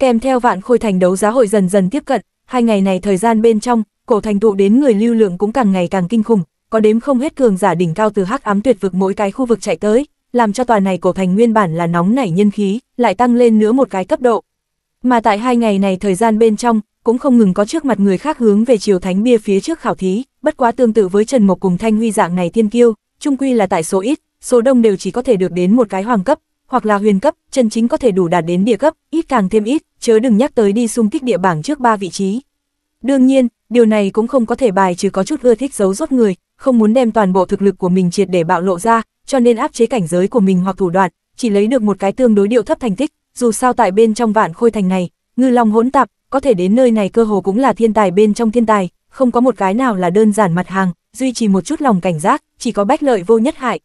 Kèm theo vạn khôi thành đấu giá hội dần dần tiếp cận, hai ngày này thời gian bên trong, cổ thành tụ đến người lưu lượng cũng càng ngày càng kinh khủng, có đếm không hết cường giả đỉnh cao từ hắc ám tuyệt vực mỗi cái khu vực chạy tới, làm cho tòa này cổ thành nguyên bản là nóng nảy nhân khí, lại tăng lên nữa một cái cấp độ. Mà tại hai ngày này thời gian bên trong, cũng không ngừng có trước mặt người khác hướng về chiều thánh bia phía trước khảo thí, bất quá tương tự với Trần Mộc cùng Thanh Huy dạng này thiên kiêu, trung quy là tại số ít, số đông đều chỉ có thể được đến một cái hoàng cấp, hoặc là huyền cấp, chân chính có thể đủ đạt đến địa cấp, ít càng thêm ít, chớ đừng nhắc tới đi xung kích địa bảng trước ba vị trí. Đương nhiên, điều này cũng không có thể bài trừ có chút ưa thích giấu rốt người, không muốn đem toàn bộ thực lực của mình triệt để bạo lộ ra, cho nên áp chế cảnh giới của mình hoặc thủ đoạn, chỉ lấy được một cái tương đối điệu thấp thành tích, dù sao tại bên trong vạn khôi thành này, ngư long hỗn tạp, có thể đến nơi này cơ hồ cũng là thiên tài bên trong thiên tài, không có một cái nào là đơn giản mặt hàng, duy trì một chút lòng cảnh giác, chỉ có bách lợi vô nhất hại.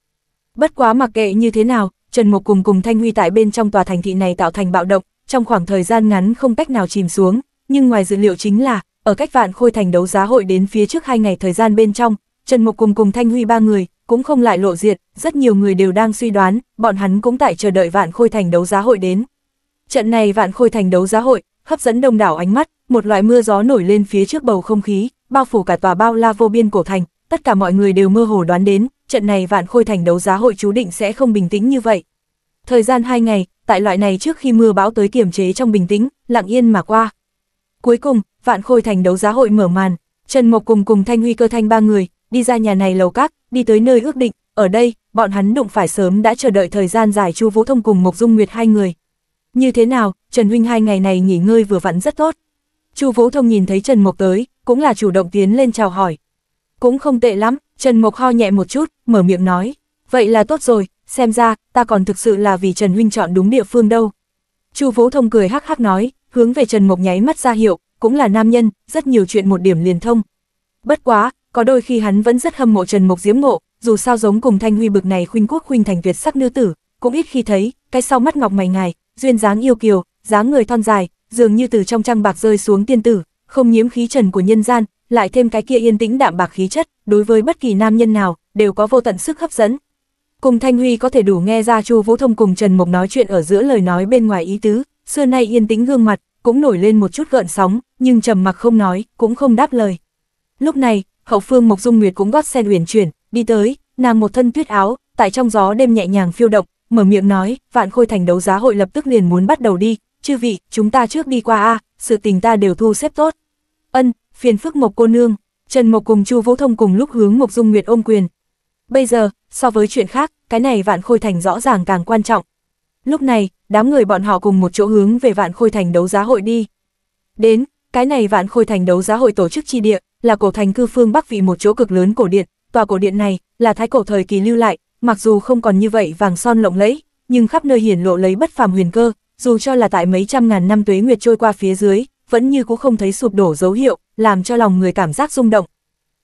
Bất quá mặc kệ như thế nào, Trần Mục cùng cùng Thanh Huy tại bên trong tòa thành thị này tạo thành bạo động, trong khoảng thời gian ngắn không cách nào chìm xuống, nhưng ngoài dữ liệu chính là, ở cách vạn khôi thành đấu giá hội đến phía trước hai ngày thời gian bên trong, Trần Mục cùng cùng Thanh Huy ba người, cũng không lại lộ diệt, rất nhiều người đều đang suy đoán, bọn hắn cũng tại chờ đợi vạn khôi thành đấu giá hội đến. Trận này vạn khôi thành đấu giá hội, hấp dẫn đông đảo ánh mắt, một loại mưa gió nổi lên phía trước bầu không khí, bao phủ cả tòa bao la vô biên cổ thành, tất cả mọi người đều mơ hồ đoán đến, trận này vạn khôi thành đấu giá hội chú định sẽ không bình tĩnh như vậy, Thời gian hai ngày, tại loại này trước khi mưa bão tới kiểm chế trong bình tĩnh, lặng yên mà qua. Cuối cùng, Vạn Khôi Thành đấu giá hội mở màn, Trần Mộc cùng cùng Thanh Huy Cơ Thanh ba người, đi ra nhà này lầu các, đi tới nơi ước định, ở đây, bọn hắn đụng phải sớm đã chờ đợi thời gian dài Chu Vũ Thông cùng Mộc Dung Nguyệt hai người. Như thế nào, Trần huynh hai ngày này nghỉ ngơi vừa vặn rất tốt. Chu Vũ Thông nhìn thấy Trần Mộc tới, cũng là chủ động tiến lên chào hỏi. Cũng không tệ lắm, Trần Mộc ho nhẹ một chút, mở miệng nói, vậy là tốt rồi, xem ra, ta còn thực sự là vì Trần Huynh chọn đúng địa phương đâu. Chu Vũ Thông cười hắc hắc nói, hướng về Trần Mộc nháy mắt ra hiệu, cũng là nam nhân, rất nhiều chuyện một điểm liền thông. Bất quá, có đôi khi hắn vẫn rất hâm mộ Trần Mộc diễm ngộ, dù sao giống cùng Thanh Huy bực này khuynh quốc khuynh thành tuyệt sắc nữ tử, cũng ít khi thấy, cái sau mắt ngọc mày ngài, duyên dáng yêu kiều, dáng người thon dài, dường như từ trong trăng bạc rơi xuống tiên tử, không nhiễm khí trần của nhân gian, lại thêm cái kia yên tĩnh đạm bạc khí chất, đối với bất kỳ nam nhân nào đều có vô tận sức hấp dẫn, Cùng Thanh Huy có thể đủ nghe ra Chu Vũ Thông cùng Trần Mộc nói chuyện ở giữa lời nói bên ngoài ý tứ, xưa nay yên tĩnh gương mặt, cũng nổi lên một chút gợn sóng, nhưng trầm mặc không nói, cũng không đáp lời. Lúc này, hậu phương Mộc Dung Nguyệt cũng gót sen uyển chuyển, đi tới, nàng một thân tuyết áo, tại trong gió đêm nhẹ nhàng phiêu động, mở miệng nói, vạn khôi thành đấu giá hội lập tức liền muốn bắt đầu đi, chư vị, chúng ta trước đi qua a, sự tình ta đều thu xếp tốt. Ân, phiền phức Mộc cô nương, Trần Mộc cùng Chu Vũ Thông cùng lúc hướng Mộc Dung Nguyệt ôm quyền. Bây giờ, so với chuyện khác, cái này vạn khôi thành rõ ràng càng quan trọng. Lúc này, đám người bọn họ cùng một chỗ hướng về vạn khôi thành đấu giá hội đi. Đến, cái này vạn khôi thành đấu giá hội tổ chức chi địa, là cổ thành cư phương Bắc vị một chỗ cực lớn cổ điện, tòa cổ điện này là thái cổ thời kỳ lưu lại, mặc dù không còn như vậy vàng son lộng lẫy, nhưng khắp nơi hiển lộ lấy bất phàm huyền cơ, dù cho là tại mấy trăm ngàn năm tuế nguyệt trôi qua phía dưới, vẫn như cũng không thấy sụp đổ dấu hiệu, làm cho lòng người cảm giác rung động.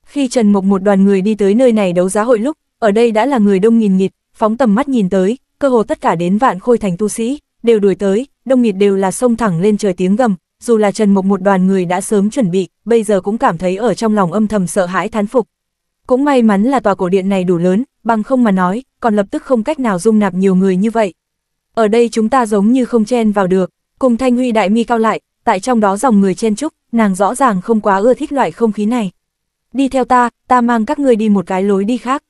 Khi Trần Mộc một đoàn người đi tới nơi này đấu giá hội lúc, ở đây đã là người đông nghìn nghịt, phóng tầm mắt nhìn tới, cơ hồ tất cả đến vạn khôi thành tu sĩ, đều đuổi tới, đông nghịt đều là sông thẳng lên trời tiếng gầm, dù là Trần Mộc một đoàn người đã sớm chuẩn bị, bây giờ cũng cảm thấy ở trong lòng âm thầm sợ hãi thán phục. Cũng may mắn là tòa cổ điện này đủ lớn, bằng không mà nói, còn lập tức không cách nào dung nạp nhiều người như vậy. Ở đây chúng ta giống như không chen vào được, cùng Thanh Huy đại mi cao lại, tại trong đó dòng người chen chúc, nàng rõ ràng không quá ưa thích loại không khí này. Đi theo ta, ta mang các ngươi đi một cái lối đi khác.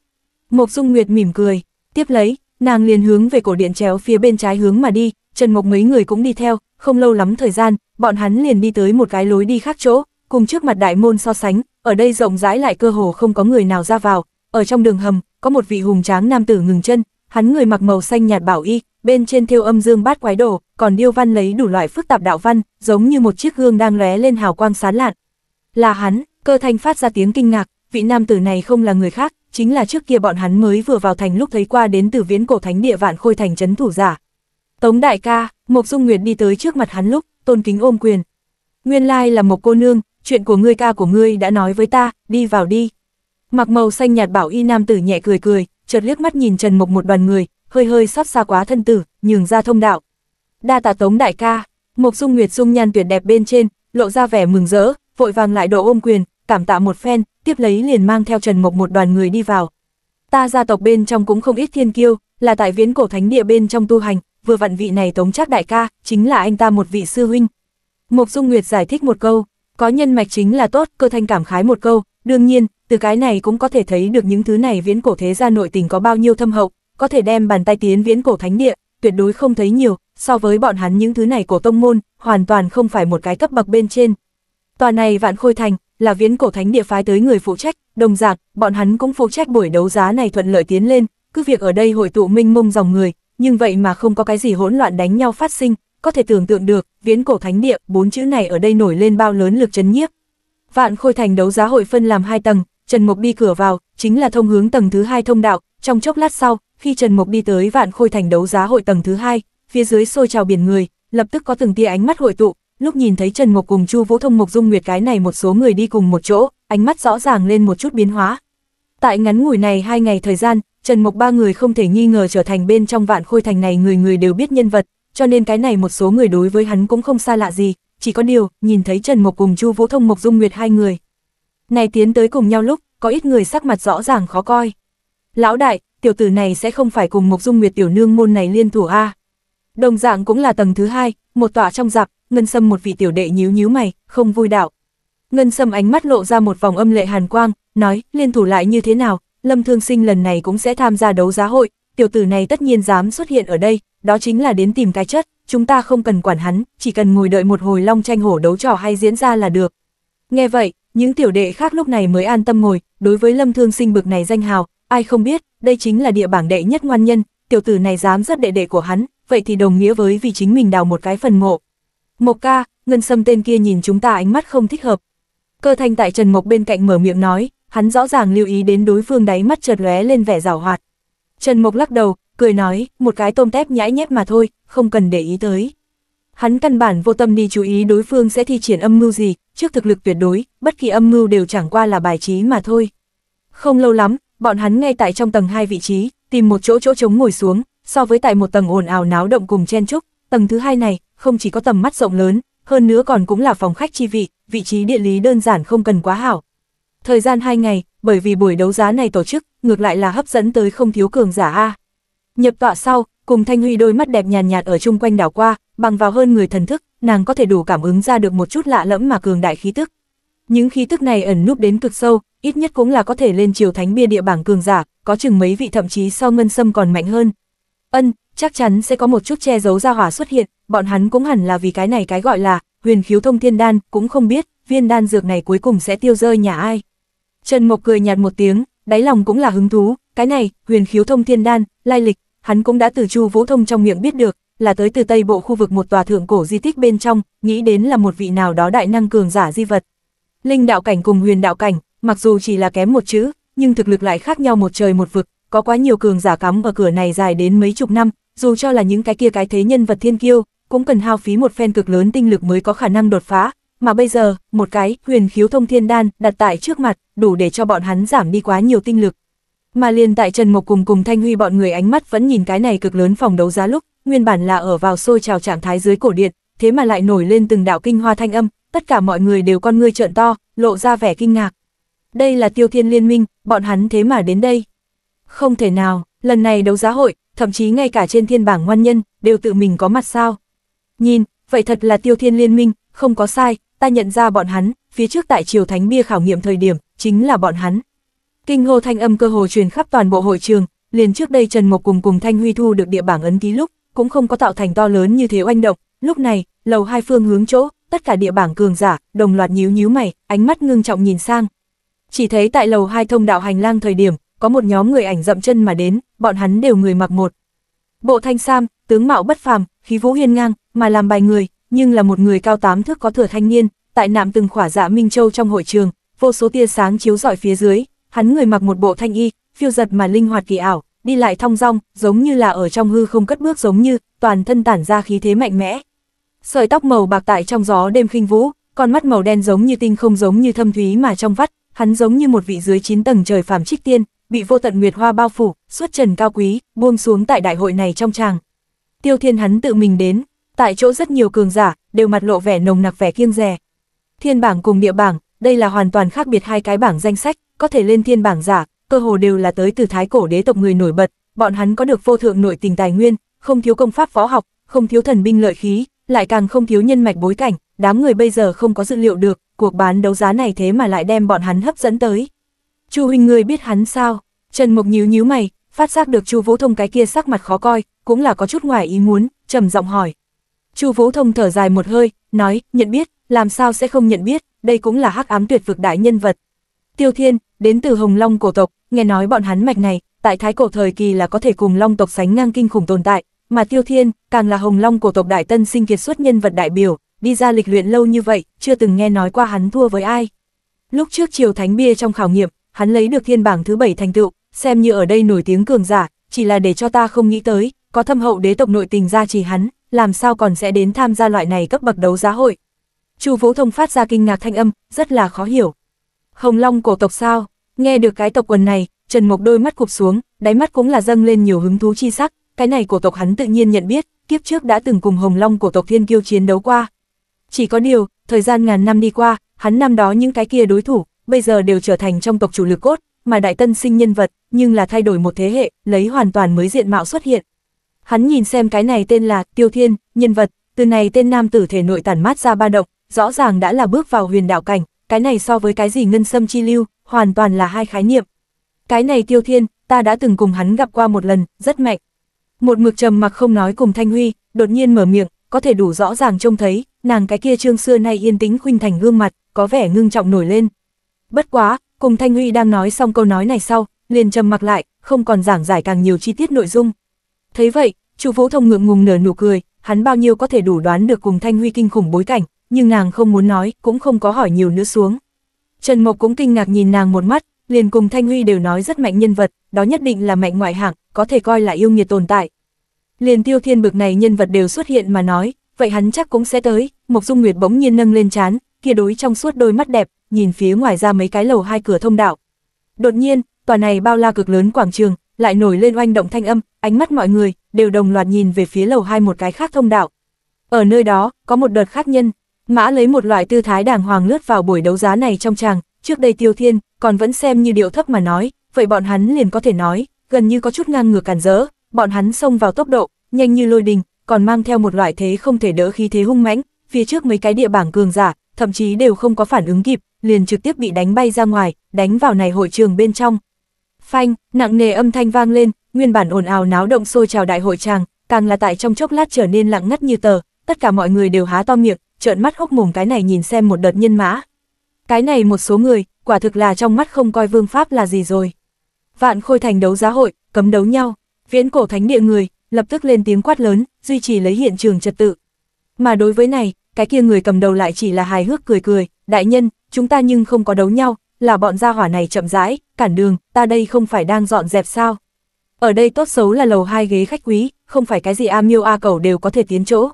Mộc Dung Nguyệt mỉm cười, tiếp lấy, nàng liền hướng về cổ điện chéo phía bên trái hướng mà đi, Trần Mộc mấy người cũng đi theo, không lâu lắm thời gian, bọn hắn liền đi tới một cái lối đi khác chỗ, cùng trước mặt đại môn so sánh, ở đây rộng rãi lại cơ hồ không có người nào ra vào, ở trong đường hầm, có một vị hùng tráng nam tử ngừng chân, hắn người mặc màu xanh nhạt bảo y, bên trên thêu âm dương bát quái đồ, còn điêu văn lấy đủ loại phức tạp đạo văn, giống như một chiếc gương đang lóe lên hào quang sáng lạn. Là hắn, cơ thanh phát ra tiếng kinh ngạc, vị nam tử này không là người khác, chính là trước kia bọn hắn mới vừa vào thành lúc thấy qua đến từ viễn cổ thánh địa vạn khôi thành trấn thủ giả. Tống đại ca, Mộc Dung Nguyệt đi tới trước mặt hắn lúc, tôn kính ôm quyền. Nguyên lai là một cô nương, chuyện của ngươi ca của ngươi đã nói với ta, đi vào đi. Mặc màu xanh nhạt bảo y nam tử nhẹ cười cười, chợt liếc mắt nhìn Trần Mộc một đoàn người, hơi hơi xót xa quá thân tử, nhường ra thông đạo. Đa tạ Tống đại ca, Mộc Dung Nguyệt dung nhan tuyệt đẹp bên trên, lộ ra vẻ mừng rỡ, vội vàng lại độ ôm quyền, cảm tạ một phen, tiếp lấy liền mang theo Trần Mộc một đoàn người đi vào. Ta gia tộc bên trong cũng không ít thiên kiêu, là tại viễn cổ thánh địa bên trong tu hành, vừa vặn vị này tống trác đại ca, chính là anh ta một vị sư huynh. Mộc Dung Nguyệt giải thích một câu, có nhân mạch chính là tốt, cơ thanh cảm khái một câu, đương nhiên, từ cái này cũng có thể thấy được những thứ này viễn cổ thế gia nội tình có bao nhiêu thâm hậu, có thể đem bàn tay tiến viễn cổ thánh địa, tuyệt đối không thấy nhiều, so với bọn hắn những thứ này cổ tông môn, hoàn toàn không phải một cái cấp bậc bên trên. Tòa này vạn khôi thành, là viễn cổ thánh địa phái tới người phụ trách, đồng dạng bọn hắn cũng phụ trách buổi đấu giá này thuận lợi tiến lên, cứ việc ở đây hội tụ minh mông dòng người, nhưng vậy mà không có cái gì hỗn loạn đánh nhau phát sinh, có thể tưởng tượng được, viễn cổ thánh địa, bốn chữ này ở đây nổi lên bao lớn lực chấn nhiếp. Vạn Khôi Thành đấu giá hội phân làm hai tầng, Trần Mộc đi cửa vào, chính là thông hướng tầng thứ hai thông đạo, trong chốc lát sau, khi Trần Mộc đi tới Vạn Khôi Thành đấu giá hội tầng thứ hai, phía dưới sôi trào biển người, lập tức có từng tia ánh mắt hội tụ, lúc nhìn thấy Trần Ngọc cùng Chu Vũ Thông Mộc Dung Nguyệt cái này một số người đi cùng một chỗ, ánh mắt rõ ràng lên một chút biến hóa. Tại ngắn ngủi này hai ngày thời gian, Trần Mộc ba người không thể nghi ngờ trở thành bên trong vạn khôi thành này người người đều biết nhân vật, cho nên cái này một số người đối với hắn cũng không xa lạ gì, chỉ có điều, nhìn thấy Trần Mộc cùng Chu Vũ Thông Mộc Dung Nguyệt hai người. Này tiến tới cùng nhau lúc, có ít người sắc mặt rõ ràng khó coi. Lão đại, tiểu tử này sẽ không phải cùng Mộc Dung Nguyệt tiểu nương môn này liên thủ a. Đồng dạng cũng là tầng thứ hai, một tọa trong giặc, Ngân Sâm một vị tiểu đệ nhíu nhíu mày, không vui đạo. Ngân Sâm ánh mắt lộ ra một vòng âm lệ hàn quang, nói, liên thủ lại như thế nào, Lâm Thương Sinh lần này cũng sẽ tham gia đấu giá hội, tiểu tử này tất nhiên dám xuất hiện ở đây, đó chính là đến tìm cái chất, chúng ta không cần quản hắn, chỉ cần ngồi đợi một hồi long tranh hổ đấu trò hay diễn ra là được. Nghe vậy, những tiểu đệ khác lúc này mới an tâm ngồi, đối với Lâm Thương Sinh bực này danh hào, ai không biết, đây chính là địa bảng đệ nhất ngoan nhân, tiểu tử này dám rất đệ đệ của hắn, vậy thì đồng nghĩa với vì chính mình đào một cái phần mộ. Mộc ca, ngân sâm tên kia nhìn chúng ta ánh mắt không thích hợp. Cơ thanh tại Trần Mộc bên cạnh mở miệng nói, hắn rõ ràng lưu ý đến đối phương đáy mắt chợt lóe lên vẻ rào hoạt. Trần Mộc lắc đầu, cười nói, một cái tôm tép nhãi nhép mà thôi, không cần để ý tới. Hắn căn bản vô tâm đi chú ý đối phương sẽ thi triển âm mưu gì, trước thực lực tuyệt đối, bất kỳ âm mưu đều chẳng qua là bài trí mà thôi. Không lâu lắm, bọn hắn ngay tại trong tầng hai vị trí, tìm một chỗ chỗ trống ngồi xuống, so với tại một tầng ồn ào náo động cùng chen chúc, tầng thứ hai này không chỉ có tầm mắt rộng lớn, hơn nữa còn cũng là phòng khách chi vị, vị trí địa lý đơn giản không cần quá hảo. Thời gian 2 ngày, bởi vì buổi đấu giá này tổ chức, ngược lại là hấp dẫn tới không thiếu cường giả A. Nhập tọa sau, cùng Thanh Huy đôi mắt đẹp nhàn nhạt ở chung quanh đảo qua, bằng vào hơn người thần thức, nàng có thể đủ cảm ứng ra được một chút lạ lẫm mà cường đại khí tức. Những khí tức này ẩn núp đến cực sâu, ít nhất cũng là có thể lên chiều thánh bia địa bảng cường giả, có chừng mấy vị thậm chí so ngân sâm còn mạnh hơn. Ân, chắc chắn sẽ có một chút che giấu ra hỏa xuất hiện, bọn hắn cũng hẳn là vì cái này cái gọi là huyền khiếu thông thiên đan, cũng không biết viên đan dược này cuối cùng sẽ tiêu rơi nhà ai. Trần Mộc cười nhạt một tiếng, đáy lòng cũng là hứng thú, cái này, huyền khiếu thông thiên đan, lai lịch, hắn cũng đã từ Chu Vũ Thông trong miệng biết được, là tới từ Tây Bộ khu vực một tòa thượng cổ di tích bên trong, nghĩ đến là một vị nào đó đại năng cường giả di vật. Linh đạo cảnh cùng huyền đạo cảnh, mặc dù chỉ là kém một chữ, nhưng thực lực lại khác nhau một trời một vực, có quá nhiều cường giả cắm ở cửa này dài đến mấy chục năm, dù cho là những cái kia cái thế nhân vật thiên kiêu, cũng cần hao phí một phen cực lớn tinh lực mới có khả năng đột phá, mà bây giờ, một cái huyền khiếu thông thiên đan đặt tại trước mặt, đủ để cho bọn hắn giảm đi quá nhiều tinh lực. Mà liền tại Trần Mộc cùng cùng Thanh Huy bọn người ánh mắt vẫn nhìn cái này cực lớn phòng đấu giá lúc, nguyên bản là ở vào sôi trào trạng thái dưới cổ điện, thế mà lại nổi lên từng đạo kinh hoa thanh âm, tất cả mọi người đều con ngươi trợn to, lộ ra vẻ kinh ngạc. Đây là Tiêu Thiên Liên Minh, bọn hắn thế mà đến đây. Không thể nào, Lần này đấu giá hội, thậm chí ngay cả trên thiên bảng ngoan nhân, đều tự mình có mặt sao. Nhìn, vậy thật là tiêu thiên liên minh, không có sai, ta nhận ra bọn hắn, phía trước tại triều thánh bia khảo nghiệm thời điểm, chính là bọn hắn. Kinh hô thanh âm cơ hồ truyền khắp toàn bộ hội trường, liền trước đây Trần Mộc cùng cùng Thanh Huy thu được địa bảng ấn ký lúc, cũng không có tạo thành to lớn như thế oanh động, lúc này, lầu hai phương hướng chỗ, tất cả địa bảng cường giả, đồng loạt nhíu nhíu mày, ánh mắt ngưng trọng nhìn sang. Chỉ thấy tại lầu hai thông đạo hành lang thời điểm, có một nhóm người ảnh dậm chân mà đến, bọn hắn đều người mặc một. Bộ thanh sam, tướng mạo bất phàm, khí vũ hiên ngang, mà làm bài người, nhưng là một người cao tám thước có thừa thanh niên, tại nạm từng khỏa dạ Minh Châu trong hội trường, vô số tia sáng chiếu rọi phía dưới, hắn người mặc một bộ thanh y, phiêu giật mà linh hoạt kỳ ảo, đi lại thong dong, giống như là ở trong hư không cất bước giống như, toàn thân tản ra khí thế mạnh mẽ. Sợi tóc màu bạc tại trong gió đêm khinh vũ, con mắt màu đen giống như tinh không giống như thâm thúy mà trong vắt, hắn giống như một vị dưới chín tầng trời phàm trích tiên, bị vô tận nguyệt hoa bao phủ, suốt trần cao quý, buông xuống tại đại hội này trong tràng. Tiêu Thiên hắn tự mình đến, tại chỗ rất nhiều cường giả, đều mặt lộ vẻ nồng nặc vẻ kiêng dè. Thiên bảng cùng địa bảng, đây là hoàn toàn khác biệt hai cái bảng danh sách, có thể lên thiên bảng giả, cơ hồ đều là tới từ thái cổ đế tộc người nổi bật, bọn hắn có được vô thượng nội tình tài nguyên, không thiếu công pháp võ học, không thiếu thần binh lợi khí, lại càng không thiếu nhân mạch bối cảnh, đám người bây giờ không có dự liệu được, cuộc bán đấu giá này thế mà lại đem bọn hắn hấp dẫn tới. Chu huynh ngươi biết hắn sao? Trần Mộc nhíu nhíu mày, phát giác được Chu Vũ Thông cái kia sắc mặt khó coi, cũng là có chút ngoài ý muốn, trầm giọng hỏi. Chu Vũ Thông thở dài một hơi, nói, nhận biết, làm sao sẽ không nhận biết, đây cũng là hắc ám tuyệt vực đại nhân vật. Tiêu Thiên, đến từ Hồng Long cổ tộc, nghe nói bọn hắn mạch này, tại thái cổ thời kỳ là có thể cùng Long tộc sánh ngang kinh khủng tồn tại, mà Tiêu Thiên, càng là Hồng Long cổ tộc đại tân sinh kiệt xuất nhân vật đại biểu, đi ra lịch luyện lâu như vậy, chưa từng nghe nói qua hắn thua với ai. Lúc trước triều thánh bia trong khảo nghiệm, hắn lấy được thiên bảng thứ bảy thành tựu, xem như ở đây nổi tiếng cường giả, chỉ là để cho ta không nghĩ tới, có thâm hậu đế tộc nội tình ra chỉ hắn, làm sao còn sẽ đến tham gia loại này cấp bậc đấu giá hội. Chu Vũ Thông phát ra kinh ngạc thanh âm, rất là khó hiểu. Hồng Long cổ tộc sao? Nghe được cái tộc quần này, Trần Mộc đôi mắt cụp xuống, đáy mắt cũng là dâng lên nhiều hứng thú chi sắc, cái này cổ tộc hắn tự nhiên nhận biết, kiếp trước đã từng cùng Hồng Long cổ tộc Thiên Kiêu chiến đấu qua. Chỉ có điều, thời gian ngàn năm đi qua, hắn năm đó những cái kia đối thủ, bây giờ đều trở thành trong tộc chủ lực cốt, mà đại tân sinh nhân vật, nhưng là thay đổi một thế hệ, lấy hoàn toàn mới diện mạo xuất hiện. Hắn nhìn xem cái này tên là Tiêu Thiên, nhân vật, từ này tên nam tử thể nội tản mát ra ba động, rõ ràng đã là bước vào huyền đạo cảnh, cái này so với cái gì ngân sâm chi lưu, hoàn toàn là hai khái niệm. Cái này Tiêu Thiên, ta đã từng cùng hắn gặp qua một lần, rất mạnh. Một mực trầm mặc không nói cùng Thanh Huy, đột nhiên mở miệng, có thể đủ rõ ràng trông thấy, nàng cái kia trương xưa nay yên tĩnh khuynh thành gương mặt, có vẻ ngưng trọng nổi lên. Bất quá, cùng Thanh Huy đang nói xong câu nói này sau, liền trầm mặc lại, không còn giảng giải càng nhiều chi tiết nội dung. Thấy vậy, Chu Vũ Thông ngượng ngùng nở nụ cười, hắn bao nhiêu có thể đủ đoán được cùng Thanh Huy kinh khủng bối cảnh, nhưng nàng không muốn nói, cũng không có hỏi nhiều nữa xuống. Trần Mộc cũng kinh ngạc nhìn nàng một mắt, liền cùng Thanh Huy đều nói rất mạnh nhân vật, đó nhất định là mạnh ngoại hạng, có thể coi là yêu nghiệt tồn tại. Liền Tiêu Thiên bực này nhân vật đều xuất hiện mà nói, vậy hắn chắc cũng sẽ tới, Mộc Dung Nguyệt bỗng nhiên nâng lên chán, kia đối trong suốt đôi mắt đẹp, nhìn phía ngoài ra mấy cái lầu hai cửa thông đạo. Đột nhiên, tòa này bao la cực lớn quảng trường, lại nổi lên oanh động thanh âm, ánh mắt mọi người đều đồng loạt nhìn về phía lầu hai một cái khác thông đạo. Ở nơi đó, có một đợt khác nhân, mã lấy một loại tư thái đàng hoàng lướt vào buổi đấu giá này trong tràng trước đây Tiêu Thiên còn vẫn xem như điệu thấp mà nói, vậy bọn hắn liền có thể nói, gần như có chút ngang ngược cản rỡ, bọn hắn xông vào tốc độ, nhanh như lôi đình, còn mang theo một loại thế không thể đỡ khí thế hung mãnh, phía trước mấy cái địa bảng cường giả, thậm chí đều không có phản ứng kịp, liền trực tiếp bị đánh bay ra ngoài, đánh vào này hội trường bên trong. Phanh, nặng nề âm thanh vang lên, nguyên bản ồn ào náo động sôi trào đại hội tràng, càng là tại trong chốc lát trở nên lặng ngắt như tờ, tất cả mọi người đều há to miệng, trợn mắt hốc mồm cái này nhìn xem một đợt nhân mã. Cái này một số người, quả thực là trong mắt không coi vương pháp là gì rồi. Vạn khôi thành đấu giá hội, cấm đấu nhau, viễn cổ thánh địa người, lập tức lên tiếng quát lớn, duy trì lấy hiện trường trật tự. Mà đối với này, cái kia người cầm đầu lại chỉ là hài hước cười cười, đại nhân, chúng ta nhưng không có đấu nhau, là bọn gia hỏa này chậm rãi, cản đường, ta đây không phải đang dọn dẹp sao. Ở đây tốt xấu là lầu hai ghế khách quý, không phải cái gì A miu A cẩu đều có thể tiến chỗ.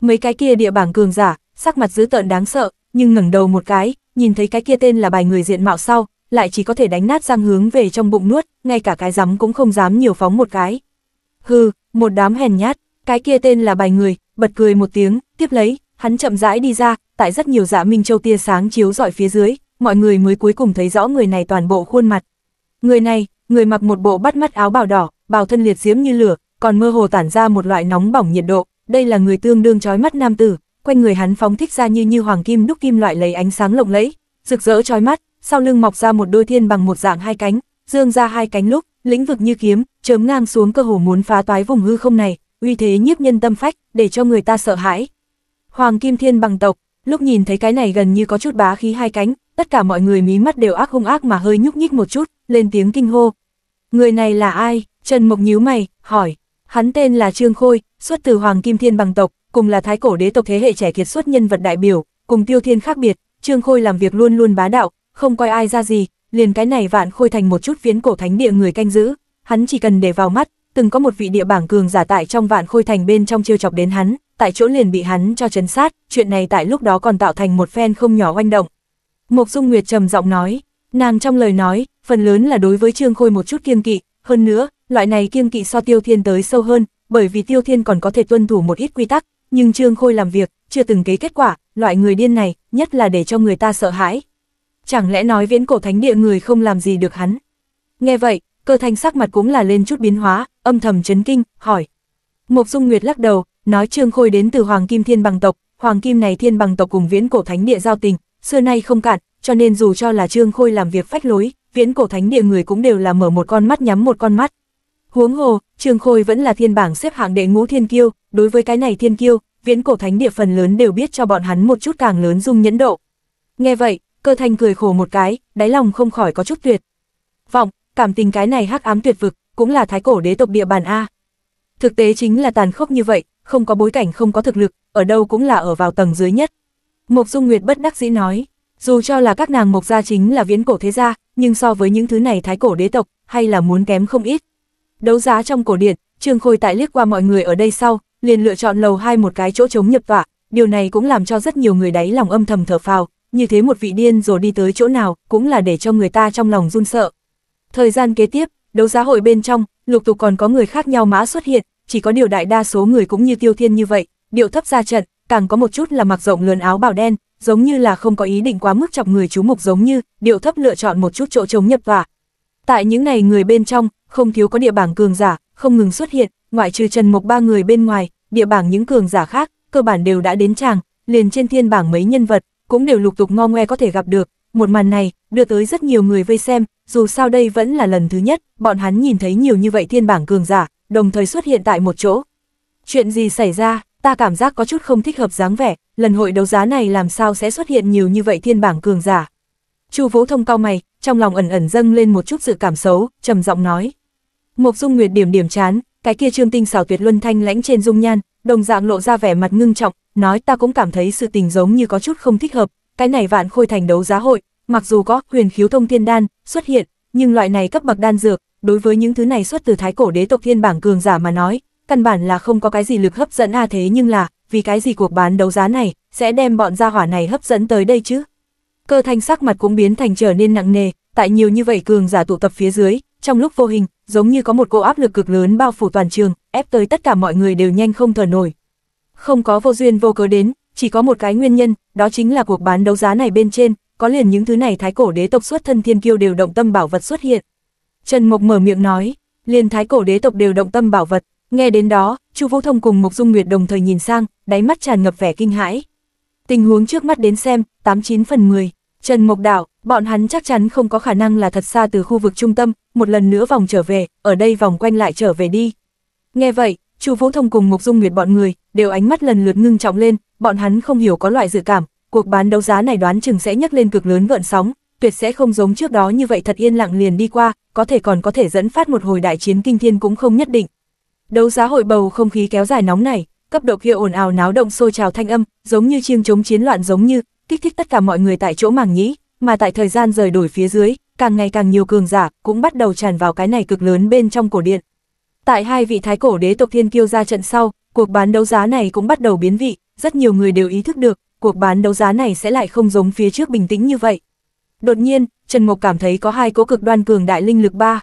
Mấy cái kia địa bảng cường giả, sắc mặt dữ tợn đáng sợ, nhưng ngẩng đầu một cái, nhìn thấy cái kia tên là bài người diện mạo sau, lại chỉ có thể đánh nát răng hướng về trong bụng nuốt, ngay cả cái rắm cũng không dám nhiều phóng một cái. Hừ, một đám hèn nhát, cái kia tên là bài người, bật cười một tiếng, tiếp lấy, hắn chậm rãi đi ra, tại rất nhiều dạ minh châu tia sáng chiếu rọi phía dưới, mọi người mới cuối cùng thấy rõ người này toàn bộ khuôn mặt. Người này, người mặc một bộ bắt mắt áo bào đỏ, bào thân liệt diễm như lửa, còn mơ hồ tản ra một loại nóng bỏng nhiệt độ, đây là người tương đương chói mắt nam tử, quanh người hắn phóng thích ra như như hoàng kim đúc kim loại lấy ánh sáng lộng lẫy, rực rỡ chói mắt, sau lưng mọc ra một đôi thiên bằng một dạng hai cánh, dương ra hai cánh lúc, lĩnh vực như kiếm, chớm ngang xuống cơ hồ muốn phá toái vùng hư không này, uy thế nhiếp nhân tâm phách, để cho người ta sợ hãi. Hoàng Kim Thiên bằng tộc, lúc nhìn thấy cái này gần như có chút bá khí hai cánh, tất cả mọi người mí mắt đều ác hung ác mà hơi nhúc nhích một chút, lên tiếng kinh hô. Người này là ai? Trần Mộc nhíu mày, hỏi. Hắn tên là Trương Khôi, xuất từ Hoàng Kim Thiên bằng tộc, cùng là thái cổ đế tộc thế hệ trẻ kiệt xuất nhân vật đại biểu, cùng Tiêu Thiên khác biệt, Trương Khôi làm việc luôn luôn bá đạo, không coi ai ra gì, liền cái này vạn khôi thành một chút viễn cổ thánh địa người canh giữ, hắn chỉ cần để vào mắt, từng có một vị địa bảng cường giả tại trong vạn khôi thành bên trong chiêu chọc đến hắn, tại chỗ liền bị hắn cho chấn sát, chuyện này tại lúc đó còn tạo thành một phen không nhỏ oanh động. Mộc Dung Nguyệt trầm giọng nói, nàng trong lời nói, phần lớn là đối với Trương Khôi một chút kiêng kỵ, hơn nữa, loại này kiêng kỵ so Tiêu Thiên tới sâu hơn, bởi vì Tiêu Thiên còn có thể tuân thủ một ít quy tắc, nhưng Trương Khôi làm việc, chưa từng kế kết quả, loại người điên này, nhất là để cho người ta sợ hãi. Chẳng lẽ nói viễn cổ thánh địa người không làm gì được hắn? Nghe vậy, cơ thanh sắc mặt cũng là lên chút biến hóa, âm thầm chấn kinh, hỏi. Mộc Dung Nguyệt lắc đầu, nói Trương Khôi đến từ Hoàng Kim Thiên Bằng Tộc, Hoàng Kim này Thiên Bằng Tộc cùng viễn cổ thánh địa giao tình, xưa nay không cạn, cho nên dù cho là Trương Khôi làm việc phách lối, viễn cổ thánh địa người cũng đều là mở một con mắt nhắm một con mắt. Huống hồ, Trương Khôi vẫn là thiên bảng xếp hạng đệ ngũ thiên kiêu, đối với cái này thiên kiêu, viễn cổ thánh địa phần lớn đều biết cho bọn hắn một chút càng lớn dung nhẫn độ. Nghe vậy, cơ thanh cười khổ một cái, đáy lòng không khỏi có chút tuyệt. Vọng, cảm tình cái này hắc ám tuyệt vực, cũng là thái cổ đế tộc địa bàn A. Thực tế chính là tàn khốc như vậy, không có bối cảnh không có thực lực, ở đâu cũng là ở vào tầng dưới nhất. Mộc Dung Nguyệt bất đắc dĩ nói, dù cho là các nàng mộc gia chính là viễn cổ thế gia, nhưng so với những thứ này thái cổ đế tộc, hay là muốn kém không ít. Đấu giá trong cổ điển, Trương Khôi tại liếc qua mọi người ở đây sau, liền lựa chọn lầu hai một cái chỗ chống nhập tọa, điều này cũng làm cho rất nhiều người đáy lòng âm thầm thở phào, như thế một vị điên rồi đi tới chỗ nào, cũng là để cho người ta trong lòng run sợ, Thời gian kế tiếp, đấu giá hội bên trong, lục tục còn có người khác nhau mã xuất hiện, chỉ có điều đại đa số người cũng như tiêu thiên như vậy, điệu thấp ra trận, càng có một chút là mặc rộng lườn áo bào đen, giống như là không có ý định quá mức chọc người chú mục giống như, điệu thấp lựa chọn một chút chỗ trống nhập tỏa. Tại những này người bên trong, không thiếu có địa bảng cường giả, không ngừng xuất hiện, ngoại trừ Trần mục ba người bên ngoài, địa bảng những cường giả khác, cơ bản đều đã đến tràng liền trên thiên bảng mấy nhân vật, cũng đều lục tục ngo ngoe có thể gặp được, một màn này, đưa tới rất nhiều người vây xem, dù sao đây vẫn là lần thứ nhất, bọn hắn nhìn thấy nhiều như vậy thiên bảng cường giả, đồng thời xuất hiện tại một chỗ. Chuyện gì xảy ra, ta cảm giác có chút không thích hợp dáng vẻ, lần hội đấu giá này làm sao sẽ xuất hiện nhiều như vậy thiên bảng cường giả. Chu Vũ Thông cao mày, trong lòng ẩn ẩn dâng lên một chút sự cảm xấu, trầm giọng nói. Mộc Dung Nguyệt điểm điểm chán, cái kia Trương Tinh xảo tuyệt luân thanh lãnh trên dung nhan, đồng dạng lộ ra vẻ mặt ngưng trọng, nói ta cũng cảm thấy sự tình giống như có chút không thích hợp, cái này vạn khôi thành đấu giá hội, mặc dù có huyền khiếu thông thiên đan xuất hiện, nhưng loại này cấp bậc đan dược, đối với những thứ này xuất từ thái cổ đế tộc thiên bảng cường giả mà nói, căn bản là không có cái gì lực hấp dẫn a thế nhưng là, vì cái gì cuộc bán đấu giá này sẽ đem bọn gia hỏa này hấp dẫn tới đây chứ? Cơ thanh sắc mặt cũng biến thành trở nên nặng nề, tại nhiều như vậy cường giả tụ tập phía dưới, trong lúc vô hình, giống như có một cỗ áp lực cực lớn bao phủ toàn trường, ép tới tất cả mọi người đều nhanh không thở nổi. Không có vô duyên vô cớ đến, chỉ có một cái nguyên nhân, đó chính là cuộc bán đấu giá này bên trên, có liền những thứ này thái cổ đế tộc xuất thân thiên kiêu đều động tâm bảo vật xuất hiện. Trần Mộc mở miệng nói, liền thái cổ đế tộc đều động tâm bảo vật, nghe đến đó, Chu Vũ Thông cùng Mộc Dung Nguyệt đồng thời nhìn sang, đáy mắt tràn ngập vẻ kinh hãi. Tình huống trước mắt đến xem, 89 phần 10, Trần Mộc Đạo, bọn hắn chắc chắn không có khả năng là thật xa từ khu vực trung tâm, một lần nữa vòng trở về, ở đây vòng quanh lại trở về đi. Nghe vậy, Chu Vũ Thông cùng Mộc Dung Nguyệt bọn người đều ánh mắt lần lượt ngưng trọng lên, bọn hắn không hiểu có loại dự cảm, cuộc bán đấu giá này đoán chừng sẽ nhấc lên cực lớn gợn sóng, tuyệt sẽ không giống trước đó như vậy thật yên lặng liền đi qua, có thể còn có thể dẫn phát một hồi đại chiến kinh thiên cũng không nhất định. Đấu giá hội bầu không khí kéo dài nóng này, cấp độ kia ồn ào náo động sôi trào thanh âm, giống như chiêng chống chiến loạn giống như, kích thích tất cả mọi người tại chỗ màng nhĩ, mà tại thời gian rời đổi phía dưới, càng ngày càng nhiều cường giả cũng bắt đầu tràn vào cái này cực lớn bên trong cổ điện. Tại hai vị thái cổ đế tộc thiên kiêu ra trận sau, cuộc bán đấu giá này cũng bắt đầu biến vị, rất nhiều người đều ý thức được, cuộc bán đấu giá này sẽ lại không giống phía trước bình tĩnh như vậy. Đột nhiên, Trần Mộc cảm thấy có hai cỗ cực đoan cường đại linh lực ba.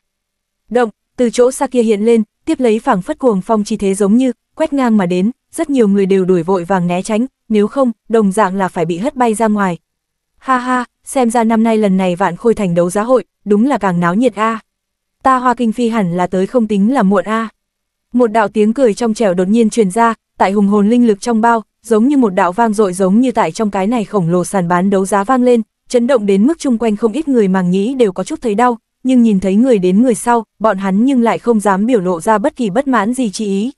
Động, từ chỗ xa kia hiện lên, tiếp lấy phảng phất cuồng phong chi thế giống như, quét ngang mà đến, rất nhiều người đều đuổi vội vàng né tránh, nếu không, đồng dạng là phải bị hất bay ra ngoài. Ha ha, xem ra năm nay lần này vạn khôi thành đấu giá hội, đúng là càng náo nhiệt a. Ta hoa kinh phi hẳn là tới không tính là muộn a. Một đạo tiếng cười trong trẻo đột nhiên truyền ra, tại hùng hồn linh lực trong bao, giống như một đạo vang dội giống như tại trong cái này khổng lồ sàn bán đấu giá vang lên, chấn động đến mức chung quanh không ít người màng nhĩ đều có chút thấy đau, nhưng nhìn thấy người đến người sau, bọn hắn nhưng lại không dám biểu lộ ra bất kỳ bất mãn gì chỉ ý.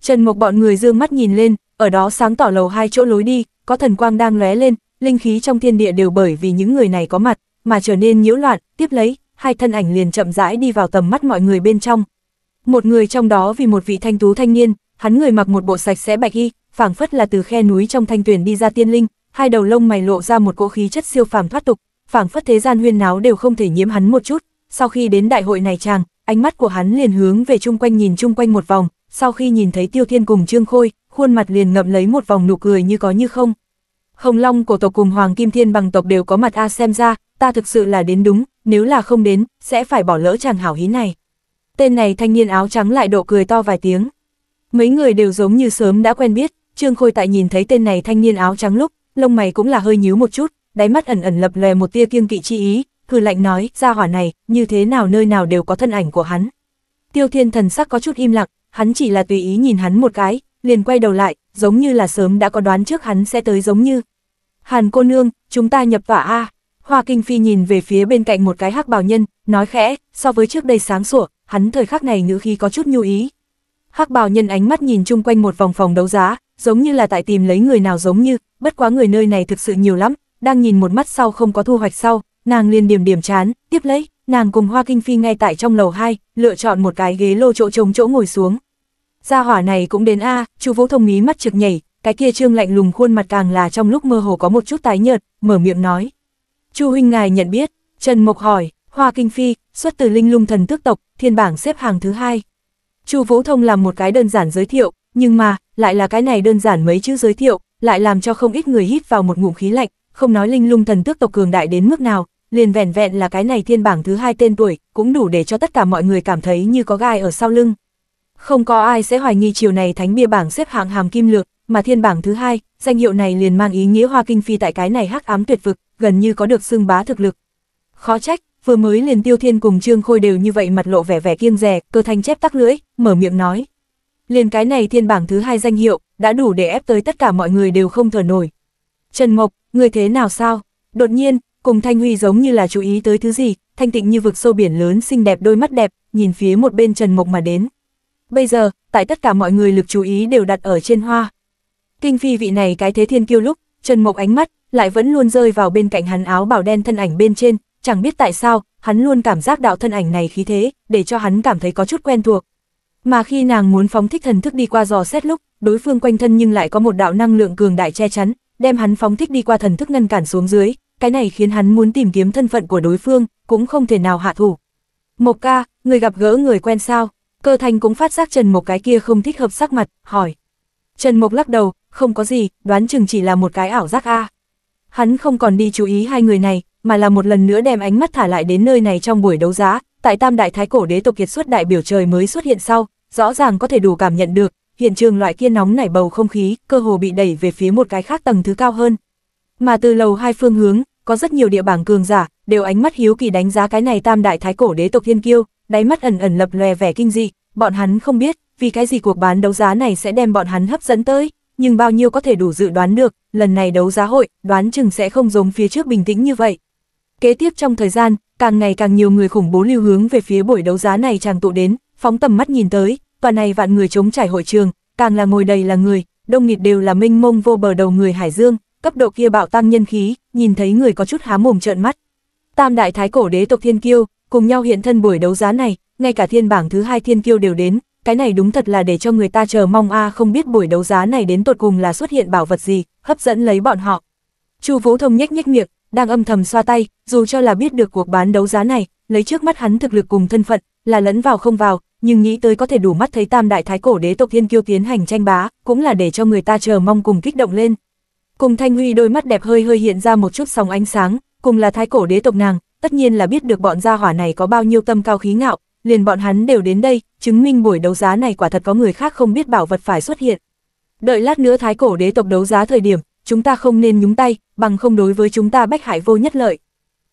Trần Mộc bọn người dương mắt nhìn lên, ở đó sáng tỏ lầu hai chỗ lối đi, có thần quang đang lóe lên, linh khí trong thiên địa đều bởi vì những người này có mặt, mà trở nên nhiễu loạn, tiếp lấy, hai thân ảnh liền chậm rãi đi vào tầm mắt mọi người bên trong. Một người trong đó vì một vị thanh tú thanh niên, hắn người mặc một bộ sạch sẽ bạch y, phảng phất là từ khe núi trong thanh tuyển đi ra tiên linh, hai đầu lông mày lộ ra một cỗ khí chất siêu phàm thoát tục, phảng phất thế gian huyên náo đều không thể nhiễm hắn một chút. Sau khi đến đại hội này chàng, ánh mắt của hắn liền hướng về chung quanh nhìn chung quanh một vòng, sau khi nhìn thấy Tiêu Thiên cùng Trương Khôi, khuôn mặt liền ngậm lấy một vòng nụ cười như có như không. Hồng Long cổ tộc cùng Hoàng Kim Thiên bằng tộc đều có mặt a xem ra, ta thực sự là đến đúng, nếu là không đến, sẽ phải bỏ lỡ chàng hảo hí này. Tên này thanh niên áo trắng lại độ cười to vài tiếng. Mấy người đều giống như sớm đã quen biết, Trương Khôi tại nhìn thấy tên này thanh niên áo trắng lúc, lông mày cũng là hơi nhíu một chút, đáy mắt ẩn ẩn lập lòe một tia kiêng kỵ chi ý, hừ lạnh nói, ra hỏa này, như thế nào nơi nào đều có thân ảnh của hắn. Tiêu Thiên thần sắc có chút im lặng, hắn chỉ là tùy ý nhìn hắn một cái, liền quay đầu lại, giống như là sớm đã có đoán trước hắn sẽ tới giống như. Hàn cô nương, chúng ta nhập vả a. Hoa Kinh Phi nhìn về phía bên cạnh một cái hắc bảo nhân, nói khẽ, so với trước đây sáng sủa, hắn thời khắc này ngữ khí có chút nhu ý. Hắc bảo nhân ánh mắt nhìn chung quanh một vòng phòng đấu giá, giống như là tại tìm lấy người nào giống như, bất quá người nơi này thực sự nhiều lắm, đang nhìn một mắt sau không có thu hoạch sau, nàng liền điểm điểm chán, tiếp lấy, nàng cùng Hoa Kinh Phi ngay tại trong lầu 2, lựa chọn một cái ghế lô chỗ trống chỗ ngồi xuống. Gia hỏa này cũng đến a, Chu Vũ Thông mí mắt trực nhảy, cái kia trương lạnh lùng khuôn mặt càng là trong lúc mơ hồ có một chút tái nhợt, mở miệng nói: "Chu huynh ngài nhận biết?" Trần Mộc hỏi, Hoa Kinh Phi, xuất từ Linh Lung Thần Tước tộc, thiên bảng xếp hàng thứ hai. Chu Vũ Thông làm một cái đơn giản giới thiệu, nhưng mà, lại là cái này đơn giản mấy chữ giới thiệu, lại làm cho không ít người hít vào một ngụm khí lạnh, không nói linh lung thần tước tộc cường đại đến mức nào, liền vẻn vẹn là cái này thiên bảng thứ hai tên tuổi, cũng đủ để cho tất cả mọi người cảm thấy như có gai ở sau lưng. Không có ai sẽ hoài nghi chiều này thánh bia bảng xếp hạng hàm kim lược, mà thiên bảng thứ hai, danh hiệu này liền mang ý nghĩa hoa kinh phi tại cái này hắc ám tuyệt vực, gần như có được xương bá thực lực. Khó trách, vừa mới liền tiêu thiên cùng trương khôi đều như vậy mặt lộ vẻ vẻ kiêng rè, cơ thanh chép tắc lưỡi, mở miệng nói, liền cái này thiên bảng thứ hai danh hiệu, đã đủ để ép tới tất cả mọi người đều không thở nổi. Trần Mộc, người thế nào sao? Đột nhiên, cùng Thanh Huy giống như là chú ý tới thứ gì, thanh tịnh như vực sâu biển lớn xinh đẹp đôi mắt đẹp, nhìn phía một bên Trần Mộc mà đến. Bây giờ, tại tất cả mọi người lực chú ý đều đặt ở trên hoa. Kinh phi vị này cái thế thiên kiêu lúc, Trần Mộc ánh mắt, lại vẫn luôn rơi vào bên cạnh hắn áo bảo đen thân ảnh bên trên, chẳng biết tại sao, hắn luôn cảm giác đạo thân ảnh này khí thế, để cho hắn cảm thấy có chút quen thuộc, mà khi nàng muốn phóng thích thần thức đi qua dò xét lúc, đối phương quanh thân nhưng lại có một đạo năng lượng cường đại che chắn, đem hắn phóng thích đi qua thần thức ngăn cản xuống dưới, cái này khiến hắn muốn tìm kiếm thân phận của đối phương, cũng không thể nào hạ thủ. Mộc ca, người gặp gỡ người quen sao? Cơ thành cũng phát giác Trần Mộc cái kia không thích hợp sắc mặt, hỏi. Trần Mộc lắc đầu, không có gì, đoán chừng chỉ là một cái ảo giác a. Hắn không còn đi chú ý hai người này, mà là một lần nữa đem ánh mắt thả lại đến nơi này trong buổi đấu giá, tại Tam Đại Thái Cổ Đế tộc kiệt xuất đại biểu trời mới xuất hiện sau, rõ ràng có thể đủ cảm nhận được, hiện trường loại kia nóng nảy bầu không khí, cơ hồ bị đẩy về phía một cái khác tầng thứ cao hơn. Mà từ lầu hai phương hướng, có rất nhiều địa bảng cường giả, đều ánh mắt hiếu kỳ đánh giá cái này tam đại thái cổ đế tộc thiên kiêu, đáy mắt ẩn ẩn lập lòe vẻ kinh dị, bọn hắn không biết, vì cái gì cuộc bán đấu giá này sẽ đem bọn hắn hấp dẫn tới, nhưng bao nhiêu có thể đủ dự đoán được, lần này đấu giá hội, đoán chừng sẽ không giống phía trước bình tĩnh như vậy. Kế tiếp trong thời gian, càng ngày càng nhiều người khủng bố lưu hướng về phía buổi đấu giá này chàng tụ đến, Phóng tầm mắt nhìn tới, tòa này vạn người chống trải hội trường, càng là ngồi đầy là người, đông nghịt đều là minh mông vô bờ đầu người hải dương, cấp độ kia bạo tăng nhân khí, nhìn thấy người có chút há mồm trợn mắt. Tam đại thái cổ đế tộc thiên kiêu, cùng nhau hiện thân buổi đấu giá này, ngay cả thiên bảng thứ hai thiên kiêu đều đến, cái này đúng thật là để cho người ta chờ mong a không biết buổi đấu giá này đến tột cùng là xuất hiện bảo vật gì, hấp dẫn lấy bọn họ. Chu Vũ Thông nhếch nhếch miệng, đang âm thầm xoa tay, dù cho là biết được cuộc bán đấu giá này, lấy trước mắt hắn thực lực cùng thân phận, là lẫn vào không vào, nhưng nghĩ tới có thể đủ mắt thấy tam đại thái cổ đế tộc thiên kiêu tiến hành tranh bá, cũng là để cho người ta chờ mong cùng kích động lên. Cùng Thanh Huy đôi mắt đẹp hơi hơi hiện ra một chút sóng ánh sáng, cùng là thái cổ đế tộc nàng, tất nhiên là biết được bọn gia hỏa này có bao nhiêu tâm cao khí ngạo, liền bọn hắn đều đến đây, chứng minh buổi đấu giá này quả thật có người khác không biết bảo vật phải xuất hiện. Đợi lát nữa thái cổ đế tộc đấu giá thời điểm, chúng ta không nên nhúng tay, bằng không đối với chúng ta bách hại vô nhất lợi.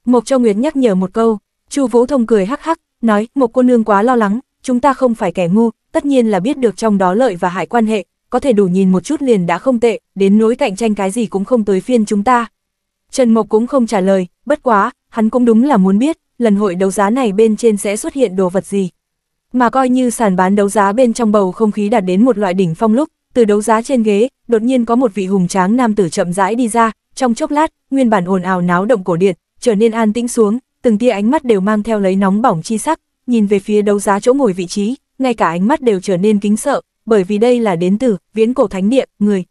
Mộc cho Nguyệt nhắc nhở một câu, Chu Vũ Thông cười hắc hắc, nói, một cô nương quá lo lắng, chúng ta không phải kẻ ngu, tất nhiên là biết được trong đó lợi và hại quan hệ, có thể đủ nhìn một chút liền đã không tệ, đến nỗi cạnh tranh cái gì cũng không tới phiên chúng ta. Trần Mộc cũng không trả lời, bất quá, hắn cũng đúng là muốn biết, lần hội đấu giá này bên trên sẽ xuất hiện đồ vật gì. Mà coi như sàn bán đấu giá bên trong bầu không khí đạt đến một loại đỉnh phong lúc, từ đấu giá trên ghế, đột nhiên có một vị hùng tráng nam tử chậm rãi đi ra, trong chốc lát, nguyên bản ồn ào náo động cổ điện, trở nên an tĩnh xuống, từng tia ánh mắt đều mang theo lấy nóng bỏng chi sắc, nhìn về phía đấu giá chỗ ngồi vị trí, ngay cả ánh mắt đều trở nên kính sợ, bởi vì đây là đến từ viễn cổ thánh địa, người.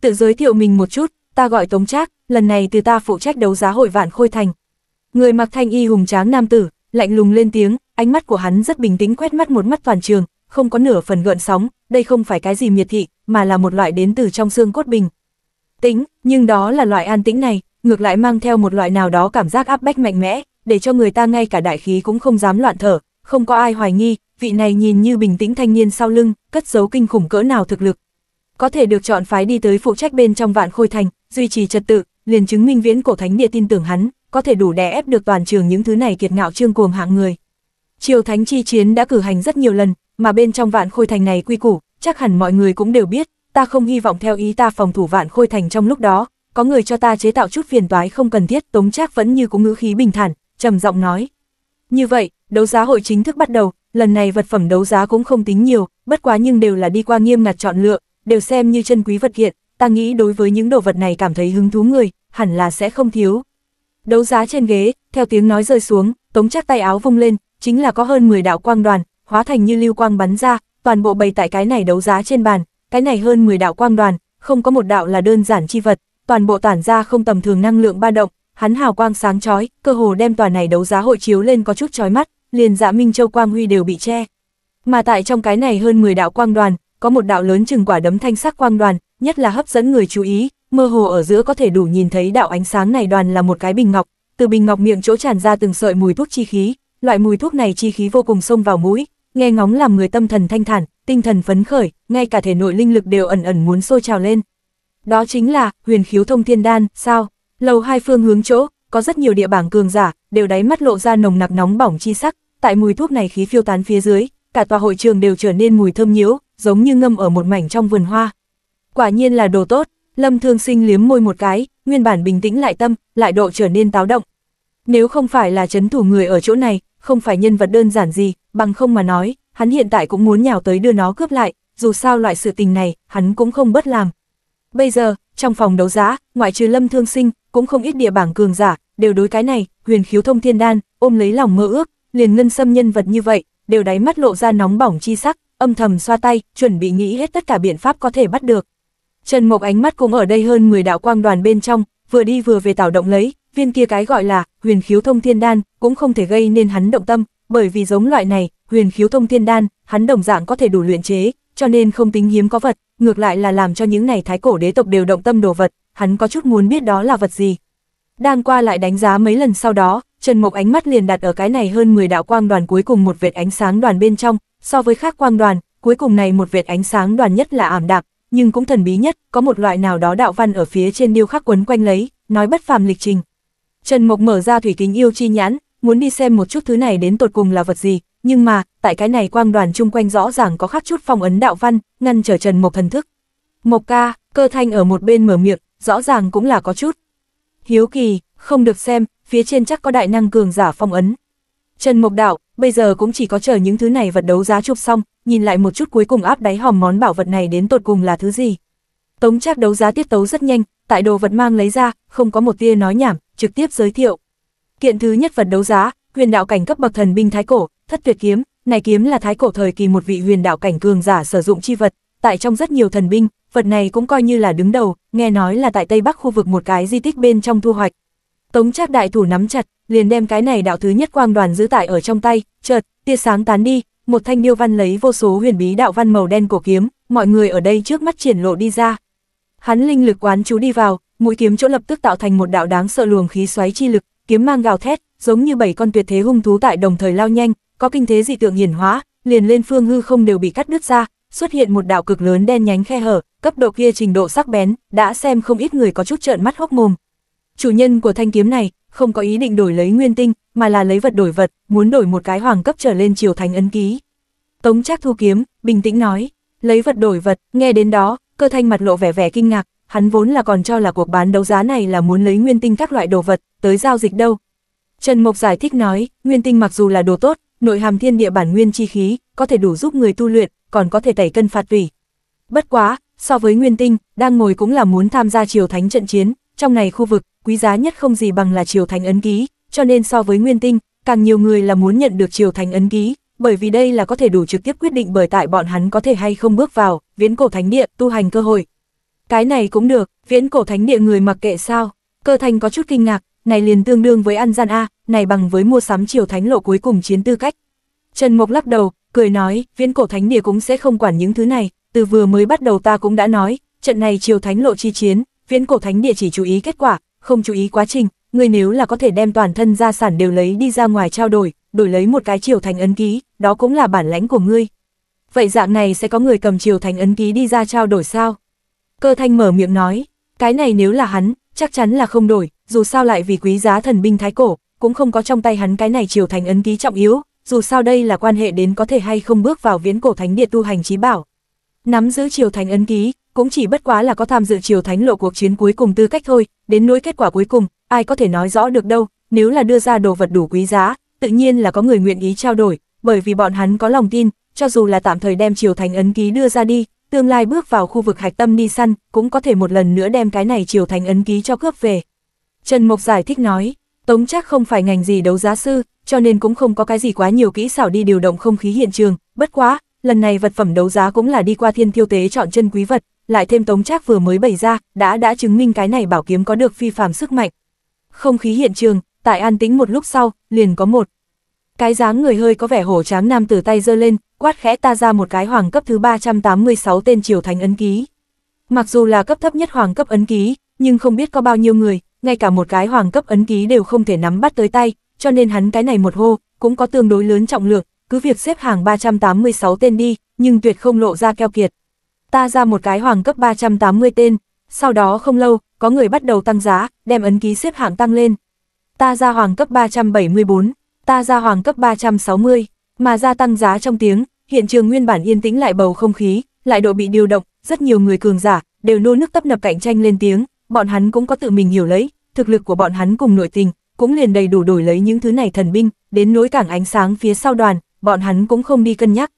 Tự giới thiệu mình một chút, ta gọi Tống Trác, lần này từ ta phụ trách đấu giá hội vạn khôi thành. Người mặc thanh y hùng tráng nam tử, lạnh lùng lên tiếng, ánh mắt của hắn rất bình tĩnh quét mắt một mắt toàn trường, không có nửa phần gợn sóng, đây không phải cái gì miệt thị, mà là một loại đến từ trong xương cốt bình. Tính, nhưng đó là loại an tĩnh này, ngược lại mang theo một loại nào đó cảm giác áp bách mạnh mẽ, để cho người ta ngay cả đại khí cũng không dám loạn thở, không có ai hoài nghi, vị này nhìn như bình tĩnh thanh niên sau lưng, cất giấu kinh khủng cỡ nào thực lực. Có thể được chọn phái đi tới phụ trách bên trong vạn khôi thành, duy trì trật tự, liền chứng minh viễn cổ thánh địa tin tưởng hắn, có thể đủ đè ép được toàn trường những thứ này kiệt ngạo trương cuồng hạng người. Triều Thánh chi chiến đã cử hành rất nhiều lần, mà bên trong vạn khôi thành này quy củ, chắc hẳn mọi người cũng đều biết, ta không hy vọng theo ý ta phòng thủ vạn khôi thành trong lúc đó, có người cho ta chế tạo chút phiền toái không cần thiết, Tống Trác vẫn như cũng ngữ khí bình thản, trầm giọng nói. Như vậy, đấu giá hội chính thức bắt đầu, lần này vật phẩm đấu giá cũng không tính nhiều, bất quá nhưng đều là đi qua nghiêm ngặt chọn lựa, đều xem như chân quý vật kiện ta nghĩ đối với những đồ vật này cảm thấy hứng thú người, hẳn là sẽ không thiếu. Đấu giá trên ghế, theo tiếng nói rơi xuống, tống chắc tay áo vung lên, chính là có hơn 10 đạo quang đoàn, hóa thành như lưu quang bắn ra, toàn bộ bày tại cái này đấu giá trên bàn, cái này hơn 10 đạo quang đoàn, không có một đạo là đơn giản chi vật, toàn bộ tản ra không tầm thường năng lượng ba động, hắn hào quang sáng chói, cơ hồ đem tòa này đấu giá hội chiếu lên có chút chói mắt, liền dạ Minh Châu quang huy đều bị che. Mà tại trong cái này hơn 10 đạo quang đoàn, có một đạo lớn chừng quả đấm thanh sắc quang đoàn, nhất là hấp dẫn người chú ý, mơ hồ ở giữa có thể đủ nhìn thấy đạo ánh sáng này đoàn là một cái bình ngọc, từ bình ngọc miệng chỗ tràn ra từng sợi mùi thuốc chi khí, loại mùi thuốc này chi khí vô cùng xông vào mũi, nghe ngóng làm người tâm thần thanh thản, tinh thần phấn khởi, ngay cả thể nội linh lực đều ẩn ẩn muốn sôi trào lên. Đó chính là Huyền Khiếu Thông Thiên Đan, sao? Lầu hai phương hướng chỗ, có rất nhiều địa bảng cường giả, đều đáy mắt lộ ra nồng nặc nóng bỏng chi sắc, tại mùi thuốc này khí phiêu tán phía dưới, cả tòa hội trường đều trở nên mùi thơm nhiễu, giống như ngâm ở một mảnh trong vườn hoa. Quả nhiên là đồ tốt, Lâm Thương Sinh liếm môi một cái, nguyên bản bình tĩnh lại tâm, lại độ trở nên táo động. Nếu không phải là chấn thủ người ở chỗ này, không phải nhân vật đơn giản gì, bằng không mà nói, hắn hiện tại cũng muốn nhào tới đưa nó cướp lại, dù sao loại sự tình này, hắn cũng không bất làm. Bây giờ, trong phòng đấu giá, ngoại trừ Lâm Thương Sinh, cũng không ít địa bảng cường giả, đều đối cái này, huyền khiếu thông thiên đan, ôm lấy lòng mơ ước, liền ngân xâm nhân vật như vậy, đều đáy mắt lộ ra nóng bỏng chi sắc, âm thầm xoa tay, chuẩn bị nghĩ hết tất cả biện pháp có thể bắt được. Trần Mộc ánh mắt cũng ở đây hơn 10 đạo quang đoàn bên trong, vừa đi vừa về tạo động lấy, viên kia cái gọi là huyền khiếu thông thiên đan cũng không thể gây nên hắn động tâm, bởi vì giống loại này, huyền khiếu thông thiên đan, hắn đồng dạng có thể đủ luyện chế, cho nên không tính hiếm có vật, ngược lại là làm cho những này thái cổ đế tộc đều động tâm đồ vật, hắn có chút muốn biết đó là vật gì. đang qua lại đánh giá mấy lần sau đó, Trần Mộc ánh mắt liền đặt ở cái này hơn 10 đạo quang đoàn cuối cùng một vệt ánh sáng đoàn bên trong, so với khác quang đoàn, cuối cùng này một vệt ánh sáng đoàn nhất là ảm đạm, nhưng cũng thần bí nhất, có một loại nào đó đạo văn ở phía trên điêu khắc quấn quanh lấy, nói bất phàm lịch trình. Trần Mộc mở ra thủy kính yêu chi nhãn, muốn đi xem một chút thứ này đến tột cùng là vật gì, nhưng mà, tại cái này quang đoàn chung quanh rõ ràng có khắc chút phong ấn đạo văn, ngăn trở Trần Mộc thần thức. Mộc ca, cơ thanh ở một bên mở miệng, rõ ràng cũng là có chút. Hiếu kỳ, không được xem, phía trên chắc có đại năng cường giả phong ấn. Trần Mộc Đạo, bây giờ cũng chỉ có chờ những thứ này vật đấu giá chụp xong, nhìn lại một chút cuối cùng áp đáy hòm món bảo vật này đến tột cùng là thứ gì. Tống Trác đấu giá tiết tấu rất nhanh, tại đồ vật mang lấy ra, không có một tia nói nhảm, trực tiếp giới thiệu. Kiện thứ nhất vật đấu giá, huyền đạo cảnh cấp bậc thần binh thái cổ, thất tuyệt kiếm, này kiếm là thái cổ thời kỳ một vị huyền đạo cảnh cường giả sử dụng chi vật, tại trong rất nhiều thần binh, vật này cũng coi như là đứng đầu, nghe nói là tại Tây Bắc khu vực một cái di tích bên trong thu hoạch. Tống Trác đại thủ nắm chặt, liền đem cái này đạo thứ nhất quang đoàn giữ tại ở trong tay, chợt, tia sáng tán đi, một thanh điêu văn lấy vô số huyền bí đạo văn màu đen của kiếm, mọi người ở đây trước mắt triển lộ đi ra. Hắn linh lực quán chú đi vào, mũi kiếm chỗ lập tức tạo thành một đạo đáng sợ luồng khí xoáy chi lực, kiếm mang gào thét, giống như bảy con tuyệt thế hung thú tại đồng thời lao nhanh, có kinh thế dị tượng hiển hóa, liền lên phương hư không đều bị cắt đứt ra, xuất hiện một đạo cực lớn đen nhánh khe hở, cấp độ kia trình độ sắc bén, đã xem không ít người có chút trợn mắt hốc mồm. Chủ nhân của thanh kiếm này, không có ý định đổi lấy nguyên tinh, mà là lấy vật đổi vật, muốn đổi một cái hoàng cấp trở lên triều thành ấn ký. Tống Trác thu kiếm, bình tĩnh nói, lấy vật đổi vật, nghe đến đó, cơ thanh mặt lộ vẻ vẻ kinh ngạc, hắn vốn là còn cho là cuộc bán đấu giá này là muốn lấy nguyên tinh các loại đồ vật, tới giao dịch đâu. Trần Mộc giải thích nói, nguyên tinh mặc dù là đồ tốt, nội hàm thiên địa bản nguyên chi khí, có thể đủ giúp người tu luyện, còn có thể tẩy cân phạt tủy. Bất quá, so với Nguyên Tinh, đang ngồi cũng là muốn tham gia triều thánh trận chiến, trong này khu vực, quý giá nhất không gì bằng là triều thánh ấn ký, cho nên so với Nguyên Tinh, càng nhiều người là muốn nhận được triều thánh ấn ký, bởi vì đây là có thể đủ trực tiếp quyết định bởi tại bọn hắn có thể hay không bước vào viễn cổ thánh địa tu hành cơ hội. Cái này cũng được, viễn cổ thánh địa người mặc kệ sao? Cơ Thành có chút kinh ngạc, này liền tương đương với ăn gian a, này bằng với mua sắm chiều thánh lộ cuối cùng chiến tư cách. Trần Mộc lắc đầu, cười nói, viễn cổ thánh địa cũng sẽ không quản những thứ này, từ vừa mới bắt đầu ta cũng đã nói, trận này chiều thánh lộ chi chiến, viễn cổ thánh địa chỉ chú ý kết quả, không chú ý quá trình, người nếu là có thể đem toàn thân gia sản đều lấy đi ra ngoài trao đổi, đổi lấy một cái chiều thành ấn ký, đó cũng là bản lãnh của ngươi. Vậy dạng này sẽ có người cầm chiều thành ấn ký đi ra trao đổi sao? Cơ thanh mở miệng nói, cái này nếu là hắn, chắc chắn là không đổi, dù sao lại vì quý giá thần binh thái cổ, cũng không có trong tay hắn cái này triều thành ấn ký trọng yếu, dù sao đây là quan hệ đến có thể hay không bước vào viễn cổ thánh địa tu hành trí bảo. Nắm giữ triều thành ấn ký, cũng chỉ bất quá là có tham dự triều thánh lộ cuộc chiến cuối cùng tư cách thôi, đến nỗi kết quả cuối cùng, ai có thể nói rõ được đâu, nếu là đưa ra đồ vật đủ quý giá, tự nhiên là có người nguyện ý trao đổi, bởi vì bọn hắn có lòng tin, cho dù là tạm thời đem triều thành ấn ký đưa ra đi, tương lai bước vào khu vực hạch tâm đi săn, cũng có thể một lần nữa đem cái này triều thành ấn ký cho cướp về. Trần Mộc giải thích nói, Tống Trác không phải ngành gì đấu giá sư, cho nên cũng không có cái gì quá nhiều kỹ xảo đi điều động không khí hiện trường, bất quá, lần này vật phẩm đấu giá cũng là đi qua thiên thiêu tế chọn chân quý vật, lại thêm Tống Trác vừa mới bày ra, đã đã chứng minh cái này bảo kiếm có được phi phàm sức mạnh. Không khí hiện trường, tại an tĩnh một lúc sau, liền có một cái dáng người hơi có vẻ hổ tráng nam từ tay giơ lên, quát khẽ ta ra một cái hoàng cấp thứ 386 tên triều thánh ấn ký. Mặc dù là cấp thấp nhất hoàng cấp ấn ký, nhưng không biết có bao nhiêu người, ngay cả một cái hoàng cấp ấn ký đều không thể nắm bắt tới tay, cho nên hắn cái này một hô, cũng có tương đối lớn trọng lượng, cứ việc xếp hàng 386 tên đi, nhưng tuyệt không lộ ra keo kiệt. Ta ra một cái hoàng cấp 380 tên, sau đó không lâu, có người bắt đầu tăng giá, đem ấn ký xếp hạng tăng lên. Ta ra hoàng cấp 374, ta ra hoàng cấp 360, mà ra tăng giá trong tiếng, hiện trường nguyên bản yên tĩnh lại bầu không khí, lại độ bị điều động, rất nhiều người cường giả, đều nô nước tấp nập cạnh tranh lên tiếng, bọn hắn cũng có tự mình hiểu lấy, thực lực của bọn hắn cùng nội tình, cũng liền đầy đủ đổi lấy những thứ này thần binh, đến nối cảng ánh sáng phía sau đoàn, bọn hắn cũng không đi cân nhắc.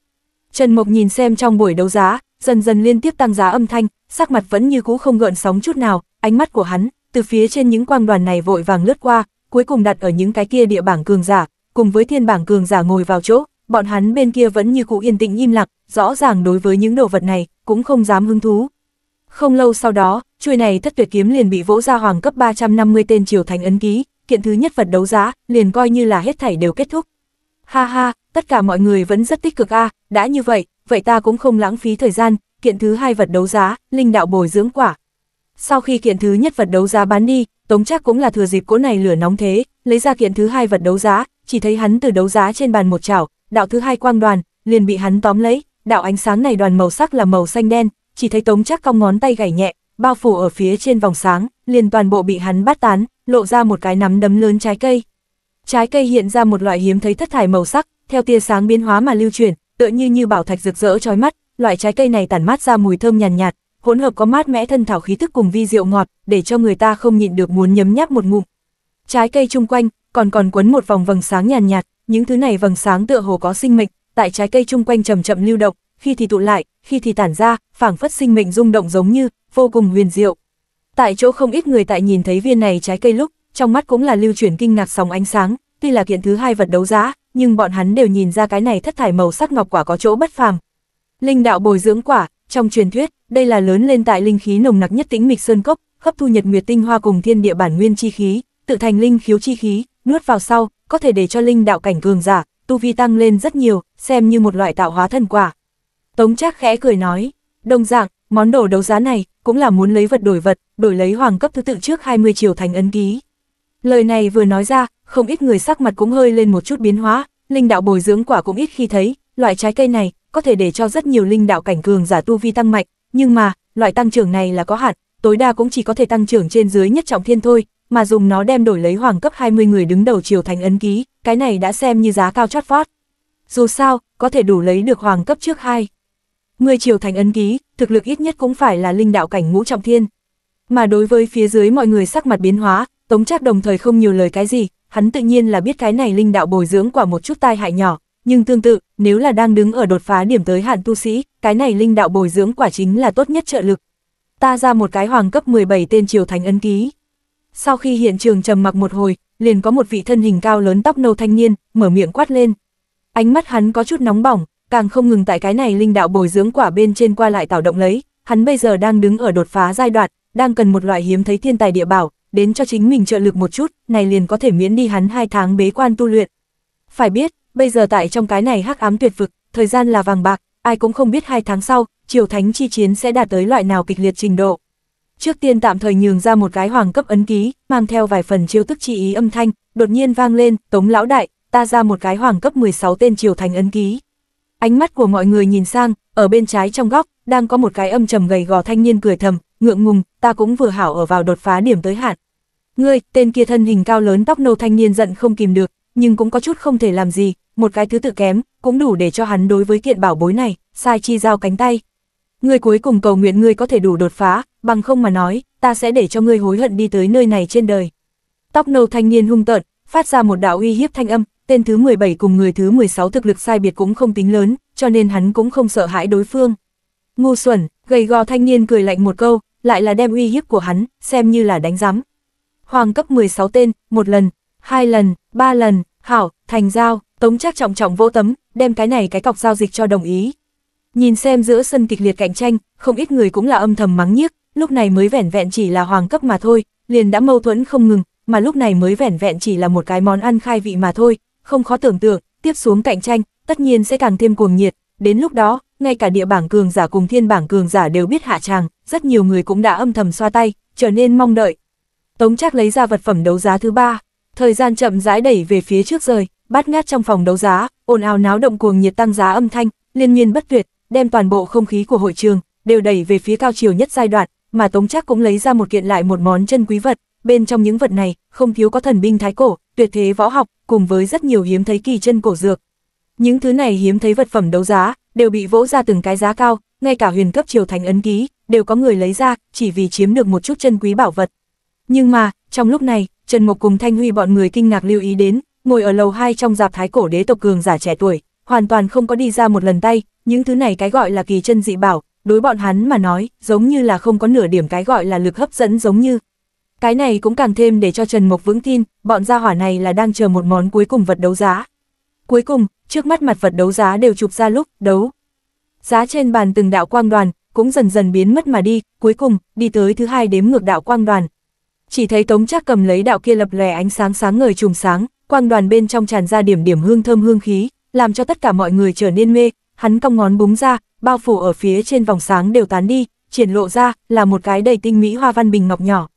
Trần Mộc nhìn xem trong buổi đấu giá, dần dần liên tiếp tăng giá âm thanh, sắc mặt vẫn như cũ không gợn sóng chút nào, ánh mắt của hắn, từ phía trên những quang đoàn này vội vàng lướt qua, cuối cùng đặt ở những cái kia địa bảng cường giả, cùng với thiên bảng cường giả ngồi vào chỗ, bọn hắn bên kia vẫn như cũ yên tĩnh im lặng, rõ ràng đối với những đồ vật này, cũng không dám hứng thú. Không lâu sau đó, chuôi này thất tuyệt kiếm liền bị vỗ ra hoàng cấp 350 tên triều thành ấn ký, kiện thứ nhất vật đấu giá, liền coi như là hết thảy đều kết thúc. Ha ha, tất cả mọi người vẫn rất tích cực a, đã như vậy, vậy ta cũng không lãng phí thời gian, kiện thứ hai vật đấu giá, linh đạo bồi dưỡng quả. Sau khi kiện thứ nhất vật đấu giá bán đi, Tống Trác cũng là thừa dịp cỗ này lửa nóng thế, lấy ra kiện thứ hai vật đấu giá, chỉ thấy hắn từ đấu giá trên bàn một chảo, đạo thứ hai quang đoàn liền bị hắn tóm lấy, đạo ánh sáng này đoàn màu sắc là màu xanh đen, chỉ thấy Tống Trác cong ngón tay gảy nhẹ, bao phủ ở phía trên vòng sáng, liền toàn bộ bị hắn bắt tán, lộ ra một cái nắm đấm lớn trái cây. Trái cây hiện ra một loại hiếm thấy thất thải màu sắc, theo tia sáng biến hóa mà lưu chuyển, tựa như như bảo thạch rực rỡ chói mắt, loại trái cây này tản mát ra mùi thơm nhàn nhạt, nhạt, hỗn hợp có mát mẽ thân thảo khí thức cùng vi rượu ngọt, để cho người ta không nhịn được muốn nhấm nháp một ngụm. Trái cây chung quanh còn còn quấn một vòng vầng sáng nhàn nhạt, nhạt, những thứ này vầng sáng tựa hồ có sinh mệnh, tại trái cây chung quanh chậm chậm lưu động, khi thì tụ lại, khi thì tản ra, phảng phất sinh mệnh rung động giống như, vô cùng huyền diệu. Tại chỗ không ít người tại nhìn thấy viên này trái cây lúc, trong mắt cũng là lưu chuyển kinh ngạc sóng ánh sáng, tuy là kiện thứ hai vật đấu giá, nhưng bọn hắn đều nhìn ra cái này thất thải màu sắc ngọc quả có chỗ bất phàm. Linh đạo bồi dưỡng quả, trong truyền thuyết, đây là lớn lên tại linh khí nồng nặc nhất tĩnh mịch sơn cốc, hấp thu nhật nguyệt tinh hoa cùng thiên địa bản nguyên chi khí, tự thành linh khiếu chi khí, nuốt vào sau, có thể để cho linh đạo cảnh cường giả, tu vi tăng lên rất nhiều, xem như một loại tạo hóa thần quả. Tống Trác khẽ cười nói, đồng dạng, món đồ đấu giá này cũng là muốn lấy vật đổi vật, đổi lấy hoàng cấp thứ tự trước 20 triệu thành ấn ký. Lời này vừa nói ra, không ít người sắc mặt cũng hơi lên một chút biến hóa, linh đạo bồi dưỡng quả cũng ít khi thấy, loại trái cây này có thể để cho rất nhiều linh đạo cảnh cường giả tu vi tăng mạnh, nhưng mà, loại tăng trưởng này là có hạn, tối đa cũng chỉ có thể tăng trưởng trên dưới nhất trọng thiên thôi, mà dùng nó đem đổi lấy hoàng cấp 20 người đứng đầu triều thành ấn ký, cái này đã xem như giá cao chót vót. Dù sao, có thể đủ lấy được hoàng cấp trước hai người triều thành ấn ký, thực lực ít nhất cũng phải là linh đạo cảnh ngũ trọng thiên. Mà đối với phía dưới mọi người sắc mặt biến hóa, Tống Trác đồng thời không nhiều lời cái gì, hắn tự nhiên là biết cái này linh đạo bồi dưỡng quả một chút tai hại nhỏ, nhưng tương tự, nếu là đang đứng ở đột phá điểm tới hạn tu sĩ, cái này linh đạo bồi dưỡng quả chính là tốt nhất trợ lực. Ta ra một cái hoàng cấp 17 tên triều thành ấn ký. Sau khi hiện trường trầm mặc một hồi, liền có một vị thân hình cao lớn tóc nâu thanh niên, mở miệng quát lên. Ánh mắt hắn có chút nóng bỏng, càng không ngừng tại cái này linh đạo bồi dưỡng quả bên trên qua lại tạo động lấy, hắn bây giờ đang đứng ở đột phá giai đoạn, đang cần một loại hiếm thấy thiên tài địa bảo, đến cho chính mình trợ lực một chút, này liền có thể miễn đi hắn hai tháng bế quan tu luyện. Phải biết, bây giờ tại trong cái này hắc ám tuyệt vực, thời gian là vàng bạc, ai cũng không biết hai tháng sau, triều thánh chi chiến sẽ đạt tới loại nào kịch liệt trình độ. Trước tiên tạm thời nhường ra một cái hoàng cấp ấn ký, mang theo vài phần chiêu tức chi ý âm thanh, đột nhiên vang lên, tống lão đại, ta ra một cái hoàng cấp 16 tên triều thánh ấn ký. Ánh mắt của mọi người nhìn sang, ở bên trái trong góc, đang có một cái âm trầm gầy gò thanh niên cười thầm, ngượng ngùng, ta cũng vừa hảo ở vào đột phá điểm tới hạn. Ngươi, tên kia thân hình cao lớn tóc nâu thanh niên giận không kìm được, nhưng cũng có chút không thể làm gì, một cái thứ tự kém, cũng đủ để cho hắn đối với kiện bảo bối này, sai chi giao cánh tay. Ngươi cuối cùng cầu nguyện ngươi có thể đủ đột phá, bằng không mà nói, ta sẽ để cho ngươi hối hận đi tới nơi này trên đời. Tóc nâu thanh niên hung tợn, phát ra một đạo uy hiếp thanh âm, tên thứ 17 cùng người thứ 16 thực lực sai biệt cũng không tính lớn, cho nên hắn cũng không sợ hãi đối phương. Ngu xuẩn, gầy gò thanh niên cười lạnh một câu, lại là đem uy hiếp của hắn, xem như là đánh giám. Hoàng cấp 16 tên, một lần, hai lần, ba lần, hảo, thành giao, tống chắc trọng trọng vỗ tấm, đem cái này cái cọc giao dịch cho đồng ý. Nhìn xem giữa sân kịch liệt cạnh tranh, không ít người cũng là âm thầm mắng nhiếc, lúc này mới vẻn vẹn chỉ là hoàng cấp mà thôi, liền đã mâu thuẫn không ngừng, mà lúc này mới vẻn vẹn chỉ là một cái món ăn khai vị mà thôi, không khó tưởng tượng, tiếp xuống cạnh tranh, tất nhiên sẽ càng thêm cuồng nhiệt, đến lúc đó, ngay cả địa bảng cường giả cùng thiên bảng cường giả đều biết hạ tràng, rất nhiều người cũng đã âm thầm xoa tay, trở nên mong đợi. Tống Trác lấy ra vật phẩm đấu giá thứ ba, thời gian chậm rãi đẩy về phía trước rời, bát ngát trong phòng đấu giá, ồn ào náo động cuồng nhiệt tăng giá âm thanh, liên miên bất tuyệt, đem toàn bộ không khí của hội trường đều đẩy về phía cao chiều nhất giai đoạn, mà Tống Trác cũng lấy ra một kiện lại một món chân quý vật, bên trong những vật này, không thiếu có thần binh thái cổ, tuyệt thế võ học, cùng với rất nhiều hiếm thấy kỳ chân cổ dược. Những thứ này hiếm thấy vật phẩm đấu giá, đều bị vỗ ra từng cái giá cao, ngay cả huyền cấp triều thành ấn ký, đều có người lấy ra, chỉ vì chiếm được một chút chân quý bảo vật. Nhưng mà, trong lúc này, Trần Mộc cùng Thanh Huy bọn người kinh ngạc lưu ý đến, ngồi ở lầu 2 trong dạp thái cổ đế tộc cường giả trẻ tuổi, hoàn toàn không có đi ra một lần tay, những thứ này cái gọi là kỳ chân dị bảo, đối bọn hắn mà nói, giống như là không có nửa điểm cái gọi là lực hấp dẫn giống như, cái này cũng càng thêm để cho Trần Mộc vững tin, bọn gia hỏa này là đang chờ một món cuối cùng vật đấu giá. Cuối cùng, trước mắt mặt vật đấu giá đều chụp ra lúc đấu. Giá trên bàn từng đạo quang đoàn, cũng dần dần biến mất mà đi, cuối cùng, đi tới thứ hai đếm ngược đạo quang đoàn. Chỉ thấy Tống Trác cầm lấy đạo kia lập lòe ánh sáng sáng ngời trùng sáng, quang đoàn bên trong tràn ra điểm điểm hương thơm hương khí, làm cho tất cả mọi người trở nên mê, hắn cong ngón búng ra, bao phủ ở phía trên vòng sáng đều tán đi, triển lộ ra là một cái đầy tinh mỹ hoa văn bình ngọc nhỏ.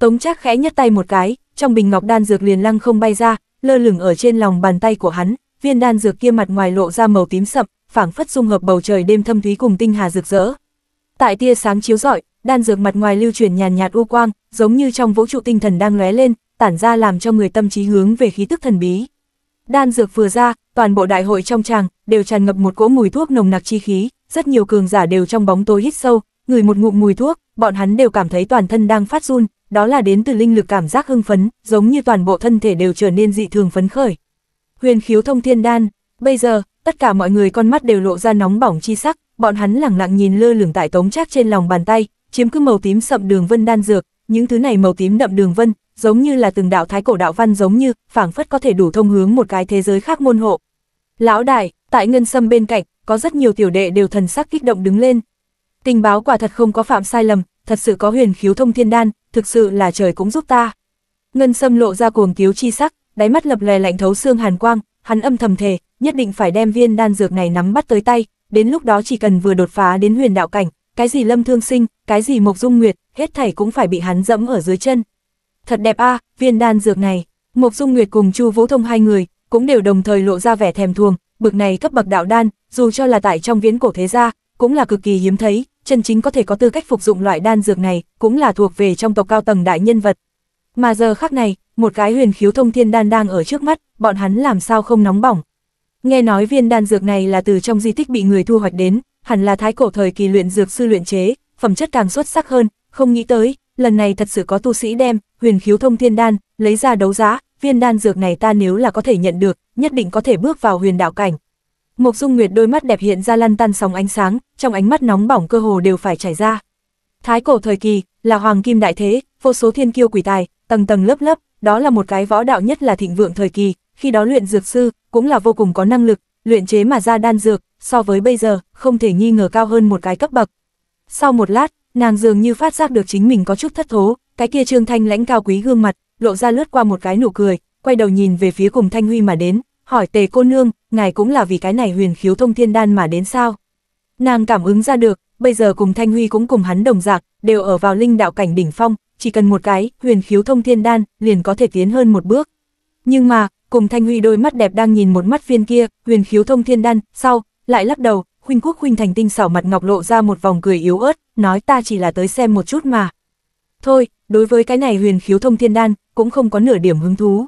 Tống Trác khẽ nhất tay một cái, trong bình ngọc đan dược liền lăng không bay ra, lơ lửng ở trên lòng bàn tay của hắn, viên đan dược kia mặt ngoài lộ ra màu tím sậm, phảng phất dung hợp bầu trời đêm thâm thúy cùng tinh hà rực rỡ. Tại tia sáng chiếu rọi, đan dược mặt ngoài lưu chuyển nhàn nhạt u quang, giống như trong vũ trụ tinh thần đang lóe lên, tản ra làm cho người tâm trí hướng về khí tức thần bí. Đan dược vừa ra, toàn bộ đại hội trong tràng đều tràn ngập một cỗ mùi thuốc nồng nặc chi khí, rất nhiều cường giả đều trong bóng tối hít sâu, người một ngụm mùi thuốc, bọn hắn đều cảm thấy toàn thân đang phát run, đó là đến từ linh lực cảm giác hưng phấn, giống như toàn bộ thân thể đều trở nên dị thường phấn khởi. Huyền khiếu thông thiên đan, bây giờ, tất cả mọi người con mắt đều lộ ra nóng bỏng chi sắc, bọn hắn lẳng lặng nhìn lơ lửng tại tống trác trên lòng bàn tay, chiếm cứ màu tím sậm đường vân đan dược, những thứ này màu tím đậm đường vân, giống như là từng đạo thái cổ đạo văn giống như, phảng phất có thể đủ thông hướng một cái thế giới khác môn hộ. Lão đại, tại ngân sâm bên cạnh, có rất nhiều tiểu đệ đều thần sắc kích động đứng lên. Tình báo quả thật không có phạm sai lầm, thật sự có huyền khiếu thông thiên đan, thực sự là trời cũng giúp ta. Ngân Sâm lộ ra cuồng kiếu chi sắc, đáy mắt lập lè lạnh thấu xương hàn quang, hắn âm thầm thề, nhất định phải đem viên đan dược này nắm bắt tới tay, đến lúc đó chỉ cần vừa đột phá đến huyền đạo cảnh, cái gì Lâm Thương Sinh, cái gì Mộc Dung Nguyệt, hết thảy cũng phải bị hắn dẫm ở dưới chân. Thật đẹp a, viên đan dược này. Mộc Dung Nguyệt cùng Chu Vũ Thông hai người cũng đều đồng thời lộ ra vẻ thèm thuồng, bực này cấp bậc đạo đan, dù cho là tại trong viễn cổ thế gia, cũng là cực kỳ hiếm thấy, chân chính có thể có tư cách phục dụng loại đan dược này, cũng là thuộc về trong tộc cao tầng đại nhân vật. Mà giờ khắc này, một cái huyền khiếu thông thiên đan đang ở trước mắt, bọn hắn làm sao không nóng bỏng. Nghe nói viên đan dược này là từ trong di tích bị người thu hoạch đến, hẳn là thái cổ thời kỳ luyện dược sư luyện chế, phẩm chất càng xuất sắc hơn, không nghĩ tới, lần này thật sự có tu sĩ đem huyền khiếu thông thiên đan lấy ra đấu giá, viên đan dược này ta nếu là có thể nhận được, nhất định có thể bước vào huyền đạo cảnh, Mộc Dung Nguyệt đôi mắt đẹp hiện ra lăn tăn sóng ánh sáng, trong ánh mắt nóng bỏng cơ hồ đều phải chảy ra. Thái cổ thời kỳ, là hoàng kim đại thế, vô số thiên kiêu quỷ tài, tầng tầng lớp lớp, đó là một cái võ đạo nhất là thịnh vượng thời kỳ, khi đó luyện dược sư cũng là vô cùng có năng lực, luyện chế mà ra đan dược, so với bây giờ, không thể nghi ngờ cao hơn một cái cấp bậc. Sau một lát, nàng dường như phát giác được chính mình có chút thất thố, cái kia Trương Thanh lãnh cao quý gương mặt, lộ ra lướt qua một cái nụ cười, quay đầu nhìn về phía cùng Thanh Huy mà đến, hỏi Tề cô nương, ngài cũng là vì cái này huyền khiếu thông thiên đan mà đến sao. Nàng cảm ứng ra được, bây giờ cùng Thanh Huy cũng cùng hắn đồng dạng, đều ở vào linh đạo cảnh đỉnh phong, chỉ cần một cái, huyền khiếu thông thiên đan, liền có thể tiến hơn một bước. Nhưng mà, cùng Thanh Huy đôi mắt đẹp đang nhìn một mắt viên kia, huyền khiếu thông thiên đan, sau, lại lắc đầu, Huynh quốc Huynh thành tinh xảo mặt ngọc lộ ra một vòng cười yếu ớt, nói ta chỉ là tới xem một chút mà. Thôi, đối với cái này huyền khiếu thông thiên đan, cũng không có nửa điểm hứng thú.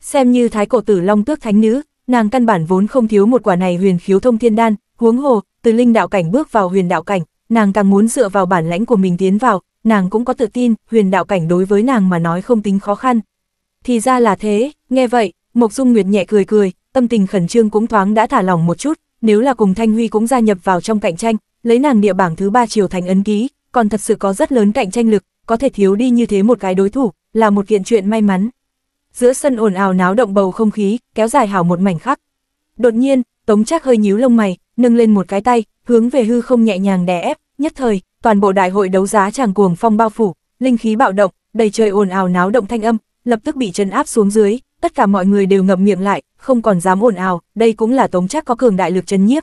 Xem như thái cổ tử long tước thánh nữ, nàng căn bản vốn không thiếu một quả này huyền khiếu thông thiên đan, huống hồ, từ linh đạo cảnh bước vào huyền đạo cảnh, nàng càng muốn dựa vào bản lãnh của mình tiến vào, nàng cũng có tự tin, huyền đạo cảnh đối với nàng mà nói không tính khó khăn. Thì ra là thế, nghe vậy, Mộc Dung Nguyệt nhẹ cười cười, tâm tình khẩn trương cũng thoáng đã thả lỏng một chút, nếu là cùng Thanh Huy cũng gia nhập vào trong cạnh tranh, lấy nàng địa bảng thứ ba triều thành ấn ký, còn thật sự có rất lớn cạnh tranh lực, có thể thiếu đi như thế một cái đối thủ, là một kiện chuyện may mắn giữa sân ồn ào náo động bầu không khí, kéo dài hảo một mảnh khắc. Đột nhiên, Tống Trác hơi nhíu lông mày, nâng lên một cái tay, hướng về hư không nhẹ nhàng đè ép, nhất thời, toàn bộ đại hội đấu giá tràng cuồng phong bao phủ, linh khí bạo động, đầy trời ồn ào náo động thanh âm, lập tức bị trấn áp xuống dưới, tất cả mọi người đều ngậm miệng lại, không còn dám ồn ào, đây cũng là Tống Trác có cường đại lực trấn nhiếp.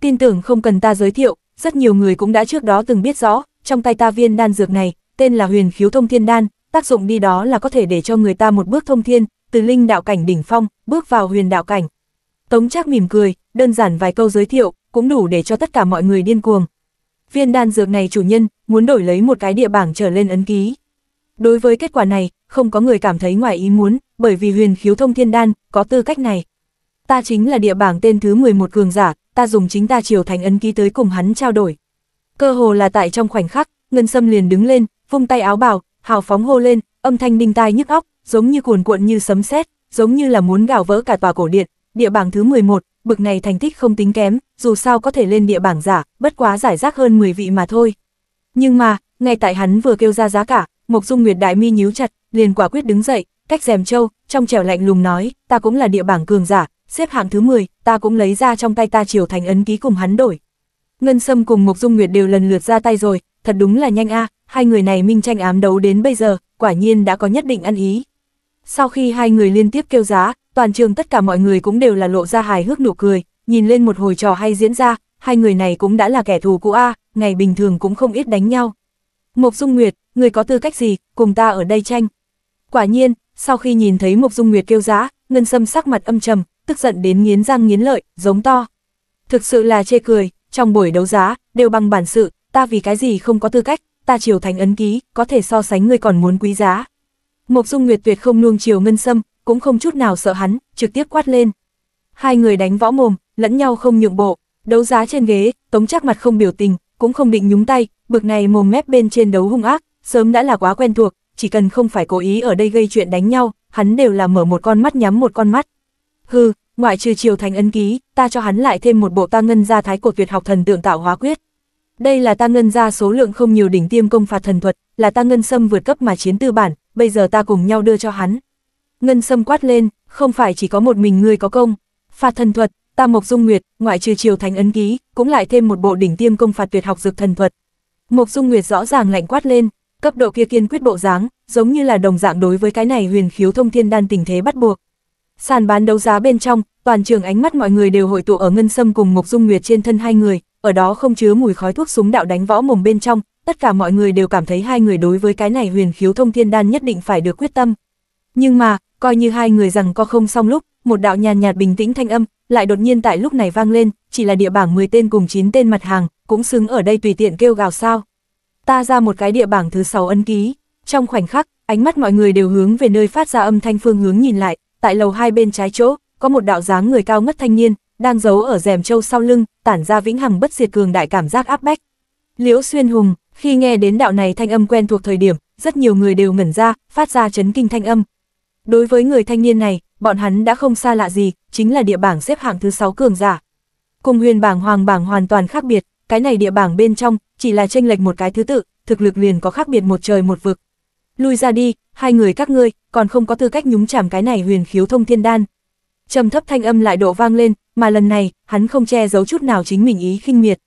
Tin tưởng không cần ta giới thiệu, rất nhiều người cũng đã trước đó từng biết rõ, trong tay ta viên đan dược này, tên là Huyền Khiếu Thông Thiên Đan, tác dụng đi đó là có thể để cho người ta một bước thông thiên, từ linh đạo cảnh đỉnh phong, bước vào huyền đạo cảnh. Tống Trác mỉm cười, đơn giản vài câu giới thiệu, cũng đủ để cho tất cả mọi người điên cuồng. Viên đan dược này chủ nhân, muốn đổi lấy một cái địa bảng trở lên ấn ký. Đối với kết quả này, không có người cảm thấy ngoài ý muốn, bởi vì huyền khiếu thông thiên đan, có tư cách này. Ta chính là địa bảng tên thứ 11 cường giả, ta dùng chính ta triều thành ấn ký tới cùng hắn trao đổi. Cơ hồ là tại trong khoảnh khắc, Ngân Sâm liền đứng lên, vung tay áo bào, hào phóng hô lên, âm thanh đinh tai nhức óc, giống như cuồn cuộn như sấm sét, giống như là muốn gào vỡ cả tòa cổ điện, địa bảng thứ 11, bực này thành tích không tính kém, dù sao có thể lên địa bảng giả, bất quá giải rác hơn 10 vị mà thôi. Nhưng mà, ngay tại hắn vừa kêu ra giá cả, Mộc Dung Nguyệt đại mi nhíu chặt, liền quả quyết đứng dậy, cách rèm trâu, trong trẻo lạnh lùng nói, ta cũng là địa bảng cường giả, xếp hạng thứ 10, ta cũng lấy ra trong tay ta chiều thành ấn ký cùng hắn đổi. Ngân Sâm cùng Mộc Dung Nguyệt đều lần lượt ra tay rồi, thật đúng là nhanh a, hai người này minh tranh ám đấu đến bây giờ, quả nhiên đã có nhất định ăn ý. Sau khi hai người liên tiếp kêu giá, toàn trường tất cả mọi người cũng đều là lộ ra hài hước nụ cười, nhìn lên một hồi trò hay diễn ra, hai người này cũng đã là kẻ thù cũ a, ngày bình thường cũng không ít đánh nhau. Mộc Dung Nguyệt, người có tư cách gì, cùng ta ở đây tranh. Quả nhiên, sau khi nhìn thấy Mộc Dung Nguyệt kêu giá, Ngân Sâm sắc mặt âm trầm, tức giận đến nghiến răng nghiến lợi, giống to. Thực sự là chê cười, trong buổi đấu giá, đều bằng bản sự, ta vì cái gì không có tư cách, ta triều thành ấn ký, có thể so sánh ngươi còn muốn quý giá. Mộc Dung Nguyệt tuyệt không nuông chiều ngân sâm, cũng không chút nào sợ hắn, trực tiếp quát lên. Hai người đánh võ mồm, lẫn nhau không nhượng bộ, đấu giá trên ghế, tống chắc mặt không biểu tình, cũng không định nhúng tay, bực này mồm mép bên trên đấu hung ác, sớm đã là quá quen thuộc, chỉ cần không phải cố ý ở đây gây chuyện đánh nhau, hắn đều là mở một con mắt nhắm một con mắt. Hừ, ngoại trừ triều thành ân ký, ta cho hắn lại thêm một bộ ta ngân gia thái cổ tuyệt học thần tượng tạo hóa quyết. Đây là ta ngân ra số lượng không nhiều đỉnh tiêm công phạt thần thuật, là ta ngân sâm vượt cấp mà chiến tư bản, bây giờ ta cùng nhau đưa cho hắn. Ngân sâm quát lên, không phải chỉ có một mình ngươi có công. Phạt thần thuật, ta Mộc Dung Nguyệt, ngoại trừ triều thánh ấn ký, cũng lại thêm một bộ đỉnh tiêm công phạt tuyệt học dược thần thuật. Mộc Dung Nguyệt rõ ràng lạnh quát lên, cấp độ kia kiên quyết bộ dáng, giống như là đồng dạng đối với cái này huyền khiếu thông thiên đan tình thế bắt buộc. Sàn bán đấu giá bên trong, toàn trường ánh mắt mọi người đều hội tụ ở ngân sâm cùng Mộc Dung Nguyệt trên thân hai người, ở đó không chứa mùi khói thuốc súng đạo đánh võ mồm bên trong, tất cả mọi người đều cảm thấy hai người đối với cái này huyền khiếu thông thiên đan nhất định phải được quyết tâm. Nhưng mà, coi như hai người rằng co không xong lúc, một đạo nhàn nhạt bình tĩnh thanh âm, lại đột nhiên tại lúc này vang lên, chỉ là địa bảng 10 tên cùng 9 tên mặt hàng, cũng xứng ở đây tùy tiện kêu gào sao. Ta ra một cái địa bảng thứ 6 ân ký, trong khoảnh khắc, ánh mắt mọi người đều hướng về nơi phát ra âm thanh phương hướng nhìn lại, tại lầu hai bên trái chỗ, có một đạo dáng người cao ngất thanh niên, đang giấu ở rèm châu sau lưng, tản ra vĩnh hằng bất diệt cường đại cảm giác áp bách. Liễu Xuyên Hùng, khi nghe đến đạo này thanh âm quen thuộc thời điểm, rất nhiều người đều ngẩn ra, phát ra chấn kinh thanh âm. Đối với người thanh niên này, bọn hắn đã không xa lạ gì, chính là địa bảng xếp hạng thứ 6 cường giả. Cùng huyền bảng hoàng bảng hoàn toàn khác biệt, cái này địa bảng bên trong chỉ là chênh lệch một cái thứ tự, thực lực liền có khác biệt một trời một vực. Lui ra đi, hai người các ngươi còn không có tư cách nhúng chàm cái này huyền khiếu thông thiên đan. Trầm thấp thanh âm lại độ vang lên, mà lần này, hắn không che giấu chút nào chính mình ý khinh miệt.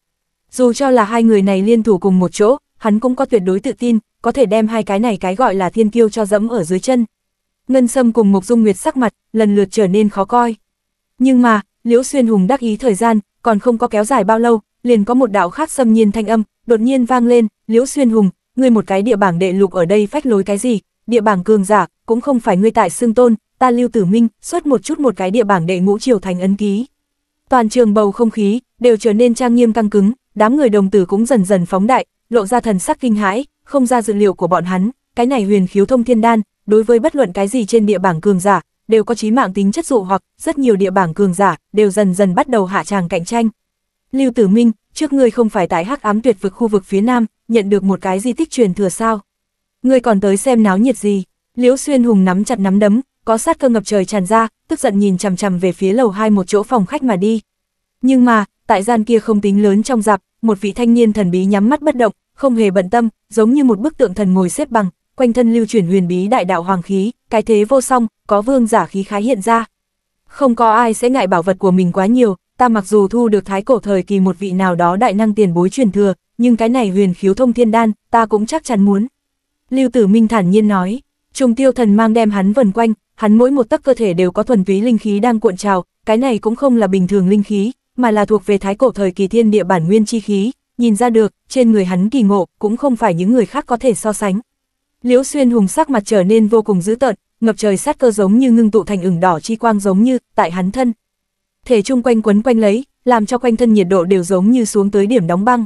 Dù cho là hai người này liên thủ cùng một chỗ, hắn cũng có tuyệt đối tự tin, có thể đem hai cái này cái gọi là thiên kiêu cho dẫm ở dưới chân. Ngân Sâm cùng Mộc Dung Nguyệt sắc mặt, lần lượt trở nên khó coi. Nhưng mà, Liễu Xuyên Hùng đắc ý thời gian, còn không có kéo dài bao lâu, liền có một đạo khác xâm nhiên thanh âm, đột nhiên vang lên, Liễu Xuyên Hùng, ngươi một cái địa bảng đệ lục ở đây phách lối cái gì, địa bảng cường giả, cũng không phải ngươi tại xương tôn, ta Lưu Tử Minh, xuất một chút một cái địa bảng đệ ngũ triều thành ấn ký. Toàn trường bầu không khí đều trở nên trang nghiêm căng cứng, đám người đồng tử cũng dần dần phóng đại, lộ ra thần sắc kinh hãi, không ra dự liệu của bọn hắn, cái này huyền khiếu thông thiên đan, đối với bất luận cái gì trên địa bảng cường giả, đều có chí mạng tính chất dụ hoặc, rất nhiều địa bảng cường giả đều dần dần bắt đầu hạ tràng cạnh tranh. Lưu Tử Minh, trước ngươi không phải tại Hắc Ám Tuyệt vực khu vực phía nam, nhận được một cái di tích truyền thừa sao? Ngươi còn tới xem náo nhiệt gì? Liễu Xuyên Hùng nắm chặt nắm đấm, có sát cơ ngập trời tràn ra, tức giận nhìn chằm chằm về phía lầu hai một chỗ phòng khách mà đi. Nhưng mà, tại gian kia không tính lớn trong dạp, một vị thanh niên thần bí nhắm mắt bất động, không hề bận tâm, giống như một bức tượng thần ngồi xếp bằng, quanh thân lưu chuyển huyền bí đại đạo hoàng khí, cái thế vô song, có vương giả khí khái hiện ra. Không có ai sẽ ngại bảo vật của mình quá nhiều, ta mặc dù thu được thái cổ thời kỳ một vị nào đó đại năng tiền bối truyền thừa, nhưng cái này huyền khiếu thông thiên đan, ta cũng chắc chắn muốn. Lưu Tử Minh thản nhiên nói, trùng tiêu thần mang đem hắn vần quanh, hắn mỗi một tấc cơ thể đều có thuần túy linh khí đang cuộn trào, cái này cũng không là bình thường linh khí, mà là thuộc về thái cổ thời kỳ thiên địa bản nguyên chi khí, nhìn ra được, trên người hắn kỳ ngộ, cũng không phải những người khác có thể so sánh. Liễu Xuyên hùng sắc mặt trở nên vô cùng dữ tợn, ngập trời sát cơ giống như ngưng tụ thành ửng đỏ chi quang giống như tại hắn thân. Thể trung quanh quấn quanh lấy, làm cho quanh thân nhiệt độ đều giống như xuống tới điểm đóng băng.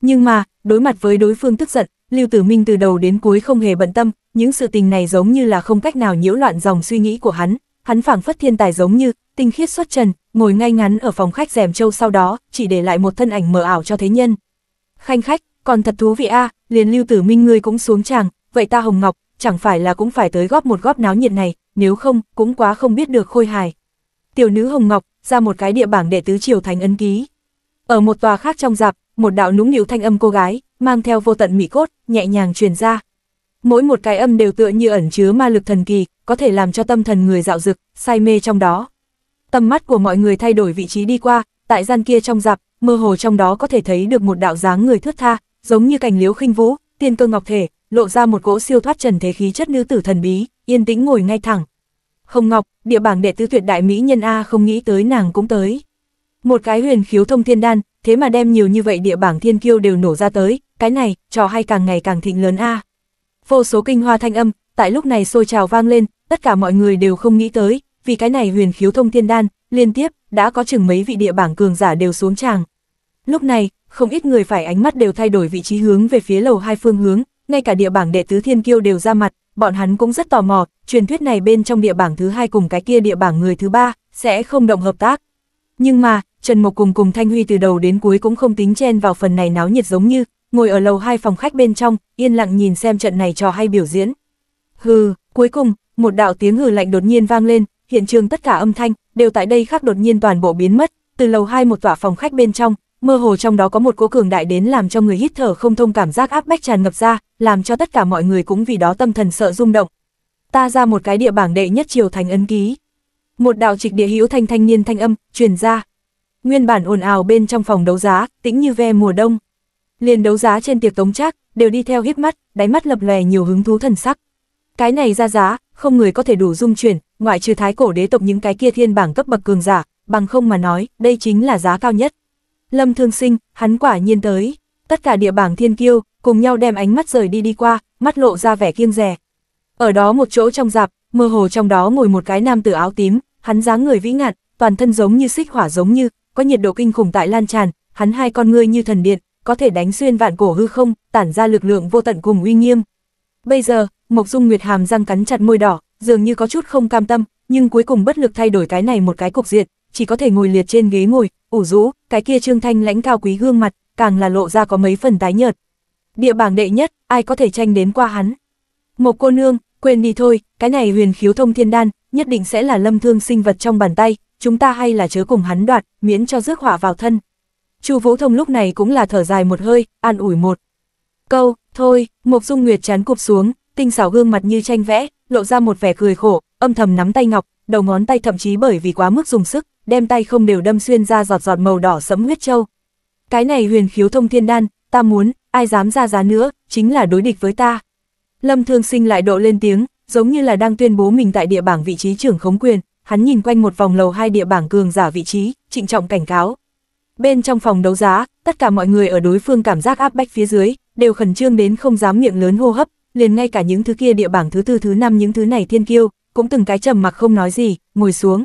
Nhưng mà, đối mặt với đối phương tức giận, Lưu Tử Minh từ đầu đến cuối không hề bận tâm, những sự tình này giống như là không cách nào nhiễu loạn dòng suy nghĩ của hắn, hắn phảng phất thiên tài giống như, tinh khiết xuất trần, ngồi ngay ngắn ở phòng khách rèm châu sau đó, chỉ để lại một thân ảnh mờ ảo cho thế nhân. Khanh khách, còn thật thú vị a, liền Lưu Tử Minh ngươi cũng xuống chàng, vậy ta Hồng Ngọc, chẳng phải là cũng phải tới góp một góp náo nhiệt này, nếu không, cũng quá không biết được khôi hài. Tiểu nữ Hồng Ngọc, ra một cái địa bảng đệ tứ triều thành ấn ký. Ở một tòa khác trong dạp, một đạo nũng nịu thanh âm cô gái, mang theo vô tận mỹ cốt, nhẹ nhàng truyền ra, mỗi một cái âm đều tựa như ẩn chứa ma lực thần kỳ, có thể làm cho tâm thần người dạo dực, say mê trong đó. Tầm mắt của mọi người thay đổi vị trí đi qua, tại gian kia trong dạp, mơ hồ trong đó có thể thấy được một đạo dáng người thướt tha, giống như cành liễu khinh vũ, tiên cơ ngọc thể, lộ ra một cỗ siêu thoát trần thế khí chất nữ tử thần bí, yên tĩnh ngồi ngay thẳng. Không Ngọc, địa bảng đệ tứ tuyệt đại mỹ nhân a không nghĩ tới nàng cũng tới. Một cái huyền khiếu thông thiên đan, thế mà đem nhiều như vậy địa bảng thiên kiêu đều nổ ra tới, cái này, trò hay càng ngày càng thịnh lớn a. Vô số kinh hoa thanh âm, tại lúc này sôi trào vang lên, tất cả mọi người đều không nghĩ tới, vì cái này huyền khiếu thông thiên đan, liên tiếp, đã có chừng mấy vị địa bảng cường giả đều xuống tràng. Lúc này, không ít người phải ánh mắt đều thay đổi vị trí hướng về phía lầu hai phương hướng, ngay cả địa bảng đệ tứ thiên kiêu đều ra mặt, bọn hắn cũng rất tò mò, truyền thuyết này bên trong địa bảng thứ hai cùng cái kia địa bảng người thứ ba, sẽ không động hợp tác. Nhưng mà, Trần Mộc cùng cùng Thanh Huy từ đầu đến cuối cũng không tính chen vào phần này náo nhiệt giống như, ngồi ở lầu hai phòng khách bên trong, yên lặng nhìn xem trận này trò hay biểu diễn. Hừ, cuối cùng, một đạo tiếng hừ lạnh đột nhiên vang lên, hiện trường tất cả âm thanh, đều tại đây khác đột nhiên toàn bộ biến mất, từ lầu hai một tòa phòng khách bên trong, mơ hồ trong đó có một cỗ cường đại đến làm cho người hít thở không thông cảm giác áp bách tràn ngập ra, làm cho tất cả mọi người cũng vì đó tâm thần sợ rung động. Ta ra một cái địa bảng đệ nhất triều thành ấn ký. Một đạo trịch địa hữu thanh thanh niên thanh âm truyền ra. Nguyên bản ồn ào bên trong phòng đấu giá, tĩnh như ve mùa đông liền đấu giá trên tiệc tống chắc đều đi theo hiếp mắt, đáy mắt lập lè nhiều hứng thú thần sắc. Cái này ra giá, không người có thể đủ dung chuyển, ngoại trừ thái cổ đế tộc những cái kia thiên bảng cấp bậc cường giả, bằng không mà nói, đây chính là giá cao nhất. Lâm Thương Sinh, hắn quả nhiên tới, tất cả địa bảng thiên kiêu, cùng nhau đem ánh mắt rời đi đi qua, mắt lộ ra vẻ kiêng rè. Ở đó một chỗ trong dạp, mơ hồ trong đó ngồi một cái nam tử áo tím, hắn dáng người vĩ ngạn, toàn thân giống như xích hỏa giống như, có nhiệt độ kinh khủng tại lan tràn, hắn hai con ngươi như thần điện, có thể đánh xuyên vạn cổ hư không, tản ra lực lượng vô tận cùng uy nghiêm. Bây giờ, Mộc Dung Nguyệt hàm răng cắn chặt môi đỏ, dường như có chút không cam tâm, nhưng cuối cùng bất lực thay đổi cái này một cái cục diện, chỉ có thể ngồi liệt trên ghế ngồi, ủ rũ, cái kia Trương Thanh lãnh cao quý gương mặt, càng là lộ ra có mấy phần tái nhợt. Địa bảng đệ nhất, ai có thể tranh đến qua hắn? Mộc cô nương, quên đi thôi, cái này huyền khiếu thông thiên đan, nhất định sẽ là lâm thương sinh vật trong bàn tay, chúng ta hay là chớ cùng hắn đoạt, miễn cho rước họa vào thân. Chu Vũ Thông lúc này cũng là thở dài một hơi, an ủi một. Câu, thôi, Mộc Dung Nguyệt chán cụp xuống, tinh xảo gương mặt như tranh vẽ, lộ ra một vẻ cười khổ, âm thầm nắm tay ngọc, đầu ngón tay thậm chí bởi vì quá mức dùng sức, đem tay không đều đâm xuyên ra giọt giọt màu đỏ sẫm huyết châu. Cái này huyền khiếu thông thiên đan, ta muốn, ai dám ra giá nữa, chính là đối địch với ta. Lâm Thương Sinh lại độ lên tiếng, giống như là đang tuyên bố mình tại địa bảng vị trí trưởng khống quyền, hắn nhìn quanh một vòng lầu hai địa bảng cường giả vị trí, trịnh trọng cảnh cáo, Bên trong phòng đấu giá, tất cả mọi người ở đối phương cảm giác áp bách phía dưới, đều khẩn trương đến không dám miệng lớn hô hấp, liền ngay cả những thứ kia địa bảng thứ tư thứ năm những thứ này thiên kiêu, cũng từng cái trầm mặc không nói gì, ngồi xuống.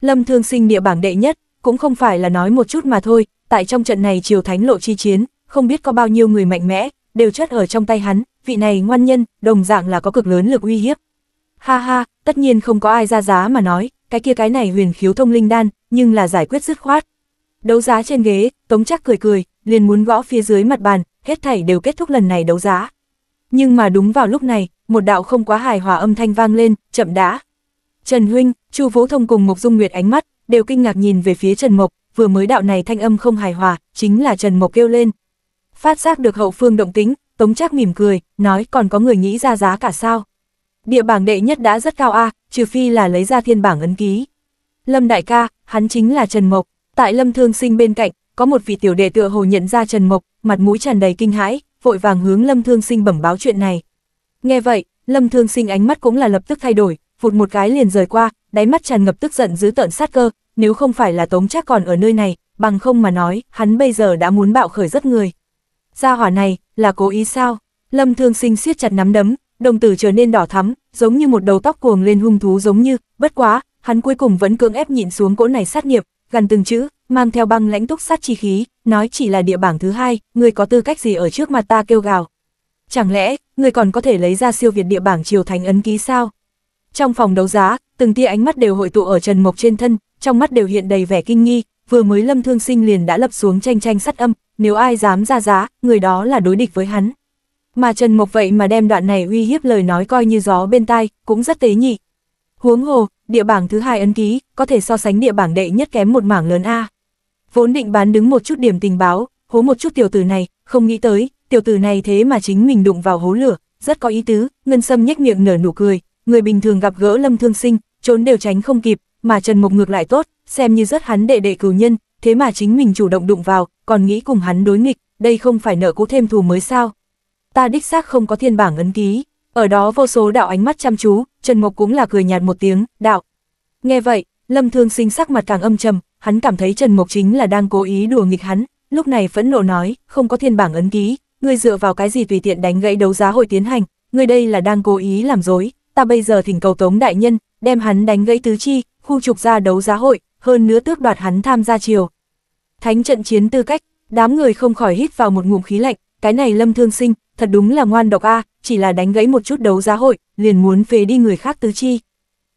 Lâm Thương Sinh địa bảng đệ nhất, cũng không phải là nói một chút mà thôi, tại trong trận này triều thánh lộ chi chiến, không biết có bao nhiêu người mạnh mẽ, đều chất ở trong tay hắn, vị này ngoan nhân, đồng dạng là có cực lớn lực uy hiếp. Ha ha, tất nhiên không có ai ra giá mà nói, cái kia cái này huyền khiếu thông linh đan, nhưng là giải quyết dứt khoát, Đấu giá trên ghế, Tống Trác cười cười, liền muốn gõ phía dưới mặt bàn, hết thảy đều kết thúc lần này đấu giá. Nhưng mà đúng vào lúc này, một đạo không quá hài hòa âm thanh vang lên, chậm đã. Trần Huynh, Chu Vũ Thông cùng Mộc Dung Nguyệt ánh mắt, đều kinh ngạc nhìn về phía Trần Mộc, vừa mới đạo này thanh âm không hài hòa, chính là Trần Mộc kêu lên. Phát giác được hậu phương động tính, Tống Trác mỉm cười, nói còn có người nghĩ ra giá cả sao. Địa bảng đệ nhất đã rất cao a, trừ phi là lấy ra thiên bảng ấn ký. Lâm đại ca, hắn chính là Trần Mộc. Tại Lâm Thương Sinh bên cạnh, có một vị tiểu đệ tựa hồ nhận ra Trần Mộc, mặt mũi tràn đầy kinh hãi, vội vàng hướng Lâm Thương Sinh bẩm báo chuyện này. Nghe vậy, Lâm Thương Sinh ánh mắt cũng là lập tức thay đổi, vụt một cái liền rời qua, đáy mắt tràn ngập tức giận dữ tợn sát cơ, nếu không phải là Tống chắc còn ở nơi này, bằng không mà nói, hắn bây giờ đã muốn bạo khởi rất người. Gia hỏa này, là cố ý sao? Lâm Thương Sinh siết chặt nắm đấm, đồng tử trở nên đỏ thắm, giống như một đầu tóc cuồng lên hung thú giống như, bất quá, hắn cuối cùng vẫn cưỡng ép nhịn xuống cỗ này sát nghiệp, gần từng chữ, mang theo băng lãnh túc sát chi khí, nói chỉ là địa bảng thứ hai, người có tư cách gì ở trước mặt ta kêu gào. Chẳng lẽ, người còn có thể lấy ra siêu việt địa bảng triều thành ấn ký sao? Trong phòng đấu giá, từng tia ánh mắt đều hội tụ ở Trần Mộc trên thân, trong mắt đều hiện đầy vẻ kinh nghi, vừa mới Lâm Thương Sinh liền đã lập xuống tranh tranh sắt âm, nếu ai dám ra giá, người đó là đối địch với hắn. Mà Trần Mộc vậy mà đem đoạn này uy hiếp lời nói coi như gió bên tai, cũng rất tế nhị. Huống hồ, địa bảng thứ hai ấn ký, có thể so sánh địa bảng đệ nhất kém một mảng lớn A. Vốn định bán đứng một chút điểm tình báo, hố một chút tiểu tử này, không nghĩ tới, tiểu tử này thế mà chính mình đụng vào hố lửa, rất có ý tứ, Ngân Sâm nhếch miệng nở nụ cười, người bình thường gặp gỡ Lâm Thương Sinh, trốn đều tránh không kịp, mà Trần mục ngược lại tốt, xem như rất hắn đệ đệ cửu nhân, thế mà chính mình chủ động đụng vào, còn nghĩ cùng hắn đối nghịch, đây không phải nợ cũ thêm thù mới sao? Ta đích xác không có thiên bảng ấn ký, ở đó vô số đạo ánh mắt chăm chú, Trần Mộc cũng là cười nhạt một tiếng, đạo. Nghe vậy, Lâm Thương Sinh sắc mặt càng âm trầm, hắn cảm thấy Trần Mộc chính là đang cố ý đùa nghịch hắn, lúc này phẫn nộ nói, không có thiên bảng ấn ký, ngươi dựa vào cái gì tùy tiện đánh gãy đấu giá hội tiến hành, ngươi đây là đang cố ý làm dối, ta bây giờ thỉnh cầu Tống đại nhân, đem hắn đánh gãy tứ chi, khu trục ra đấu giá hội, hơn nữa tước đoạt hắn tham gia chiều. Thánh trận chiến tư cách, đám người không khỏi hít vào một ngụm khí lạnh, cái này lâm thương sinh, thật đúng là ngoan độc a, chỉ là đánh gãy một chút đấu giá hội, liền muốn phế đi người khác tứ chi.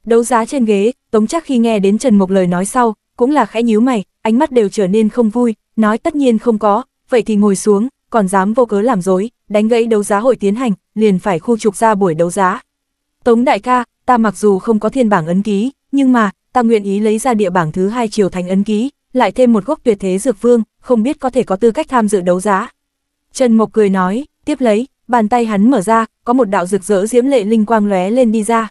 Đấu giá trên ghế, Tống chắc khi nghe đến Trần Mộc lời nói sau, cũng là khẽ nhíu mày, ánh mắt đều trở nên không vui, nói tất nhiên không có, vậy thì ngồi xuống, còn dám vô cớ làm dối, đánh gãy đấu giá hội tiến hành, liền phải khu trục ra buổi đấu giá. Tống đại ca, ta mặc dù không có thiên bảng ấn ký, nhưng mà, ta nguyện ý lấy ra địa bảng thứ hai triều thành ấn ký, lại thêm một gốc tuyệt thế dược vương, không biết có thể có tư cách tham dự đấu giá. Trần Mộc cười nói, tiếp lấy, bàn tay hắn mở ra, có một đạo rực rỡ diễm lệ linh quang lóe lên đi ra.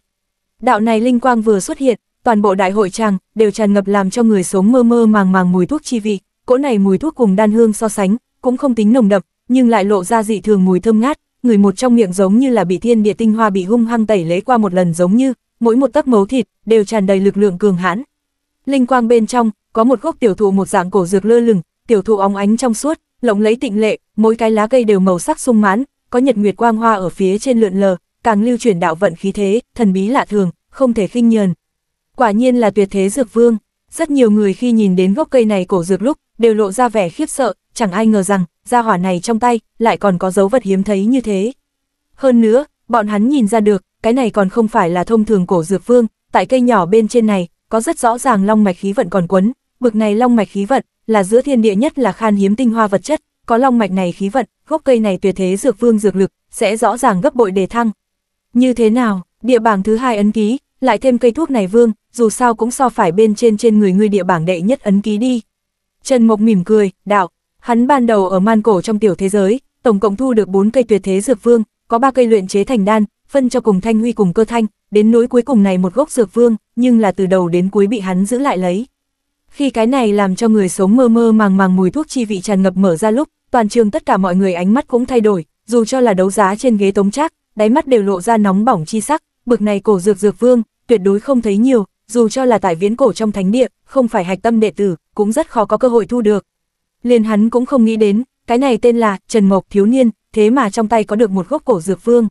Đạo này linh quang vừa xuất hiện, toàn bộ đại hội tràng đều tràn ngập làm cho người sống mơ mơ màng màng mùi thuốc chi vị, cỗ này mùi thuốc cùng đan hương so sánh, cũng không tính nồng đậm, nhưng lại lộ ra dị thường mùi thơm ngát, người một trong miệng giống như là bị thiên địa tinh hoa bị hung hăng tẩy lễ qua một lần giống như, mỗi một tấc mấu thịt đều tràn đầy lực lượng cường hãn. Linh quang bên trong, có một gốc tiểu thụ một dạng cổ dược lơ lửng, tiểu thụ óng ánh trong suốt, lộng lấy tịnh lệ, mỗi cái lá cây đều màu sắc sung mãn, có nhật nguyệt quang hoa ở phía trên lượn lờ, càng lưu chuyển đạo vận khí thế, thần bí lạ thường, không thể khinh nhờn. Quả nhiên là tuyệt thế dược vương, rất nhiều người khi nhìn đến gốc cây này cổ dược lúc, đều lộ ra vẻ khiếp sợ, chẳng ai ngờ rằng, gia hỏa này trong tay, lại còn có dấu vật hiếm thấy như thế. Hơn nữa, bọn hắn nhìn ra được, cái này còn không phải là thông thường cổ dược vương, tại cây nhỏ bên trên này, có rất rõ ràng long mạch khí vận còn quấn, bực này long mạch khí vận, là giữa thiên địa nhất là khan hiếm tinh hoa vật chất, có long mạch này khí vận, gốc cây này tuyệt thế dược vương dược lực, sẽ rõ ràng gấp bội đề thăng. Như thế nào, địa bảng thứ hai ấn ký, lại thêm cây thuốc này vương, dù sao cũng so phải bên trên trên người ngươi địa bảng đệ nhất ấn ký đi. Trần Mộc mỉm cười, đạo, hắn ban đầu ở man cổ trong tiểu thế giới, tổng cộng thu được 4 cây tuyệt thế dược vương, có 3 cây luyện chế thành đan, phân cho cùng Thanh Huy cùng Cơ Thanh, đến nối cuối cùng này một gốc dược vương, nhưng là từ đầu đến cuối bị hắn giữ lại lấy. Khi cái này làm cho người sống mơ mơ màng màng mùi thuốc chi vị tràn ngập mở ra lúc, toàn trường tất cả mọi người ánh mắt cũng thay đổi, dù cho là đấu giá trên ghế tống trác, đáy mắt đều lộ ra nóng bỏng chi sắc, bực này cổ dược dược vương, tuyệt đối không thấy nhiều, dù cho là tại viễn cổ trong thánh địa, không phải hạch tâm đệ tử, cũng rất khó có cơ hội thu được. Liền hắn cũng không nghĩ đến, cái này tên là Trần Mộc thiếu niên, thế mà trong tay có được một gốc cổ dược vương.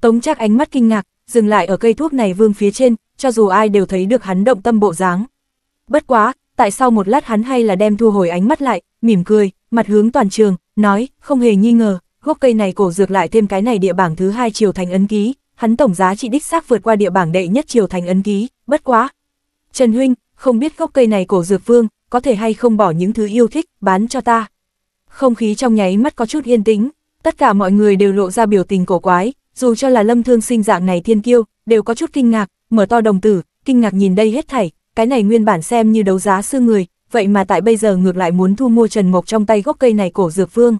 Tống Trác ánh mắt kinh ngạc, dừng lại ở cây thuốc này vương phía trên, cho dù ai đều thấy được hắn động tâm bộ dáng. Bất quá, tại sau một lát hắn hay là đem thu hồi ánh mắt lại, mỉm cười, mặt hướng toàn trường, nói, không hề nghi ngờ, gốc cây này cổ dược lại thêm cái này địa bảng thứ hai triều thành ấn ký, hắn tổng giá trị đích xác vượt qua địa bảng đệ nhất triều thành ấn ký, bất quá. Trần Huynh, không biết gốc cây này cổ dược vương, có thể hay không bỏ những thứ yêu thích, bán cho ta. Không khí trong nháy mắt có chút yên tĩnh, tất cả mọi người đều lộ ra biểu tình cổ quái, dù cho là lâm thương sinh dạng này thiên kiêu, đều có chút kinh ngạc, mở to đồng tử, kinh ngạc nhìn đây hết thảy, cái này nguyên bản xem như đấu giá sư người, vậy mà tại bây giờ ngược lại muốn thu mua Trần Mộc trong tay gốc cây này cổ dược vương.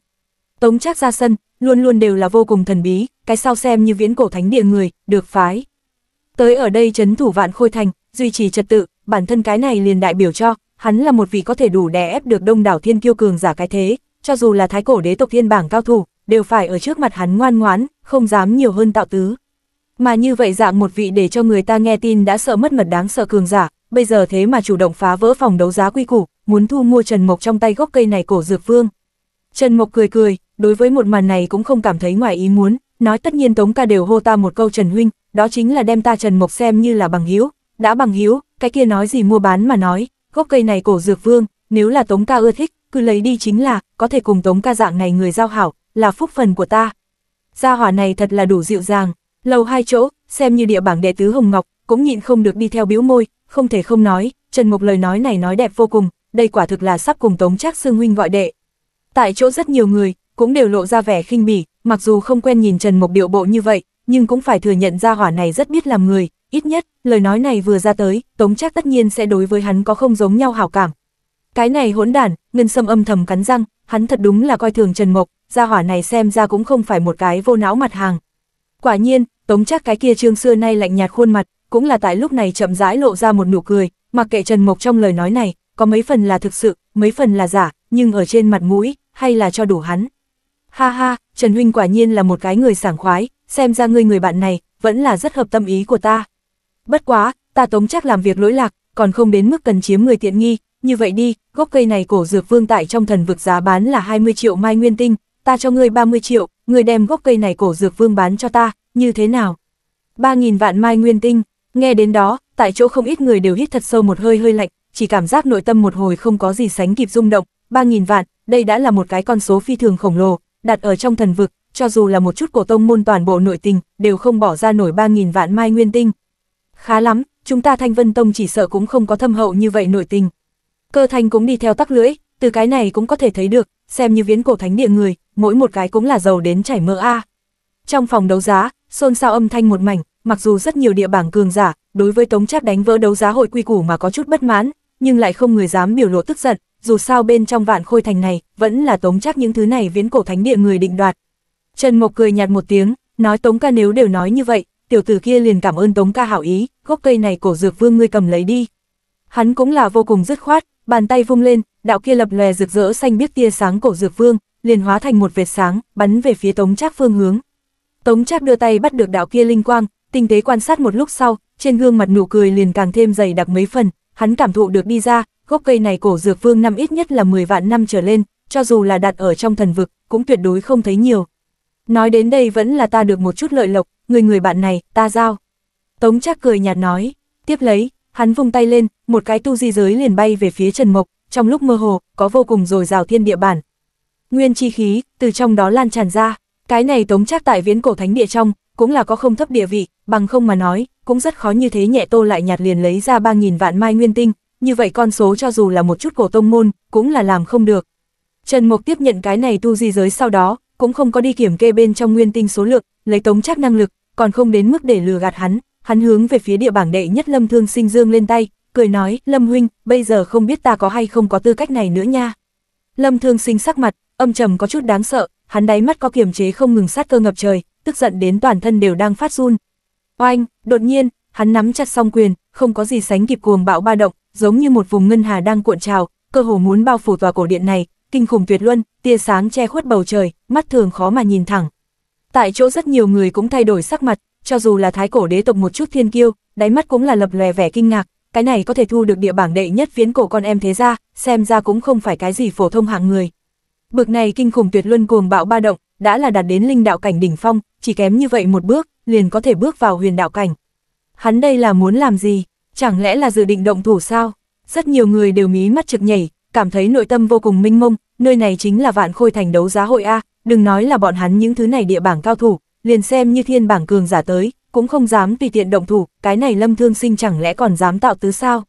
Tống chắc ra sân, luôn luôn đều là vô cùng thần bí, cái sau xem như viễn cổ thánh địa người, được phái. Tới ở đây trấn thủ vạn khôi thành, duy trì trật tự, bản thân cái này liền đại biểu cho, hắn là một vị có thể đủ đè ép được đông đảo thiên kiêu cường giả cái thế, cho dù là thái cổ đế tộc thiên bảng cao thủ, đều phải ở trước mặt hắn ngoan ngoãn, không dám nhiều hơn tạo tứ. Mà như vậy dạng một vị để cho người ta nghe tin đã sợ mất mật đáng sợ cường giả, bây giờ thế mà chủ động phá vỡ phòng đấu giá quy củ, muốn thu mua Trần Mộc trong tay gốc cây này cổ dược vương. Trần Mộc cười cười, đối với một màn này cũng không cảm thấy ngoài ý muốn, nói tất nhiên Tống ca đều hô ta một câu Trần Huynh, đó chính là đem ta Trần Mộc xem như là bằng hiếu, đã bằng hiếu, cái kia nói gì mua bán mà nói, gốc cây này cổ dược vương, nếu là Tống ca ưa thích, cứ lấy đi chính là, có thể cùng Tống ca dạng này người giao hảo, là phúc phần của ta. Gia hỏa này thật là đủ dịu dàng, lầu hai chỗ, xem như địa bảng đệ tứ Hồng Ngọc, cũng nhịn không được đi theo biếu môi, không thể không nói, Trần Mục lời nói này nói đẹp vô cùng, đây quả thực là sắp cùng Tống Trác Sương huynh gọi đệ. Tại chỗ rất nhiều người, cũng đều lộ ra vẻ khinh bỉ, mặc dù không quen nhìn Trần Mục điệu bộ như vậy, nhưng cũng phải thừa nhận ra hỏa này rất biết làm người, ít nhất, lời nói này vừa ra tới, Tống Trác tất nhiên sẽ đối với hắn có không giống nhau hảo cảm. Cái này hỗn đản, Ngân Sâm âm thầm cắn răng, hắn thật đúng là coi thường Trần mục. gia hỏa này xem ra cũng không phải một cái vô não mặt hàng. Quả nhiên, Tống Trác cái kia trương xưa nay lạnh nhạt khuôn mặt, cũng là tại lúc này chậm rãi lộ ra một nụ cười, mặc kệ Trần Mộc trong lời nói này, có mấy phần là thực sự, mấy phần là giả, nhưng ở trên mặt mũi, hay là cho đủ hắn. Ha ha, Trần Huynh quả nhiên là một cái người sảng khoái, xem ra ngươi người bạn này, vẫn là rất hợp tâm ý của ta. Bất quá, ta tống chắc làm việc lỗi lạc, còn không đến mức cần chiếm người tiện nghi, như vậy đi, gốc cây này cổ dược vương tại trong thần vực giá bán là 20 triệu mai nguyên tinh, ta cho ngươi 30 triệu, ngươi đem gốc cây này cổ dược vương bán cho ta, như thế nào? 3.000 vạn mai nguyên tinh, Nghe đến đó, tại chỗ không ít người đều hít thật sâu một hơi hơi lạnh, chỉ cảm giác nội tâm một hồi không có gì sánh kịp rung động, 3.000 vạn, đây đã là một cái con số phi thường khổng lồ, đặt ở trong thần vực, cho dù là một chút cổ tông môn toàn bộ nội tình, đều không bỏ ra nổi 3.000 vạn mai nguyên tinh. Khá lắm, chúng ta Thanh Vân Tông chỉ sợ cũng không có thâm hậu như vậy nội tình. Cơ thanh cũng đi theo tắc lưỡi, từ cái này cũng có thể thấy được, xem như viễn cổ thánh địa người, mỗi một cái cũng là giàu đến chảy mỡ a. Trong phòng đấu giá, xôn xao âm thanh một mảnh, mặc dù rất nhiều địa bảng cường giả, đối với Tống Trác đánh vỡ đấu giá hội quy củ mà có chút bất mãn, nhưng lại không người dám biểu lộ tức giận, dù sao bên trong vạn khôi thành này, vẫn là Tống Trác những thứ này viễn cổ thánh địa người định đoạt. Trần Mộc cười nhạt một tiếng, nói Tống ca nếu đều nói như vậy, tiểu tử kia liền cảm ơn Tống ca hảo ý, gốc cây này cổ dược vương ngươi cầm lấy đi. Hắn cũng là vô cùng dứt khoát, bàn tay vung lên, đạo kia lập lòe rực rỡ xanh biếc tia sáng cổ dược vương, liền hóa thành một vệt sáng, bắn về phía Tống Trác phương hướng. Tống Trác đưa tay bắt được đạo kia linh quang, tinh tế quan sát một lúc sau, trên gương mặt nụ cười liền càng thêm dày đặc mấy phần, hắn cảm thụ được đi ra, gốc cây này cổ dược vương năm ít nhất là 10 vạn năm trở lên, cho dù là đặt ở trong thần vực, cũng tuyệt đối không thấy nhiều. Nói đến đây vẫn là ta được một chút lợi lộc, người người bạn này, ta giao. Tống chắc cười nhạt nói, tiếp lấy, hắn vung tay lên, một cái tu di giới liền bay về phía Trần Mộc, trong lúc mơ hồ, có vô cùng dồi rào thiên địa bản. Nguyên chi khí, từ trong đó lan tràn ra, cái này tống chắc tại viễn cổ thánh địa trong, cũng là có không thấp địa vị, bằng không mà nói, cũng rất khó như thế nhẹ tô lại nhạt liền lấy ra 3.000 vạn mai nguyên tinh, như vậy con số cho dù là một chút cổ tông môn, cũng là làm không được. Trần Mục tiếp nhận cái này tu di giới sau đó, cũng không có đi kiểm kê bên trong nguyên tinh số lượng, lấy tống chắc năng lực, còn không đến mức để lừa gạt hắn, hắn hướng về phía địa bảng đệ nhất Lâm Thương Sinh Dương lên tay, cười nói, Lâm Huynh, bây giờ không biết ta có hay không có tư cách này nữa nha. Lâm Thương Sinh sắc mặt, âm trầm có chút đáng sợ, hắn đáy mắt có kiềm chế không ngừng sát cơ ngập trời, tức giận đến toàn thân đều đang phát run. Oanh, đột nhiên, hắn nắm chặt song quyền, không có gì sánh kịp cuồng bão ba động, giống như một vùng ngân hà đang cuộn trào, cơ hồ muốn bao phủ tòa cổ điện này, kinh khủng tuyệt luân, tia sáng che khuất bầu trời, mắt thường khó mà nhìn thẳng. Tại chỗ rất nhiều người cũng thay đổi sắc mặt, cho dù là thái cổ đế tộc một chút thiên kiêu, đáy mắt cũng là lập lòe vẻ kinh ngạc, cái này có thể thu được địa bảng đệ nhất phiến cổ con em thế ra, xem ra cũng không phải cái gì phổ thông hạng người. Bực này kinh khủng tuyệt luân cuồng bão ba động, đã là đạt đến linh đạo cảnh đỉnh phong, chỉ kém như vậy một bước, liền có thể bước vào huyền đạo cảnh. Hắn đây là muốn làm gì? Chẳng lẽ là dự định động thủ sao? Rất nhiều người đều mí mắt trực nhảy, cảm thấy nội tâm vô cùng minh mông, nơi này chính là vạn khôi thành đấu giá hội A, đừng nói là bọn hắn những thứ này địa bảng cao thủ, liền xem như thiên bảng cường giả tới, cũng không dám tùy tiện động thủ, cái này lâm thương sinh chẳng lẽ còn dám tạo tứ sao?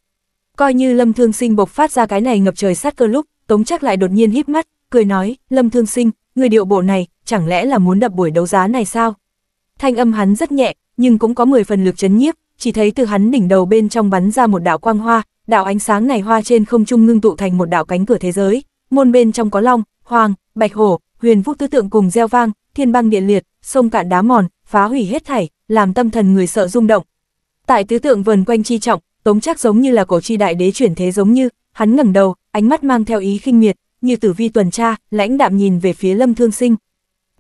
Coi như lâm thương sinh bộc phát ra cái này ngập trời sát cơ lúc, tống chắc lại đột nhiên híp mắt, cười nói, lâm thương sinh, người điệu bộ này, chẳng lẽ là muốn đập buổi đấu giá này sao? Thanh âm hắn rất nhẹ, nhưng cũng có 10 phần lực chấn nhiếp, chỉ thấy từ hắn đỉnh đầu bên trong bắn ra một đạo quang hoa, đạo ánh sáng này hoa trên không trung ngưng tụ thành một đạo cánh cửa thế giới, môn bên trong có long, hoàng, bạch hổ, huyền vũ tứ tượng cùng gieo vang, thiên băng điện liệt, sông cạn đá mòn, phá hủy hết thảy, làm tâm thần người sợ rung động. Tại tứ tượng vần quanh chi trọng, Tống chắc giống như là cổ chi đại đế chuyển thế giống như, hắn ngẩng đầu, ánh mắt mang theo ý khinh miệt, như tử vi tuần tra, lãnh đạm nhìn về phía Lâm Thương Sinh,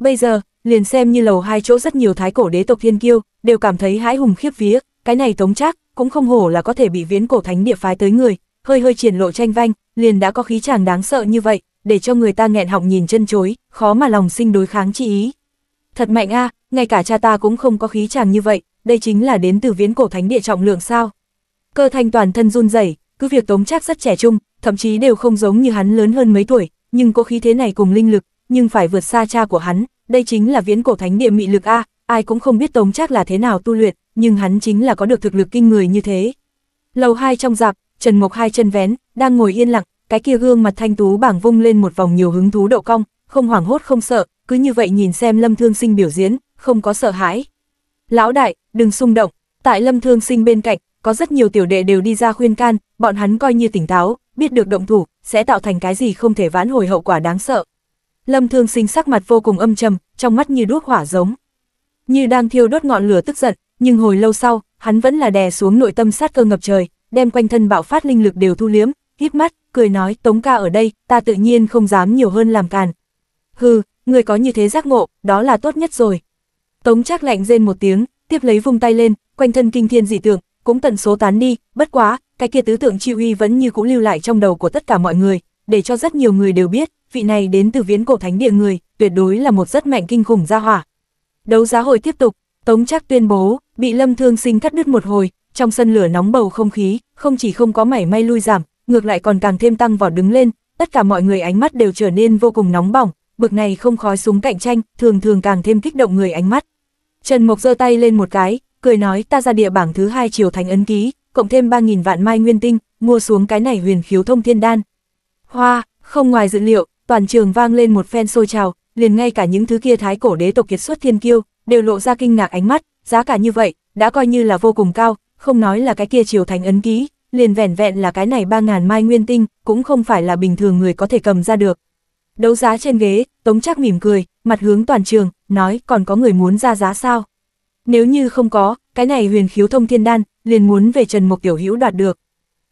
Bây giờ, liền xem như lầu hai chỗ rất nhiều thái cổ đế tộc thiên kiêu, đều cảm thấy hãi hùng khiếp vía, cái này tống chắc cũng không hổ là có thể bị viễn cổ thánh địa phái tới người, hơi hơi triển lộ tranh vanh, liền đã có khí chàng đáng sợ như vậy, để cho người ta nghẹn họng nhìn chân chối, khó mà lòng sinh đối kháng chi ý. Thật mạnh a, ngay cả cha ta cũng không có khí chàng như vậy, đây chính là đến từ viễn cổ thánh địa trọng lượng sao? Cơ Thanh toàn thân run rẩy, cứ việc Tống chắc rất trẻ trung, thậm chí đều không giống như hắn lớn hơn mấy tuổi, nhưng có khí thế này cùng linh lực, nhưng phải vượt xa cha của hắn, đây chính là viễn cổ thánh địa mị lực A, ai cũng không biết Tống chắc là thế nào tu luyện, nhưng hắn chính là có được thực lực kinh người như thế. Lầu hai trong dạp, Trần Mộc hai chân vén, đang ngồi yên lặng, cái kia gương mặt thanh tú bảng vung lên một vòng nhiều hứng thú độ cong, không hoảng hốt không sợ, cứ như vậy nhìn xem Lâm Thương Sinh biểu diễn, không có sợ hãi. Lão đại, đừng xung động, tại Lâm Thương Sinh bên cạnh, có rất nhiều tiểu đệ đều đi ra khuyên can, bọn hắn coi như tỉnh táo, biết được động thủ, sẽ tạo thành cái gì không thể vãn hồi hậu quả đáng sợ. Lâm Thương Sinh sắc mặt vô cùng âm trầm, trong mắt như đuốc hỏa giống. Như đang thiêu đốt ngọn lửa tức giận, nhưng hồi lâu sau, hắn vẫn là đè xuống nội tâm sát cơ ngập trời, đem quanh thân bạo phát linh lực đều thu liếm, híp mắt, cười nói, "Tống ca ở đây, ta tự nhiên không dám nhiều hơn làm càn." "Hừ, người có như thế giác ngộ, đó là tốt nhất rồi." Tống Trác lạnh rên một tiếng, tiếp lấy vung tay lên, quanh thân kinh thiên dị tượng, cũng tận số tán đi, bất quá, cái kia tứ tượng chi uy vẫn như cũ lưu lại trong đầu của tất cả mọi người, để cho rất nhiều người đều biết, vị này đến từ viễn cổ thánh địa người, tuyệt đối là một rất mạnh kinh khủng gia hỏa. Đấu giá hội tiếp tục, Tống Trác tuyên bố, bị Lâm Thương Sinh cắt đứt một hồi, trong sân lửa nóng bầu không khí, không chỉ không có mảy may lui giảm, ngược lại còn càng thêm tăng vọt đứng lên, tất cả mọi người ánh mắt đều trở nên vô cùng nóng bỏng, bực này không khói súng cạnh tranh, thường thường càng thêm kích động người ánh mắt. Trần Mộc giơ tay lên một cái, cười nói ta ra địa bảng thứ hai chiều thành ấn ký, cộng thêm 3.000 vạn mai nguyên tinh, mua xuống cái này huyền khiếu thông thiên đan. Hoa, không ngoài dự liệu, toàn trường vang lên một phen sôi trào, liền ngay cả những thứ kia thái cổ đế tộc kiệt xuất thiên kiêu, đều lộ ra kinh ngạc ánh mắt, giá cả như vậy, đã coi như là vô cùng cao, không nói là cái kia triều thành ấn ký, liền vẻn vẹn là cái này 3.000 mai nguyên tinh, cũng không phải là bình thường người có thể cầm ra được. Đấu giá trên ghế, Tống Trác mỉm cười, mặt hướng toàn trường, nói còn có người muốn ra giá sao? Nếu như không có, cái này huyền khiếu thông thiên đan, liền muốn về Trần Mộc Tiểu Hữu đoạt được.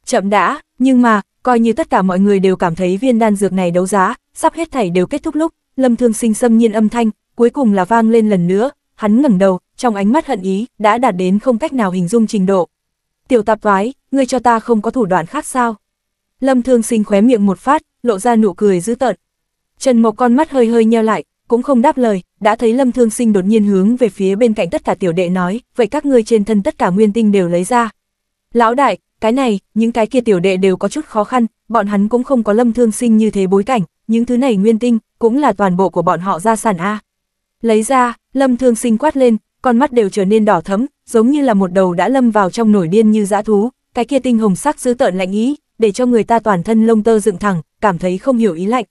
Chậm đã, nhưng mà, coi như tất cả mọi người đều cảm thấy viên đan dược này đấu giá, sắp hết thảy đều kết thúc lúc, Lâm Thương Sinh xâm nhiên âm thanh, cuối cùng là vang lên lần nữa, hắn ngẩng đầu, trong ánh mắt hận ý, đã đạt đến không cách nào hình dung trình độ. Tiểu tạp toái, ngươi cho ta không có thủ đoạn khác sao? Lâm Thương Sinh khóe miệng một phát, lộ ra nụ cười dữ tợn. Trần Mộc con mắt hơi hơi nheo lại, cũng không đáp lời, đã thấy Lâm Thương Sinh đột nhiên hướng về phía bên cạnh tất cả tiểu đệ nói, vậy các ngươi trên thân tất cả nguyên tinh đều lấy ra. Lão đại, cái này, những cái kia tiểu đệ đều có chút khó khăn, bọn hắn cũng không có lâm thương sinh như thế bối cảnh, những thứ này nguyên tinh, cũng là toàn bộ của bọn họ gia sản A. Lấy ra, lâm thương sinh quát lên, con mắt đều trở nên đỏ thấm, giống như là một đầu đã lâm vào trong nổi điên như dã thú, cái kia tinh hồng sắc dư tợn lạnh ý, để cho người ta toàn thân lông tơ dựng thẳng, cảm thấy không hiểu ý lạnh.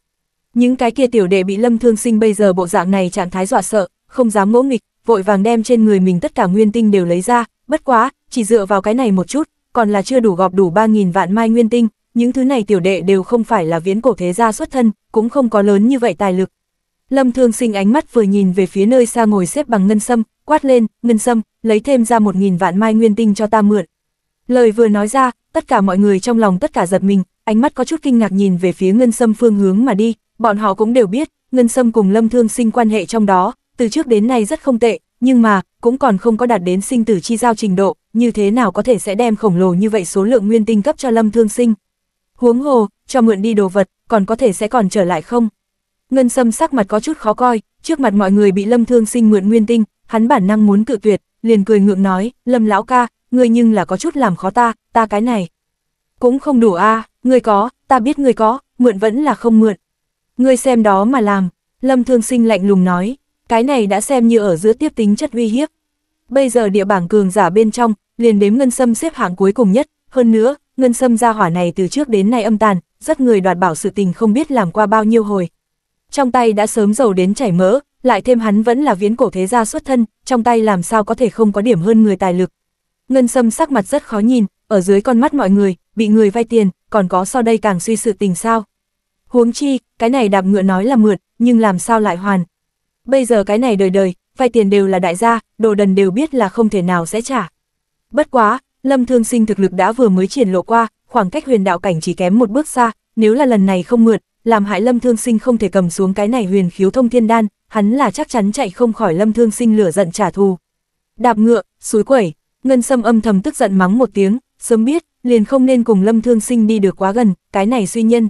Những cái kia tiểu đệ bị Lâm Thương Sinh bây giờ bộ dạng này trạng thái dọa sợ, không dám ngỗ nghịch, vội vàng đem trên người mình tất cả nguyên tinh đều lấy ra, bất quá, chỉ dựa vào cái này một chút, còn là chưa đủ gọp đủ 3.000 vạn mai nguyên tinh, những thứ này tiểu đệ đều không phải là viễn cổ thế gia xuất thân, cũng không có lớn như vậy tài lực. Lâm Thương Sinh ánh mắt vừa nhìn về phía nơi xa ngồi xếp bằng ngân sâm, quát lên, ngân sâm, lấy thêm ra 1.000 vạn mai nguyên tinh cho ta mượn. Lời vừa nói ra, tất cả mọi người trong lòng tất cả giật mình, ánh mắt có chút kinh ngạc nhìn về phía ngân sâm phương hướng mà đi, bọn họ cũng đều biết, ngân sâm cùng Lâm Thương Sinh quan hệ trong đó, từ trước đến nay rất không tệ, nhưng mà, cũng còn không có đạt đến sinh tử chi giao trình độ, như thế nào có thể sẽ đem khổng lồ như vậy số lượng nguyên tinh cấp cho Lâm Thương Sinh. Huống hồ, cho mượn đi đồ vật, còn có thể sẽ còn trở lại không? Ngân Sâm sắc mặt có chút khó coi, trước mặt mọi người bị Lâm Thương Sinh mượn nguyên tinh, hắn bản năng muốn cự tuyệt, liền cười ngượng nói, Lâm lão ca, ngươi nhưng là có chút làm khó ta, ta cái này. Cũng không đủ a, ngươi có, ta biết ngươi có, mượn vẫn là không mượn. Ngươi xem đó mà làm, Lâm Thương Sinh lạnh lùng nói, cái này đã xem như ở giữa tiếp tính chất uy hiếp. Bây giờ địa bảng cường giả bên trong, liền đếm ngân sâm xếp hạng cuối cùng nhất, hơn nữa, ngân sâm gia hỏa này từ trước đến nay âm tàn, rất người đoạt bảo sự tình không biết làm qua bao nhiêu hồi. Trong tay đã sớm giàu đến chảy mỡ, lại thêm hắn vẫn là viễn cổ thế gia xuất thân, trong tay làm sao có thể không có điểm hơn người tài lực. Ngân sâm sắc mặt rất khó nhìn, ở dưới con mắt mọi người, bị người vay tiền, còn có sau đây càng suy sự tình sao. Huống chi, cái này đạp ngựa nói là mượn, nhưng làm sao lại hoàn. Bây giờ cái này đời đời, vay tiền đều là đại gia, đồ đần đều biết là không thể nào sẽ trả. Bất quá, Lâm Thương Sinh thực lực đã vừa mới triển lộ qua, khoảng cách huyền đạo cảnh chỉ kém một bước xa, nếu là lần này không mượt, làm hại Lâm Thương Sinh không thể cầm xuống cái này huyền khiếu thông thiên đan, hắn là chắc chắn chạy không khỏi Lâm Thương Sinh lửa giận trả thù. Đạp ngựa, suối quẩy, Ngân Sâm âm thầm tức giận mắng một tiếng, sớm biết, liền không nên cùng Lâm Thương Sinh đi được quá gần, cái này suy nhân.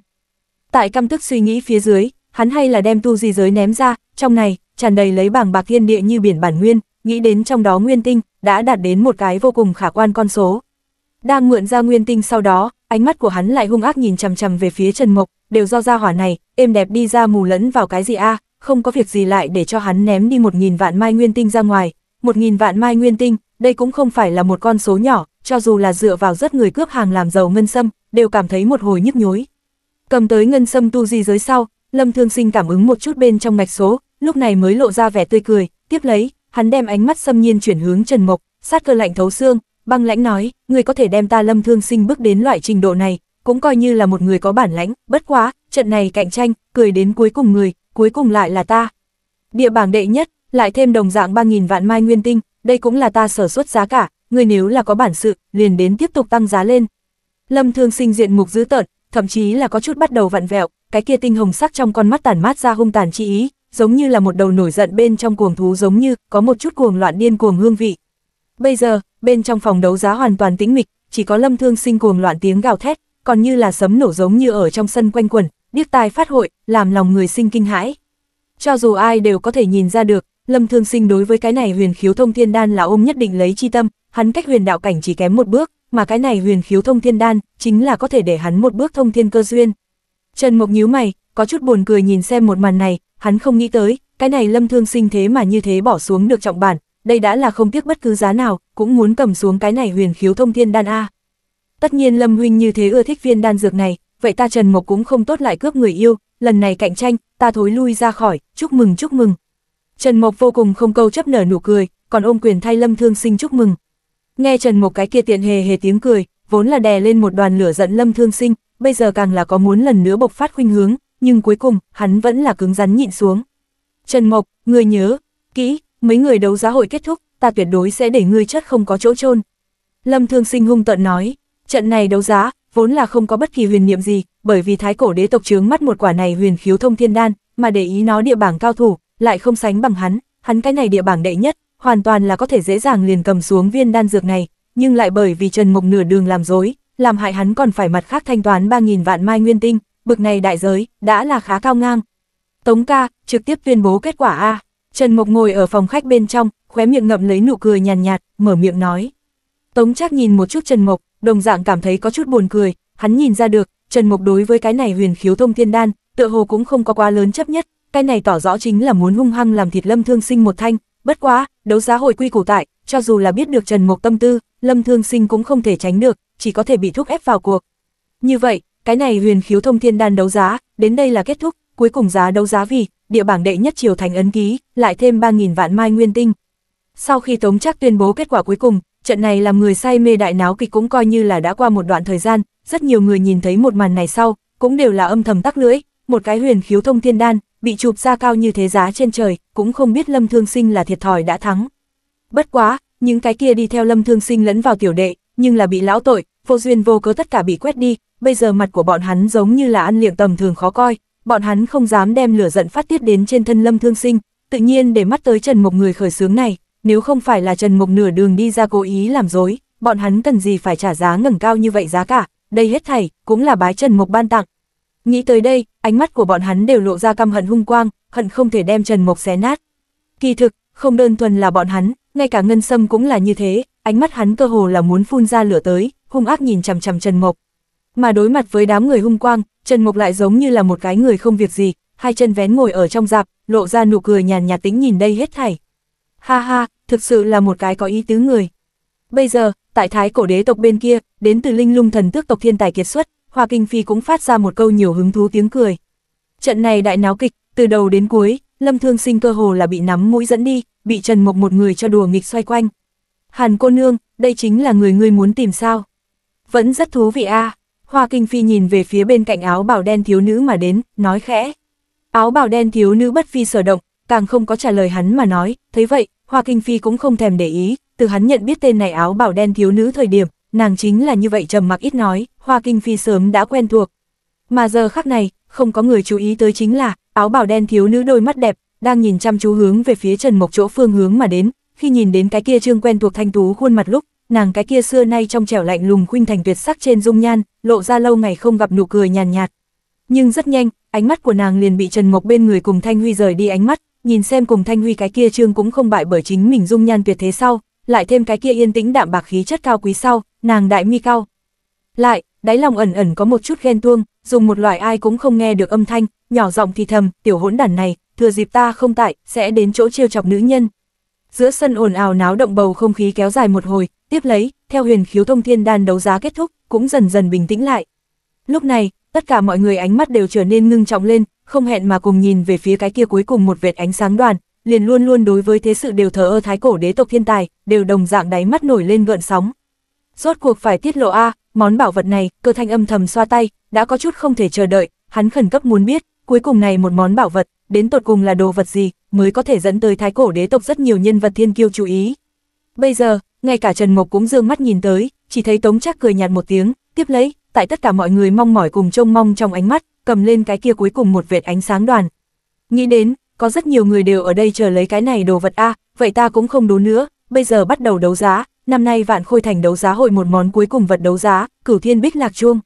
Tại căm tức suy nghĩ phía dưới, hắn hay là đem tu di giới ném ra, trong này, tràn đầy lấy bảng bạc thiên địa như biển bản nguyên, nghĩ đến trong đó nguyên tinh, đã đạt đến một cái vô cùng khả quan con số. Đang mượn ra nguyên tinh sau đó, ánh mắt của hắn lại hung ác nhìn chằm chằm về phía Trần Mộc, đều do ra hỏa này, êm đẹp đi ra mù lẫn vào cái gì a, không có việc gì lại để cho hắn ném đi một nghìn vạn mai nguyên tinh ra ngoài, một nghìn vạn mai nguyên tinh, đây cũng không phải là một con số nhỏ, cho dù là dựa vào rất người cướp hàng làm giàu ngân sâm, đều cảm thấy một hồi nhức nhối. Cầm tới ngân sâm tu di giới sau, Lâm Thương Sinh cảm ứng một chút bên trong ngạch số, lúc này mới lộ ra vẻ tươi cười, tiếp lấy, hắn đem ánh mắt xâm nhiên chuyển hướng Trần Mộc, sát cơ lạnh thấu xương, băng lãnh nói, người có thể đem ta Lâm Thương Sinh bước đến loại trình độ này, cũng coi như là một người có bản lãnh, bất quá, trận này cạnh tranh, cười đến cuối cùng người, cuối cùng lại là ta. Địa bảng đệ nhất, lại thêm đồng dạng 3000 vạn mai nguyên tinh, đây cũng là ta sở xuất giá cả, người nếu là có bản sự, liền đến tiếp tục tăng giá lên. Lâm Thương Sinh diện mục dữ tợn, thậm chí là có chút bắt đầu vặn vẹo, cái kia tinh hồng sắc trong con mắt tàn mát ra hung tàn chi ý, giống như là một đầu nổi giận bên trong cuồng thú giống như, có một chút cuồng loạn điên cuồng hương vị. Bây giờ, bên trong phòng đấu giá hoàn toàn tĩnh mịch, chỉ có lâm thương sinh cuồng loạn tiếng gào thét, còn như là sấm nổ giống như ở trong sân quanh quần, điếc tai phát hội, làm lòng người sinh kinh hãi. Cho dù ai đều có thể nhìn ra được, Lâm Thương Sinh đối với cái này huyền khiếu thông thiên đan là ôm nhất định lấy chi tâm, hắn cách huyền đạo cảnh chỉ kém một bước, mà cái này huyền khiếu thông thiên đan chính là có thể để hắn một bước thông thiên cơ duyên. Trần Mộc nhíu mày, có chút buồn cười nhìn xem một màn này, hắn không nghĩ tới, cái này lâm thương sinh thế mà như thế bỏ xuống được trọng bản, đây đã là không tiếc bất cứ giá nào, cũng muốn cầm xuống cái này huyền khiếu thông thiên đan A. Tất nhiên lâm huynh như thế ưa thích viên đan dược này, vậy ta Trần Mộc cũng không tốt lại cướp người yêu, lần này cạnh tranh, ta thối lui ra khỏi, chúc mừng chúc mừng. Trần Mộc vô cùng không câu chấp nở nụ cười, còn ôm quyền thay lâm thương sinh chúc mừng. Nghe Trần Mộc cái kia tiện hề hề tiếng cười, vốn là đè lên một đoàn lửa giận lâm thương sinh, bây giờ càng là có muốn lần nữa bộc phát khuynh hướng, nhưng cuối cùng, hắn vẫn là cứng rắn nhịn xuống. Trần Mộc, người nhớ, kỹ, mấy người đấu giá hội kết thúc, ta tuyệt đối sẽ để ngươi chất không có chỗ chôn Lâm Thương Sinh hung tợn nói, trận này đấu giá, vốn là không có bất kỳ huyền niệm gì, bởi vì thái cổ đế tộc chướng mắt một quả này huyền khiếu thông thiên đan, mà để ý nó địa bảng cao thủ, lại không sánh bằng hắn, hắn cái này địa bảng đệ nhất, hoàn toàn là có thể dễ dàng liền cầm xuống viên đan dược này, nhưng lại bởi vì Trần Mộc nửa đường làm dối, làm hại hắn còn phải mặt khác thanh toán 3.000 vạn mai nguyên tinh, bực này đại giới, đã là khá cao ngang. Tống ca, trực tiếp tuyên bố kết quả A. Trần Mộc ngồi ở phòng khách bên trong, khóe miệng ngậm lấy nụ cười nhàn nhạt, nhạt, mở miệng nói. Tống chắc nhìn một chút Trần Mộc, đồng dạng cảm thấy có chút buồn cười, hắn nhìn ra được, Trần Mộc đối với cái này huyền khiếu thông thiên đan, tựa hồ cũng không có quá lớn chấp nhất, cái này tỏ rõ chính là muốn hung hăng làm thịt Lâm Thương Sinh một thanh, bất quá, đấu giá hội quy củ tại, cho dù là biết được Trần Mộc tâm tư, Lâm Thương Sinh cũng không thể tránh được, chỉ có thể bị thúc ép vào cuộc. Như vậy, cái này huyền khiếu thông thiên đan đấu giá, đến đây là kết thúc, cuối cùng giá đấu giá vì, địa bảng đệ nhất triều thành ấn ký, lại thêm 3.000 vạn mai nguyên tinh. Sau khi Tống chắc tuyên bố kết quả cuối cùng, trận này làm người say mê đại náo kịch cũng coi như là đã qua một đoạn thời gian, rất nhiều người nhìn thấy một màn này sau, cũng đều là âm thầm tắc lưỡi, một cái huyền khiếu thông thiên đan, bị chụp ra cao như thế giá trên trời, cũng không biết Lâm Thương Sinh là thiệt thòi đã thắng. Bất quá, những cái kia đi theo Lâm Thương Sinh lẫn vào tiểu đệ, nhưng là bị lão tội, vô duyên vô cớ tất cả bị quét đi, bây giờ mặt của bọn hắn giống như là ăn liệng tầm thường khó coi, bọn hắn không dám đem lửa giận phát tiết đến trên thân Lâm Thương Sinh, tự nhiên để mắt tới Trần Mộc người khởi sướng này, nếu không phải là Trần Mộc nửa đường đi ra cố ý làm dối, bọn hắn cần gì phải trả giá ngẩng cao như vậy giá cả, đây hết thảy cũng là bái Trần Mộc ban tặng. Nghĩ tới đây, ánh mắt của bọn hắn đều lộ ra căm hận hung quang, hận không thể đem Trần Mộc xé nát. Kỳ thực, không đơn thuần là bọn hắn, ngay cả Ngân Sâm cũng là như thế, ánh mắt hắn cơ hồ là muốn phun ra lửa tới, hung ác nhìn chằm chằm Trần Mộc, mà đối mặt với đám người hung quang, Trần Mộc lại giống như là một cái người không việc gì, hai chân vén ngồi ở trong dạp, lộ ra nụ cười nhàn nhạt tính nhìn đây hết thảy. Ha ha, thực sự là một cái có ý tứ người. Bây giờ, tại thái cổ đế tộc bên kia, đến từ linh lung thần tước tộc thiên tài kiệt xuất, Hoa Kinh Phi cũng phát ra một câu nhiều hứng thú tiếng cười. Trận này đại náo kịch, từ đầu đến cuối, Lâm Thương Sinh cơ hồ là bị nắm mũi dẫn đi, bị Trần Mộc một người cho đùa nghịch xoay quanh. Hàn cô nương, đây chính là người ngươi muốn tìm sao? Vẫn rất thú vị a. À. Hoa Kinh Phi nhìn về phía bên cạnh áo bảo đen thiếu nữ mà đến, nói khẽ. Áo bảo đen thiếu nữ bất phi sở động, càng không có trả lời hắn mà nói, thấy vậy, Hoa Kinh Phi cũng không thèm để ý, từ hắn nhận biết tên này áo bảo đen thiếu nữ thời điểm, nàng chính là như vậy trầm mặc ít nói, Hoa Kinh Phi sớm đã quen thuộc. Mà giờ khắc này, không có người chú ý tới chính là, áo bảo đen thiếu nữ đôi mắt đẹp, đang nhìn chăm chú hướng về phía Trần Mộc chỗ phương hướng mà đến, khi nhìn đến cái kia trương quen thuộc thanh tú khuôn mặt lúc, nàng cái kia xưa nay trong trẻo lạnh lùng khuynh thành tuyệt sắc trên dung nhan, lộ ra lâu ngày không gặp nụ cười nhàn nhạt, Nhưng rất nhanh, ánh mắt của nàng liền bị Trần Mộc bên người cùng Thanh Huy rời đi ánh mắt, nhìn xem cùng Thanh Huy cái kia trương cũng không bại bởi chính mình dung nhan tuyệt thế sau, lại thêm cái kia yên tĩnh đạm bạc khí chất cao quý sau, nàng đại mi cao. Lại, đáy lòng ẩn ẩn có một chút ghen tuông, dùng một loại ai cũng không nghe được âm thanh, nhỏ giọng thì thầm, tiểu hỗn đản này, thừa dịp ta không tại, sẽ đến chỗ trêu chọc nữ nhân, Giữa sân ồn ào náo động bầu không khí kéo dài một hồi, tiếp lấy, theo huyền khiếu thông thiên đan đấu giá kết thúc, cũng dần dần bình tĩnh lại. Lúc này, tất cả mọi người ánh mắt đều trở nên ngưng trọng lên, không hẹn mà cùng nhìn về phía cái kia cuối cùng một vệt ánh sáng đoàn, liền luôn luôn đối với thế sự đều thờ ơ thái cổ đế tộc thiên tài, đều đồng dạng đáy mắt nổi lên gợn sóng. Rốt cuộc phải tiết lộ a, món bảo vật này, cơ thanh âm thầm xoa tay, đã có chút không thể chờ đợi, hắn khẩn cấp muốn biết, cuối cùng này một món bảo vật đến tột cùng là đồ vật gì, mới có thể dẫn tới thái cổ đế tộc rất nhiều nhân vật thiên kiêu chú ý. Bây giờ, ngay cả Trần Mộc cũng dương mắt nhìn tới, chỉ thấy Tống Trác cười nhạt một tiếng, tiếp lấy, tại tất cả mọi người mong mỏi cùng trông mong trong ánh mắt, cầm lên cái kia cuối cùng một vệt ánh sáng đoàn. Nghĩ đến, có rất nhiều người đều ở đây chờ lấy cái này đồ vật a, vậy ta cũng không đố nữa, bây giờ bắt đầu đấu giá, năm nay Vạn Khôi Thành đấu giá hội một món cuối cùng vật đấu giá, Cửu Thiên Bích Lạc Chuông.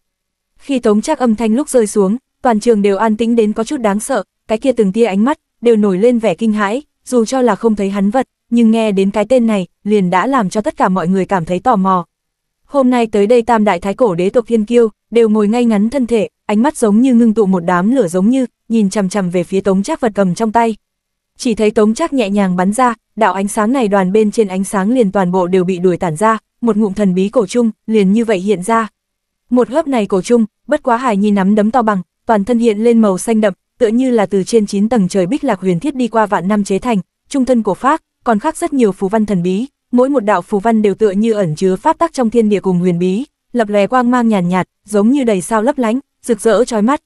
Khi Tống Trác âm thanh lúc rơi xuống, toàn trường đều an tĩnh đến có chút đáng sợ, cái kia từng tia ánh mắt, đều nổi lên vẻ kinh hãi, dù cho là không thấy hắn vật, nhưng nghe đến cái tên này, liền đã làm cho tất cả mọi người cảm thấy tò mò. Hôm nay tới đây tam đại thái cổ đế tộc thiên kiêu, đều ngồi ngay ngắn thân thể, ánh mắt giống như ngưng tụ một đám lửa giống như, nhìn chằm chằm về phía tống chắc vật cầm trong tay. Chỉ thấy tống chắc nhẹ nhàng bắn ra, đạo ánh sáng này đoàn bên trên ánh sáng liền toàn bộ đều bị đuổi tản ra, một ngụm thần bí cổ chung, liền như vậy hiện ra. Một hớp này cổ chung, bất quá hài nhi nắm đấm to bằng, toàn thân hiện lên màu xanh đậm, tựa như là từ trên 9 tầng trời bích lạc huyền thiết đi qua vạn năm chế thành, trung thân của pháp còn khác rất nhiều phù văn thần bí, mỗi một đạo phù văn đều tựa như ẩn chứa pháp tắc trong thiên địa cùng huyền bí, lập lòe quang mang nhàn nhạt, nhạt, giống như đầy sao lấp lánh, rực rỡ chói mắt.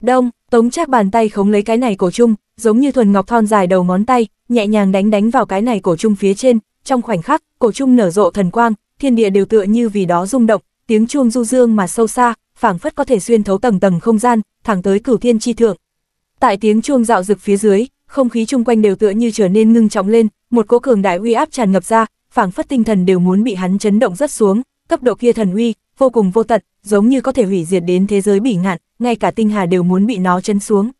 Đông, Tống Trác bàn tay khống lấy cái này cổ trung, giống như thuần ngọc thon dài đầu ngón tay, nhẹ nhàng đánh đánh vào cái này cổ trung phía trên, trong khoảnh khắc, cổ trung nở rộ thần quang, thiên địa đều tựa như vì đó rung động, tiếng chuông du dương mà sâu xa, phảng phất có thể xuyên thấu tầng tầng không gian, thẳng tới cửu thiên chi thượng. Tại tiếng chuông dạo rực phía dưới, không khí chung quanh đều tựa như trở nên ngưng trọng lên, một cỗ cường đại uy áp tràn ngập ra, phảng phất tinh thần đều muốn bị hắn chấn động rất xuống, cấp độ kia thần uy, vô cùng vô tận, giống như có thể hủy diệt đến thế giới bỉ ngạn, ngay cả tinh hà đều muốn bị nó chấn xuống.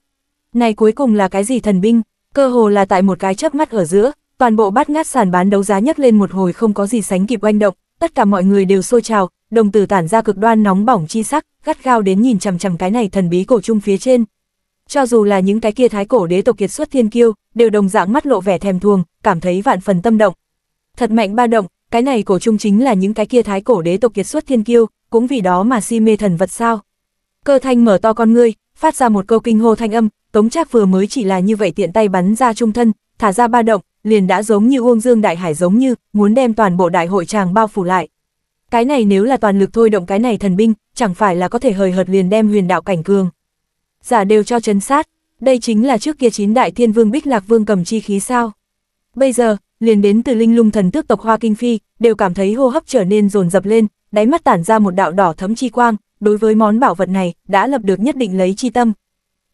Này cuối cùng là cái gì thần binh? Cơ hồ là tại một cái chớp mắt ở giữa, toàn bộ bát ngát sàn bán đấu giá nhấc lên một hồi không có gì sánh kịp oanh động, tất cả mọi người đều xô trào, đồng tử tản ra cực đoan nóng bỏng chi sắc, gắt gao đến nhìn chằm chằm cái này thần bí cổ trung phía trên, cho dù là những cái kia thái cổ đế tộc kiệt xuất thiên kiêu, đều đồng dạng mắt lộ vẻ thèm thuồng, cảm thấy vạn phần tâm động. Thật mạnh ba động, cái này cổ trung chính là những cái kia thái cổ đế tộc kiệt xuất thiên kiêu, cũng vì đó mà si mê thần vật sao. Cơ thanh mở to con ngươi, phát ra một câu kinh hô thanh âm, tống trác vừa mới chỉ là như vậy tiện tay bắn ra trung thân, thả ra ba động, liền đã giống như uông dương đại hải giống như, muốn đem toàn bộ đại hội tràng bao phủ lại. Cái này nếu là toàn lực thôi động cái này thần binh, chẳng phải là có thể hời hợt liền đem huyền đạo cảnh cường giả đều cho chấn sát, đây chính là trước kia chín đại thiên vương bích lạc vương cầm chi khí sao. Bây giờ, liền đến từ linh lung thần tước tộc Hoa Kinh Phi, đều cảm thấy hô hấp trở nên dồn dập lên, đáy mắt tản ra một đạo đỏ thấm chi quang, đối với món bảo vật này, đã lập được nhất định lấy chi tâm.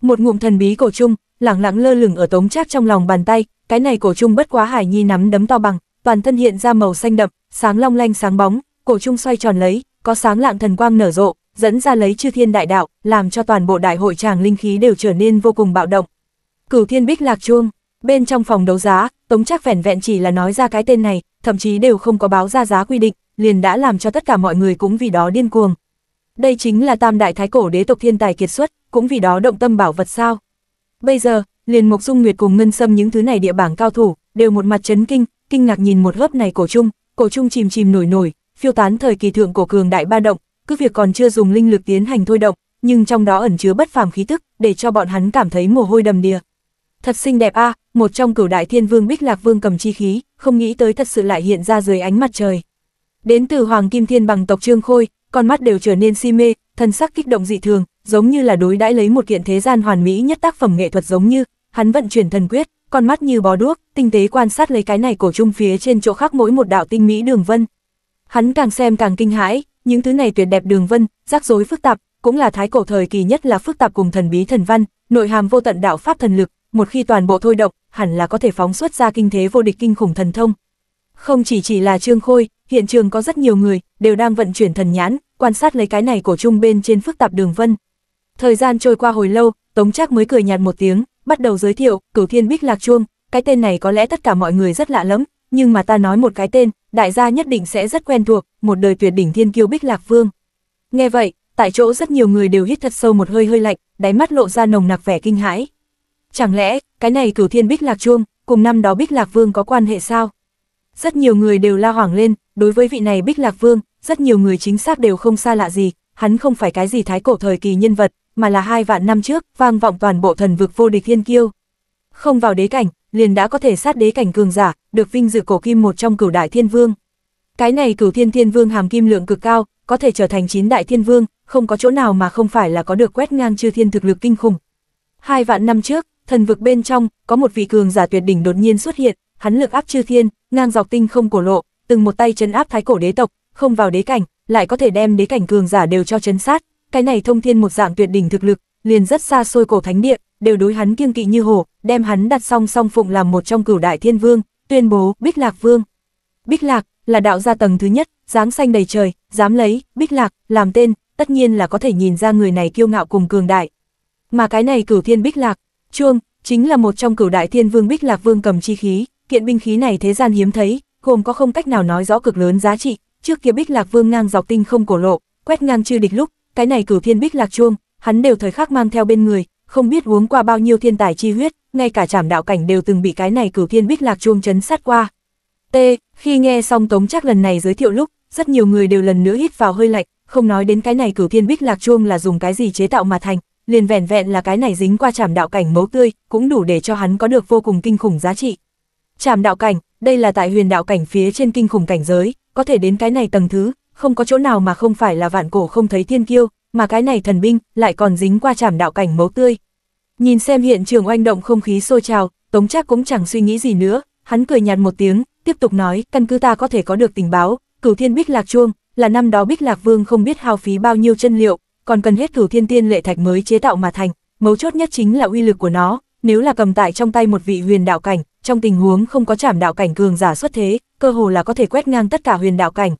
Một ngụm thần bí cổ trung, lẳng lặng lơ lửng ở tống trác trong lòng bàn tay, cái này cổ trung bất quá hải nhi nắm đấm to bằng, toàn thân hiện ra màu xanh đậm, sáng long lanh sáng bóng, cổ trung xoay tròn lấy, có sáng lạng thần quang nở rộ, dẫn ra lấy chư thiên đại đạo, làm cho toàn bộ đại hội tràng linh khí đều trở nên vô cùng bạo động. Cửu thiên bích lạc chuông, bên trong phòng đấu giá, Tống Trác vẻn vẹn chỉ là nói ra cái tên này, thậm chí đều không có báo ra giá quy định, liền đã làm cho tất cả mọi người cũng vì đó điên cuồng. Đây chính là tam đại thái cổ đế tộc thiên tài kiệt xuất, cũng vì đó động tâm bảo vật sao. Bây giờ, liền Mộc Dung Nguyệt cùng Ngân Sâm những thứ này địa bảng cao thủ, đều một mặt chấn kinh, kinh ngạc nhìn một hớp này cổ trung, cổ trung chìm chìm nổi nổi, phiêu tán thời kỳ thượng cổ cường đại ba động, cứ việc còn chưa dùng linh lực tiến hành thôi động, nhưng trong đó ẩn chứa bất phàm khí tức, để cho bọn hắn cảm thấy mồ hôi đầm đìa. Thật xinh đẹp a, một trong cửu đại thiên vương Bích Lạc Vương cầm chi khí, không nghĩ tới thật sự lại hiện ra dưới ánh mặt trời. Đến từ Hoàng Kim Thiên bằng tộc Trương Khôi, con mắt đều trở nên si mê, thân sắc kích động dị thường, giống như là đối đãi lấy một kiện thế gian hoàn mỹ nhất tác phẩm nghệ thuật giống như, hắn vận chuyển thần quyết, con mắt như bó đuốc, tinh tế quan sát lấy cái này cổ trung phía trên chỗ khắc mỗi một đạo tinh mỹ đường vân. Hắn càng xem càng kinh hãi, những thứ này tuyệt đẹp đường vân, rắc rối phức tạp, cũng là thái cổ thời kỳ nhất là phức tạp cùng thần bí thần văn, nội hàm vô tận đạo pháp thần lực, một khi toàn bộ thôi động, hẳn là có thể phóng xuất ra kinh thế vô địch kinh khủng thần thông. Không chỉ chỉ là Trương Khôi, hiện trường có rất nhiều người đều đang vận chuyển thần nhãn, quan sát lấy cái này cổ trung bên trên phức tạp đường vân. Thời gian trôi qua hồi lâu, Tống Trác mới cười nhạt một tiếng, bắt đầu giới thiệu, Cửu Thiên Bích Lạc Chuông, cái tên này có lẽ tất cả mọi người rất lạ lẫm, nhưng mà ta nói một cái tên, đại gia nhất định sẽ rất quen thuộc, một đời tuyệt đỉnh thiên kiêu Bích Lạc Vương. Nghe vậy, tại chỗ rất nhiều người đều hít thật sâu một hơi hơi lạnh, đáy mắt lộ ra nồng nặc vẻ kinh hãi. Chẳng lẽ, cái này cửu thiên Bích Lạc Chuông, cùng năm đó Bích Lạc Vương có quan hệ sao? Rất nhiều người đều la hoảng lên, đối với vị này Bích Lạc Vương, rất nhiều người chính xác đều không xa lạ gì, hắn không phải cái gì thái cổ thời kỳ nhân vật, mà là hai vạn năm trước, vang vọng toàn bộ thần vực vô địch thiên kiêu. Không vào đế cảnh, liền đã có thể sát đế cảnh cường giả, được vinh dự cổ kim một trong cửu đại thiên vương. Cái này cửu thiên thiên vương hàm kim lượng cực cao, có thể trở thành chín đại thiên vương, không có chỗ nào mà không phải là có được quét ngang chư thiên thực lực kinh khủng. Hai vạn năm trước, thần vực bên trong, có một vị cường giả tuyệt đỉnh đột nhiên xuất hiện, hắn lực áp chư thiên, ngang dọc tinh không cổ lộ, từng một tay chấn áp thái cổ đế tộc, không vào đế cảnh, lại có thể đem đế cảnh cường giả đều cho chấn sát, cái này thông thiên một dạng tuyệt đỉnh thực lực, liền rất xa xôi cổ thánh địa, đều đối hắn kiêng kỵ như hổ, đem hắn đặt song song phụng làm một trong cửu đại thiên vương, tuyên bố Bích Lạc Vương. Bích Lạc là đạo gia tầng thứ nhất, dáng xanh đầy trời, dám lấy Bích Lạc làm tên, tất nhiên là có thể nhìn ra người này kiêu ngạo cùng cường đại. Mà cái này cửu thiên Bích Lạc, chuông, chính là một trong cửu đại thiên vương Bích Lạc Vương cầm chi khí, kiện binh khí này thế gian hiếm thấy, gồm có không cách nào nói rõ cực lớn giá trị, trước kia Bích Lạc Vương ngang dọc tinh không cổ lộ, quét ngang chư địch lúc, cái này cửu thiên Bích Lạc chuông, hắn đều thời khắc mang theo bên người, không biết uống qua bao nhiêu thiên tài chi huyết, ngay cả trảm đạo cảnh đều từng bị cái này cửu thiên bích lạc chuông chấn sát qua. T, khi nghe xong Tống Trác lần này giới thiệu lúc, rất nhiều người đều lần nữa hít vào hơi lạnh, không nói đến cái này cửu thiên bích lạc chuông là dùng cái gì chế tạo mà thành, liền vẻn vẹn là cái này dính qua trảm đạo cảnh mấu tươi, cũng đủ để cho hắn có được vô cùng kinh khủng giá trị. Trảm đạo cảnh, đây là tại huyền đạo cảnh phía trên kinh khủng cảnh giới, có thể đến cái này tầng thứ, không có chỗ nào mà không phải là vạn cổ không thấy thiên kiêu, mà cái này thần binh lại còn dính qua trảm đạo cảnh mấu tươi, Nhìn xem hiện trường oanh động không khí sôi trào, Tống Trác cũng chẳng suy nghĩ gì nữa, hắn cười nhạt một tiếng, tiếp tục nói, căn cứ ta có thể có được tình báo, cửu thiên bích lạc chuông, là năm đó bích lạc vương không biết hao phí bao nhiêu chân liệu, còn cần hết cửu thiên tiên lệ thạch mới chế tạo mà thành, mấu chốt nhất chính là uy lực của nó, nếu là cầm tại trong tay một vị huyền đạo cảnh, trong tình huống không có chảm đạo cảnh cường giả xuất thế, cơ hồ là có thể quét ngang tất cả huyền đạo cảnh.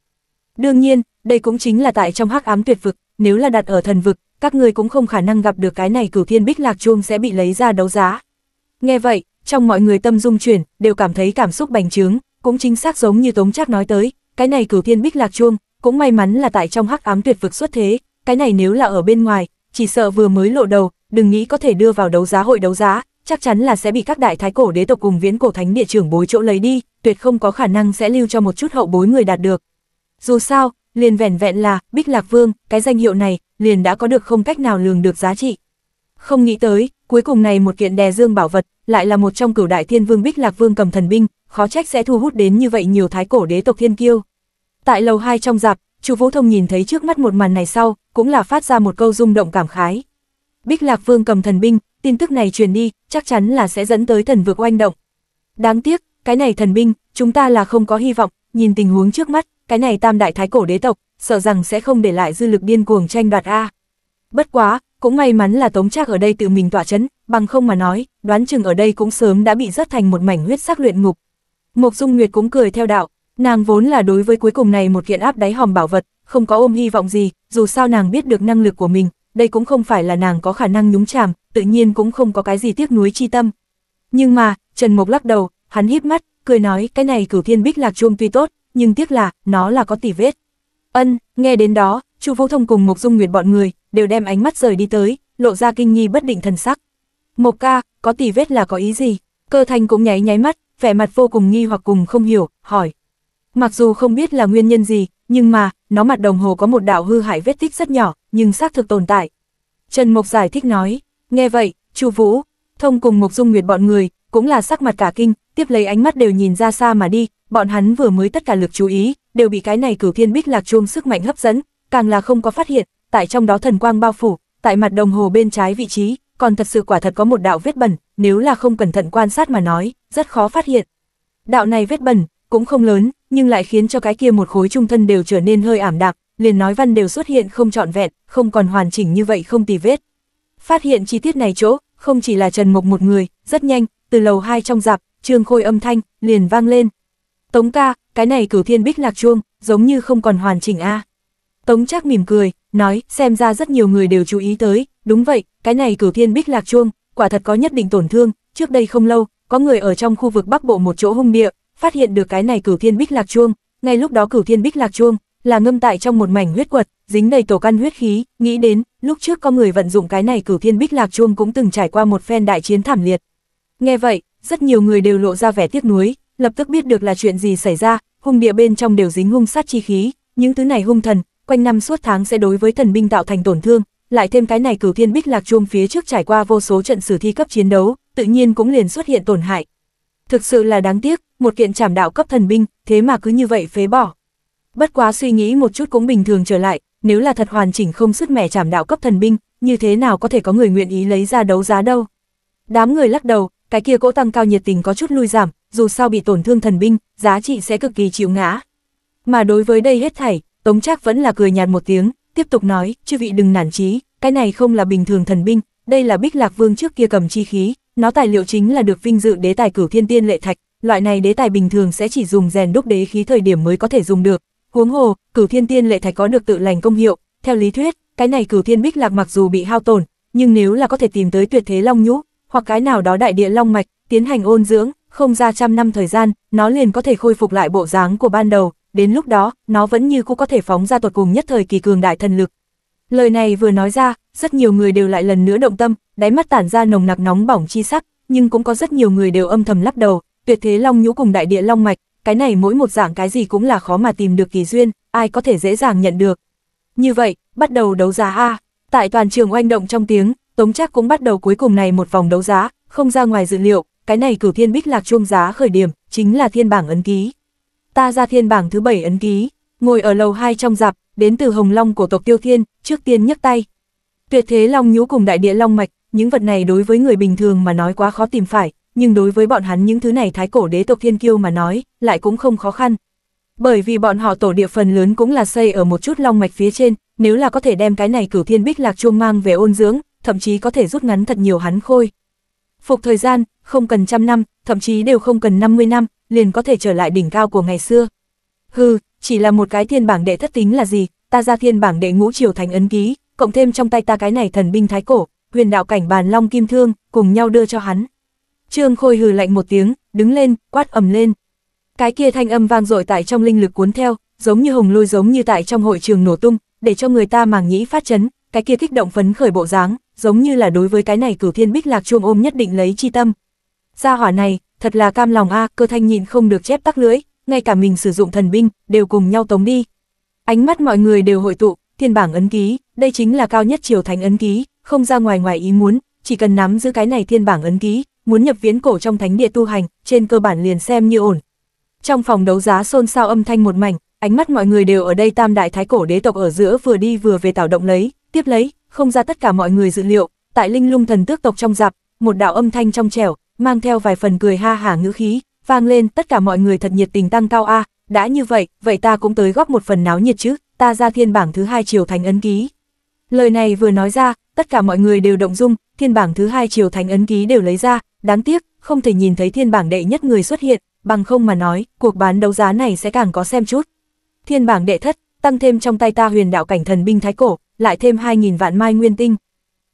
Đương nhiên, đây cũng chính là tại trong hắc ám tuyệt vực, nếu là đặt ở thần vực, các ngươi cũng không khả năng gặp được cái này cửu thiên bích lạc chuông sẽ bị lấy ra đấu giá. Nghe vậy, trong mọi người tâm dung chuyển, đều cảm thấy cảm xúc bành trướng, cũng chính xác giống như Tống Trác nói tới, cái này cửu thiên bích lạc chuông, cũng may mắn là tại trong hắc ám tuyệt vực xuất thế, cái này nếu là ở bên ngoài, chỉ sợ vừa mới lộ đầu, đừng nghĩ có thể đưa vào đấu giá hội đấu giá, chắc chắn là sẽ bị các đại thái cổ đế tộc cùng viễn cổ thánh địa trưởng bối chỗ lấy đi, tuyệt không có khả năng sẽ lưu cho một chút hậu bối người đạt được. Dù sao, liền vẻn vẹn là Bích Lạc Vương, cái danh hiệu này, liền đã có được không cách nào lường được giá trị. Không nghĩ tới, cuối cùng này một kiện đè dương bảo vật, lại là một trong cửu đại thiên vương Bích Lạc Vương cầm thần binh, khó trách sẽ thu hút đến như vậy nhiều thái cổ đế tộc thiên kiêu. Tại lầu 2 trong dạp, Chu Vũ Thông nhìn thấy trước mắt một màn này sau, cũng là phát ra một câu rung động cảm khái. Bích Lạc Vương cầm thần binh, tin tức này truyền đi, chắc chắn là sẽ dẫn tới thần vực oanh động. Đáng tiếc, cái này thần binh, chúng ta là không có hy vọng, nhìn tình huống trước mắt, cái này tam đại thái cổ đế tộc, sợ rằng sẽ không để lại dư lực điên cuồng tranh đoạt A. Bất quá, cũng may mắn là Tống Trác ở đây tự mình tỏa chấn, bằng không mà nói, đoán chừng ở đây cũng sớm đã bị rớt thành một mảnh huyết sắc luyện ngục. Mộc Dung Nguyệt cũng cười theo đạo, nàng vốn là đối với cuối cùng này một kiện áp đáy hòm bảo vật, không có ôm hy vọng gì, dù sao nàng biết được năng lực của mình, đây cũng không phải là nàng có khả năng nhúng chàm, tự nhiên cũng không có cái gì tiếc nuối chi tâm. Nhưng mà, Trần Mộc lắc đầu, hắn híp mắt, cười nói cái này cửu thiên bích lạc chuông tuy tốt, nhưng tiếc là, nó là có tỷ vết. Ân, nghe đến đó, Chu Vũ Thông cùng Mộc Dung Nguyệt bọn người đều đem ánh mắt rời đi tới, lộ ra kinh nghi bất định thần sắc. Mộc ca, có tỷ vết là có ý gì? Cơ Thành cũng nháy nháy mắt, vẻ mặt vô cùng nghi hoặc cùng không hiểu, hỏi. Mặc dù không biết là nguyên nhân gì, nhưng mà, nó mặt đồng hồ có một đạo hư hại vết tích rất nhỏ, nhưng xác thực tồn tại. Trần Mộc giải thích nói, nghe vậy, Chu Vũ, Thông cùng Mộc Dung Nguyệt bọn người, cũng là sắc mặt cả kinh, tiếp lấy ánh mắt đều nhìn ra xa mà đi, bọn hắn vừa mới tất cả lực chú ý, đều bị cái này cửu thiên bích lạc chuông sức mạnh hấp dẫn, càng là không có phát hiện, tại trong đó thần quang bao phủ, tại mặt đồng hồ bên trái vị trí, còn thật sự quả thật có một đạo vết bẩn, nếu là không cẩn thận quan sát mà nói, rất khó phát hiện. Đạo này vết bẩn, cũng không lớn, nhưng lại khiến cho cái kia một khối trung thân đều trở nên hơi ảm đạp, liền nói văn đều xuất hiện không trọn vẹn, không còn hoàn chỉnh như vậy không tì vết. Phát hiện chi tiết này chỗ, không chỉ là Trần Mộc một người, rất nhanh, từ lầu hai trong dạp, trường Khôi âm thanh liền vang lên, Tống ca, cái này cửu thiên bích lạc chuông, giống như không còn hoàn chỉnh a Tống chắc mỉm cười, nói, xem ra rất nhiều người đều chú ý tới, đúng vậy, cái này cửu thiên bích lạc chuông, quả thật có nhất định tổn thương, trước đây không lâu, có người ở trong khu vực Bắc Bộ một chỗ hung địa, phát hiện được cái này cửu thiên bích lạc chuông, ngay lúc đó cửu thiên bích lạc chuông là ngâm tại trong một mảnh huyết quật, dính đầy tổ căn huyết khí, nghĩ đến, lúc trước có người vận dụng cái này cửu thiên bích lạc chuông cũng từng trải qua một phen đại chiến thảm liệt. Nghe vậy, rất nhiều người đều lộ ra vẻ tiếc nuối, lập tức biết được là chuyện gì xảy ra, hung địa bên trong đều dính hung sát chi khí, những thứ này hung thần, quanh năm suốt tháng sẽ đối với thần binh tạo thành tổn thương, lại thêm cái này cửu thiên bích lạc chuông phía trước trải qua vô số trận sử thi cấp chiến đấu, tự nhiên cũng liền xuất hiện tổn hại. Thực sự là đáng tiếc, một kiện trảm đạo cấp thần binh, thế mà cứ như vậy phế bỏ. Bất quá suy nghĩ một chút cũng bình thường trở lại, nếu là thật hoàn chỉnh không sức mẻ trảm đạo cấp thần binh, như thế nào có thể có người nguyện ý lấy ra đấu giá đâu. Đám người lắc đầu, cái kia cỗ tăng cao nhiệt tình có chút lui giảm, dù sao bị tổn thương thần binh, giá trị sẽ cực kỳ chịu ngã. Mà đối với đây hết thảy, Tống Trác vẫn là cười nhạt một tiếng, tiếp tục nói, chư vị đừng nản chí, cái này không là bình thường thần binh, đây là Bích Lạc Vương trước kia cầm chi khí, nó tài liệu chính là được vinh dự đế tài cửu thiên tiên lệ thạch, loại này đế tài bình thường sẽ chỉ dùng rèn đúc đế khí thời điểm mới có thể dùng được. Huống hồ, cửu thiên tiên lệ thạch có được tự lành công hiệu, theo lý thuyết, cái này cửu thiên bích lạc mặc dù bị hao tổn, nhưng nếu là có thể tìm tới tuyệt thế long nhũ, hoặc cái nào đó đại địa long mạch, tiến hành ôn dưỡng, không ra trăm năm thời gian, nó liền có thể khôi phục lại bộ dáng của ban đầu, đến lúc đó, nó vẫn như cũ có thể phóng ra tuột cùng nhất thời kỳ cường đại thần lực. Lời này vừa nói ra, rất nhiều người đều lại lần nữa động tâm, đáy mắt tản ra nồng nặc nóng bỏng chi sắc, nhưng cũng có rất nhiều người đều âm thầm lắc đầu, tuyệt thế long nhũ cùng đại địa long mạch, cái này mỗi một dạng cái gì cũng là khó mà tìm được kỳ duyên, ai có thể dễ dàng nhận được. Như vậy, bắt đầu đấu giá a. Tại toàn trường oanh động trong tiếng, Tống Trác cũng bắt đầu cuối cùng này một vòng đấu giá, không ra ngoài dự liệu, cái này cửu thiên bích lạc chuông giá khởi điểm, chính là thiên bảng ấn ký. Ta ra thiên bảng thứ bảy ấn ký, ngồi ở lầu 2 trong dạp, đến từ Hồng Long của tộc Tiêu Thiên, trước tiên nhấc tay. Tuyệt thế long nhú cùng đại địa long mạch, những vật này đối với người bình thường mà nói quá khó tìm phải, nhưng đối với bọn hắn những thứ này thái cổ đế tộc thiên kiêu mà nói, lại cũng không khó khăn. Bởi vì bọn họ tổ địa phần lớn cũng là xây ở một chút long mạch phía trên, nếu là có thể đem cái này cửu thiên bích lạc chuông mang về ôn dưỡng, thậm chí có thể rút ngắn thật nhiều hắn khôi. Phục thời gian, không cần trăm năm, thậm chí đều không cần 50 năm, liền có thể trở lại đỉnh cao của ngày xưa. Hừ, chỉ là một cái thiên bảng đệ thất tính là gì, ta ra thiên bảng đệ ngũ triều thành ấn ký, cộng thêm trong tay ta cái này thần binh thái cổ, huyền đạo cảnh bàn long kim thương, cùng nhau đưa cho hắn. Trương Khôi hừ lạnh một tiếng, đứng lên, quát ầm lên. Cái kia thanh âm vang dội tại trong linh lực cuốn theo, giống như hồng lôi giống như tại trong hội trường nổ tung, để cho người ta màng nhĩ phát chấn, cái kia kích động phấn khởi bộ dáng, giống như là đối với cái này cửu thiên bích lạc chuông ôm nhất định lấy chi tâm. Gia hỏa này, thật là cam lòng a, à, cơ thanh nhịn không được chép tắc lưỡi, ngay cả mình sử dụng thần binh, đều cùng nhau tống đi. Ánh mắt mọi người đều hội tụ, thiên bảng ấn ký, đây chính là cao nhất triều thánh ấn ký, không ra ngoài ngoài ý muốn, chỉ cần nắm giữ cái này thiên bảng ấn ký, muốn nhập viễn cổ trong thánh địa tu hành, trên cơ bản liền xem như ổn. Trong phòng đấu giá xôn xao âm thanh một mảnh, ánh mắt mọi người đều ở đây tam đại thái cổ đế tộc ở giữa vừa đi vừa về tạo động lấy, Tiếp lấy, không ra tất cả mọi người dự liệu, tại linh lung thần tước tộc trong dạp, một đạo âm thanh trong trẻo, mang theo vài phần cười ha hả ngữ khí, vang lên tất cả mọi người thật nhiệt tình tăng cao a đã như vậy, vậy ta cũng tới góp một phần náo nhiệt chứ, ta ra thiên bảng thứ hai triều thành ấn ký. Lời này vừa nói ra, tất cả mọi người đều động dung, thiên bảng thứ hai triều thành ấn ký đều lấy ra, đáng tiếc, không thể nhìn thấy thiên bảng đệ nhất người xuất hiện, bằng không mà nói, cuộc bán đấu giá này sẽ càng có xem chút. Thiên bảng đệ thất, tăng thêm trong tay ta huyền đạo cảnh thần binh thái cổ, lại thêm 2.000 vạn mai nguyên tinh.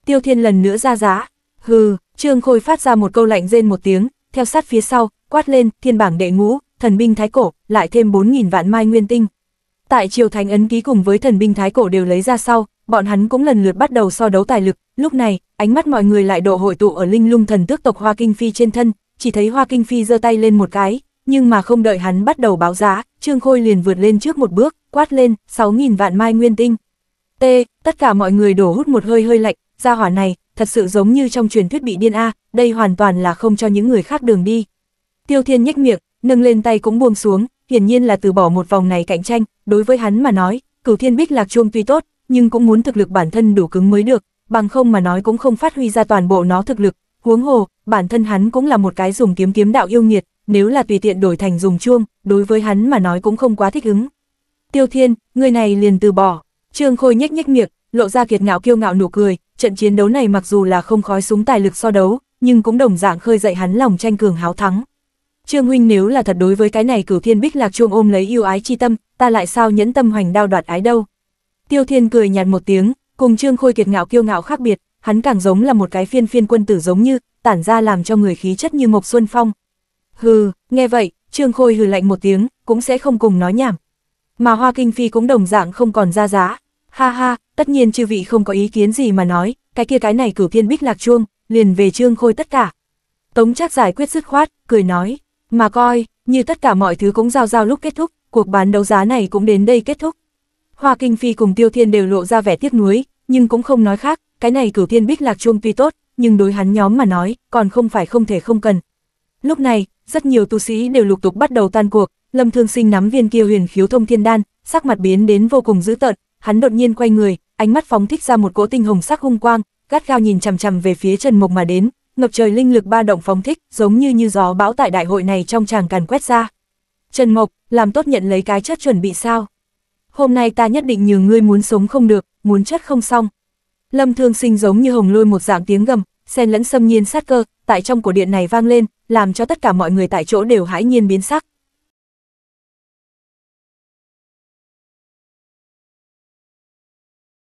Tiêu Thiên lần nữa ra giá, hừ, Trương Khôi phát ra một câu lạnh rên một tiếng, theo sát phía sau, quát lên, thiên bảng đệ ngũ, thần binh thái cổ, lại thêm 4.000 vạn mai nguyên tinh. Tại triều thánh ấn ký cùng với thần binh thái cổ đều lấy ra sau, bọn hắn cũng lần lượt bắt đầu so đấu tài lực, lúc này, ánh mắt mọi người lại độ hội tụ ở linh lung thần tước tộc Hoa Kinh Phi trên thân, chỉ thấy Hoa Kinh Phi giơ tay lên một cái, nhưng mà không đợi hắn bắt đầu báo giá, Trương Khôi liền vượt lên trước một bước, quát lên, 6.000 vạn mai nguyên tinh. T, tất cả mọi người đổ hút một hơi hơi lạnh, ra hỏa này, thật sự giống như trong truyền thuyết bị điên A, đây hoàn toàn là không cho những người khác đường đi. Tiêu Thiên nhếch miệng, nâng lên tay cũng buông xuống, hiển nhiên là từ bỏ một vòng này cạnh tranh, đối với hắn mà nói, cửu thiên bích lạc chuông tuy tốt, nhưng cũng muốn thực lực bản thân đủ cứng mới được, bằng không mà nói cũng không phát huy ra toàn bộ nó thực lực, huống hồ, bản thân hắn cũng là một cái dùng kiếm kiếm đạo yêu nghiệt, nếu là tùy tiện đổi thành dùng chuông, đối với hắn mà nói cũng không quá thích ứng. Tiêu Thiên, người này liền từ bỏ. Trương Khôi nhếch nhếch miệng, lộ ra kiệt ngạo kiêu ngạo nụ cười, trận chiến đấu này mặc dù là không khói súng tài lực so đấu, nhưng cũng đồng dạng khơi dậy hắn lòng tranh cường háo thắng. Trương huynh nếu là thật đối với cái này cửu thiên bích lạc chuông ôm lấy yêu ái chi tâm, ta lại sao nhẫn tâm hoành đao đoạt ái đâu. Tiêu thiên cười nhạt một tiếng, cùng Trương Khôi kiệt ngạo kiêu ngạo khác biệt, hắn càng giống là một cái phiên phiên quân tử giống như, tản ra làm cho người khí chất như Mộc Xuân Phong. Hừ, nghe vậy, Trương Khôi hừ lạnh một tiếng, cũng sẽ không cùng nói nhảm. Mà Hoa Kinh Phi cũng đồng dạng không còn ra giá, Ha ha, tất nhiên chư vị không có ý kiến gì mà nói, cái kia cái này cửu thiên bích lạc chuông, liền về trương khôi tất cả. Tống chắc giải quyết dứt khoát, cười nói, mà coi, như tất cả mọi thứ cũng giao giao lúc kết thúc, cuộc bán đấu giá này cũng đến đây kết thúc. Hoa Kinh Phi cùng Tiêu Thiên đều lộ ra vẻ tiếc nuối, nhưng cũng không nói khác, cái này cửu thiên bích lạc chuông tuy tốt, nhưng đối hắn nhóm mà nói, còn không phải không thể không cần. Lúc này, rất nhiều tu sĩ đều lục tục bắt đầu tan cuộc, Lâm Thương Sinh nắm viên kia huyền khiếu thông thiên đan, sắc mặt biến đến vô cùng dữ tợn, hắn đột nhiên quay người, ánh mắt phóng thích ra một cỗ tinh hồng sắc hung quang, gắt gao nhìn chằm chằm về phía Trần Mộc mà đến, ngập trời linh lực ba động phóng thích, giống như như gió bão tại đại hội này trong chàng càn quét ra. Trần Mộc, làm tốt nhận lấy cái chất chuẩn bị sao? Hôm nay ta nhất định nhường ngươi muốn sống không được, muốn chết không xong. Lâm Thương Sinh giống như hồng lôi một dạng tiếng gầm, xen lẫn xâm nhiên sát cơ, tại trong cổ điện này vang lên, làm cho tất cả mọi người tại chỗ đều hãi nhiên biến sắc.